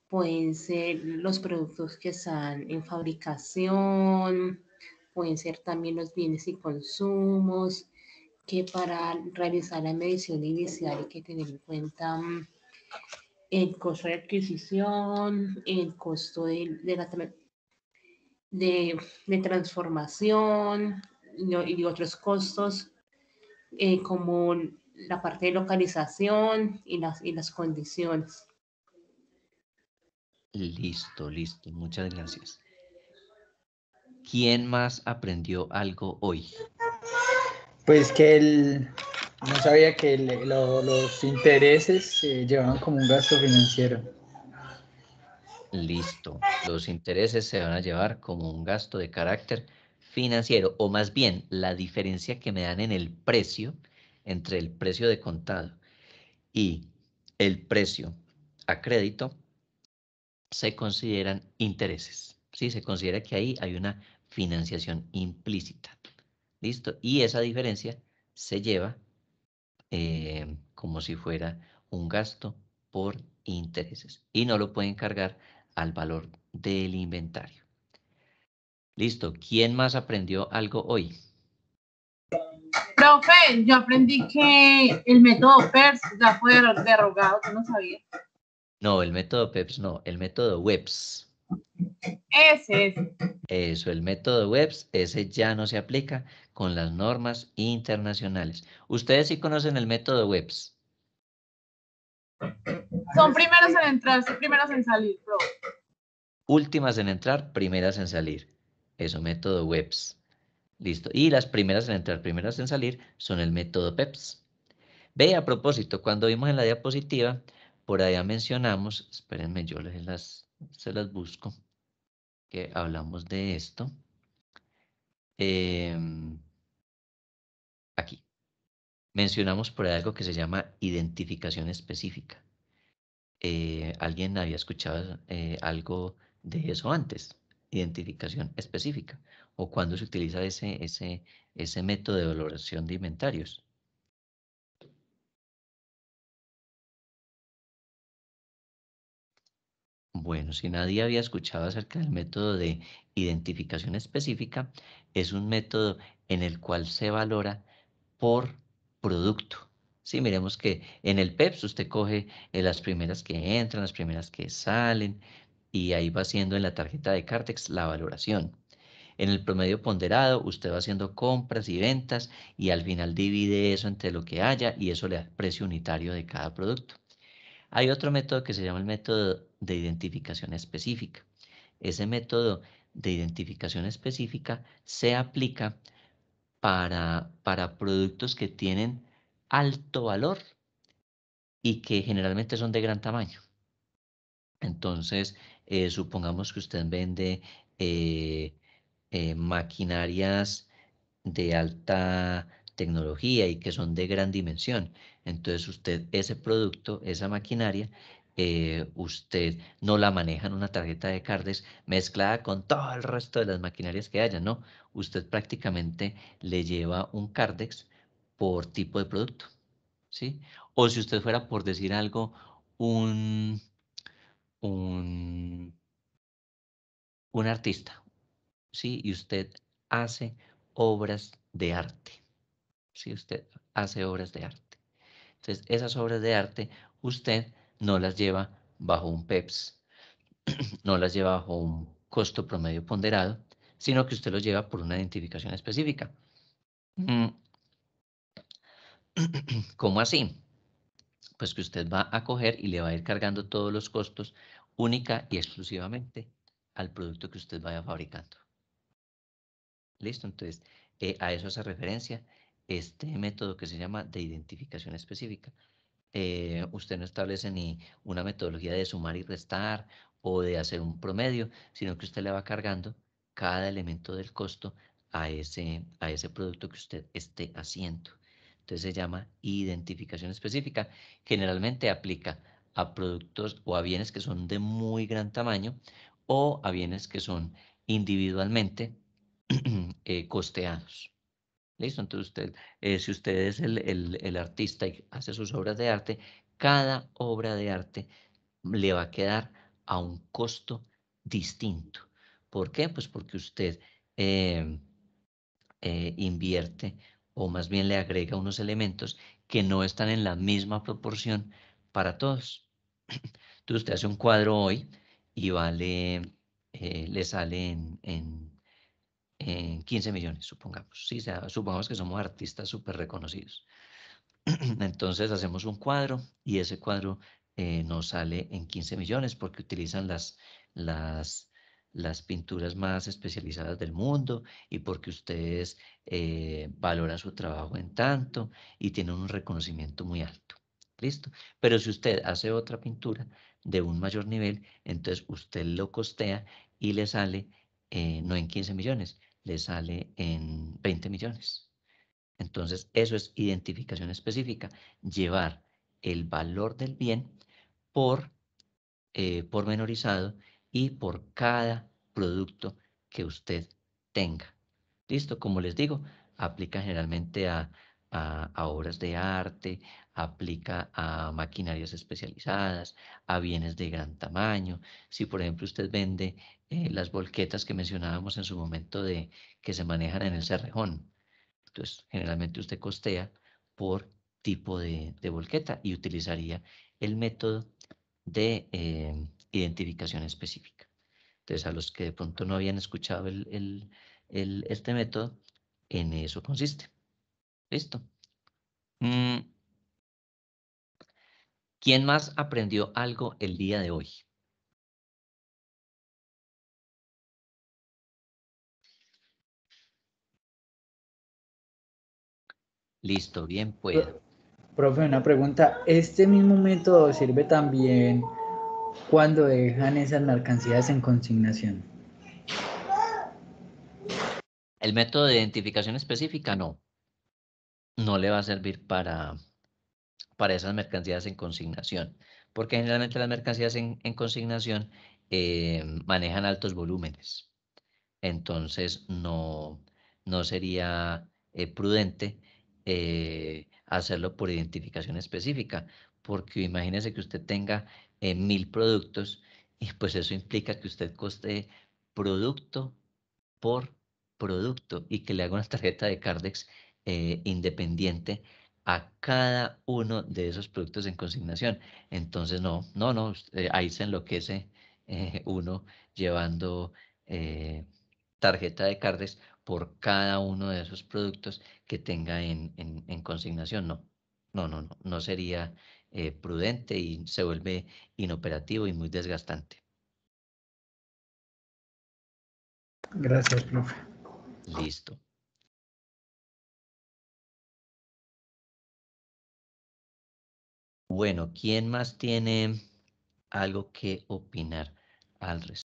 pueden ser los productos que están en fabricación, pueden ser también los bienes y consumos, que para realizar la medición inicial hay que tener en cuenta mm, el costo de adquisición, el costo de, la de, transformación y otros costos eh, como la parte de localización y las, y las condiciones. Listo, listo. Muchas gracias. ¿Quién más aprendió algo hoy? Pues que él no sabía que los intereses se llevaban como un gasto financiero. Listo. Los intereses se van a llevar como un gasto de carácter financiero, o más bien la diferencia que me dan en el precio entre el precio de contado y el precio a crédito, se consideran intereses. ¿sí? Se considera que ahí hay una financiación implícita. ¿Listo? Y esa diferencia se lleva eh, como si fuera un gasto por intereses y no lo pueden cargar al valor del inventario. Listo. ¿Quién más aprendió algo hoy? Profe, yo aprendí que el método PEPS ya fue derogado, que no sabía. No, el método PEPS no, el método WEBS. Ese, es. Eso, el método WEBS, ese ya no se aplica con las normas internacionales. ¿Ustedes sí conocen el método WEBS? Son primeros en entrar, son primeros en salir, profe. Últimas en entrar, primeras en salir. Eso, método webs. Listo. Y las primeras en entrar, primeras en salir son el método PEPS. Ve, a propósito, cuando vimos en la diapositiva, por allá mencionamos, espérenme, yo les las, se las busco, que hablamos de esto. Em, aquí. Mencionamos por algo que se llama identificación específica. Eh, ¿Alguien había escuchado eh, algo de eso antes? identificación específica o cuando se utiliza ese, ese, ese método de valoración de inventarios. Bueno, si nadie había escuchado acerca del método de identificación específica, es un método en el cual se valora por producto. Sí, miremos que en el PEPS usted coge eh, las primeras que entran, las primeras que salen, y ahí va haciendo en la tarjeta de Cartex la valoración. En el promedio ponderado, usted va haciendo compras y ventas y al final divide eso entre lo que haya y eso le da el precio unitario de cada producto. Hay otro método que se llama el método de identificación específica. Ese método de identificación específica se aplica para, para productos que tienen alto valor y que generalmente son de gran tamaño. Entonces, eh, supongamos que usted vende eh, eh, maquinarias de alta tecnología y que son de gran dimensión. Entonces usted ese producto, esa maquinaria, usted no la maneja en una tarjeta de cardex mezclada con todo el resto de las maquinarias que haya, no. Usted prácticamente le lleva un cardex por tipo de producto, ¿sí? O si usted fuera, por decir algo, un, un, artista, ¿sí? Y usted hace obras de arte, ¿sí? Usted hace obras de arte. Entonces, esas obras de arte usted no las lleva bajo un PEPS, <clears throat> no las lleva bajo un costo promedio ponderado, sino que usted los lleva por una identificación específica. Mm. <clears throat> ¿Cómo así? pues que usted va a coger y le va a ir cargando todos los costos única y exclusivamente al producto que usted vaya fabricando. Listo, entonces eh, a eso hace referencia este método que se llama de identificación específica. Eh, usted no establece ni una metodología de sumar y restar o de hacer un promedio, sino que usted le va cargando cada elemento del costo a ese, a ese producto que usted esté haciendo. Entonces se llama identificación específica. Generalmente aplica a productos o a bienes que son de muy gran tamaño o a bienes que son individualmente <clears throat> eh, costeados. ¿Listo? Entonces, usted, eh, si usted es el, artista y hace sus obras de arte, cada obra de arte le va a quedar a un costo distinto. ¿Por qué? Pues porque usted em, eh, invierte o más bien le agrega unos elementos que no están en la misma proporción para todos. <clears throat> Entonces usted hace un cuadro hoy y vale, eh, le sale en, 15 millones, supongamos. Sí, supongamos que somos artistas súper reconocidos. <clears throat> Entonces hacemos un cuadro y ese cuadro eh, nos sale en 15 millones porque utilizan las, las las pinturas más especializadas del mundo y porque ustedes eh, valoran su trabajo en tanto y tienen un reconocimiento muy alto. ¿Listo? Pero si usted hace otra pintura de un mayor nivel, entonces usted lo costea y le sale eh, no en 15 millones, le sale en 20 millones. Entonces, eso es identificación específica, llevar el valor del bien por eh, pormenorizado y por cada producto que usted tenga. Listo, como les digo, aplica generalmente a, obras de arte, aplica a maquinarias especializadas, a bienes de gran tamaño. Si, por ejemplo, usted vende eh, las volquetas que mencionábamos en su momento de que se manejan en el cerrejón, entonces generalmente usted costea por tipo de, de volqueta y utilizaría el método de eh, identificación específica. Entonces, a los que de pronto no habían escuchado el, este método, en eso consiste. Listo. Mm. ¿Quién más aprendió algo el día de hoy? Listo, bien pues. Profe, una pregunta. ¿Este mismo método sirve también cuando dejan esas mercancías en consignación? El método de identificación específica no. No le va a servir para, para esas mercancías en consignación, porque generalmente las mercancías en, en consignación eh, manejan altos volúmenes. Entonces no, no sería eh, prudente eh, hacerlo por identificación específica, porque imagínese que usted tenga mil productos, y pues eso implica que usted coste producto por producto y que le haga una tarjeta de Cardex eh, independiente a cada uno de esos productos en consignación. Entonces, no, no, no, eh, ahí se enloquece eh, uno llevando tarjeta de Cardex por cada uno de esos productos que tenga en, en consignación. No, no, no, no, no sería eh, prudente y se vuelve inoperativo y muy desgastante. Gracias, profe. Listo. Bueno, ¿quién más tiene algo que opinar al respecto?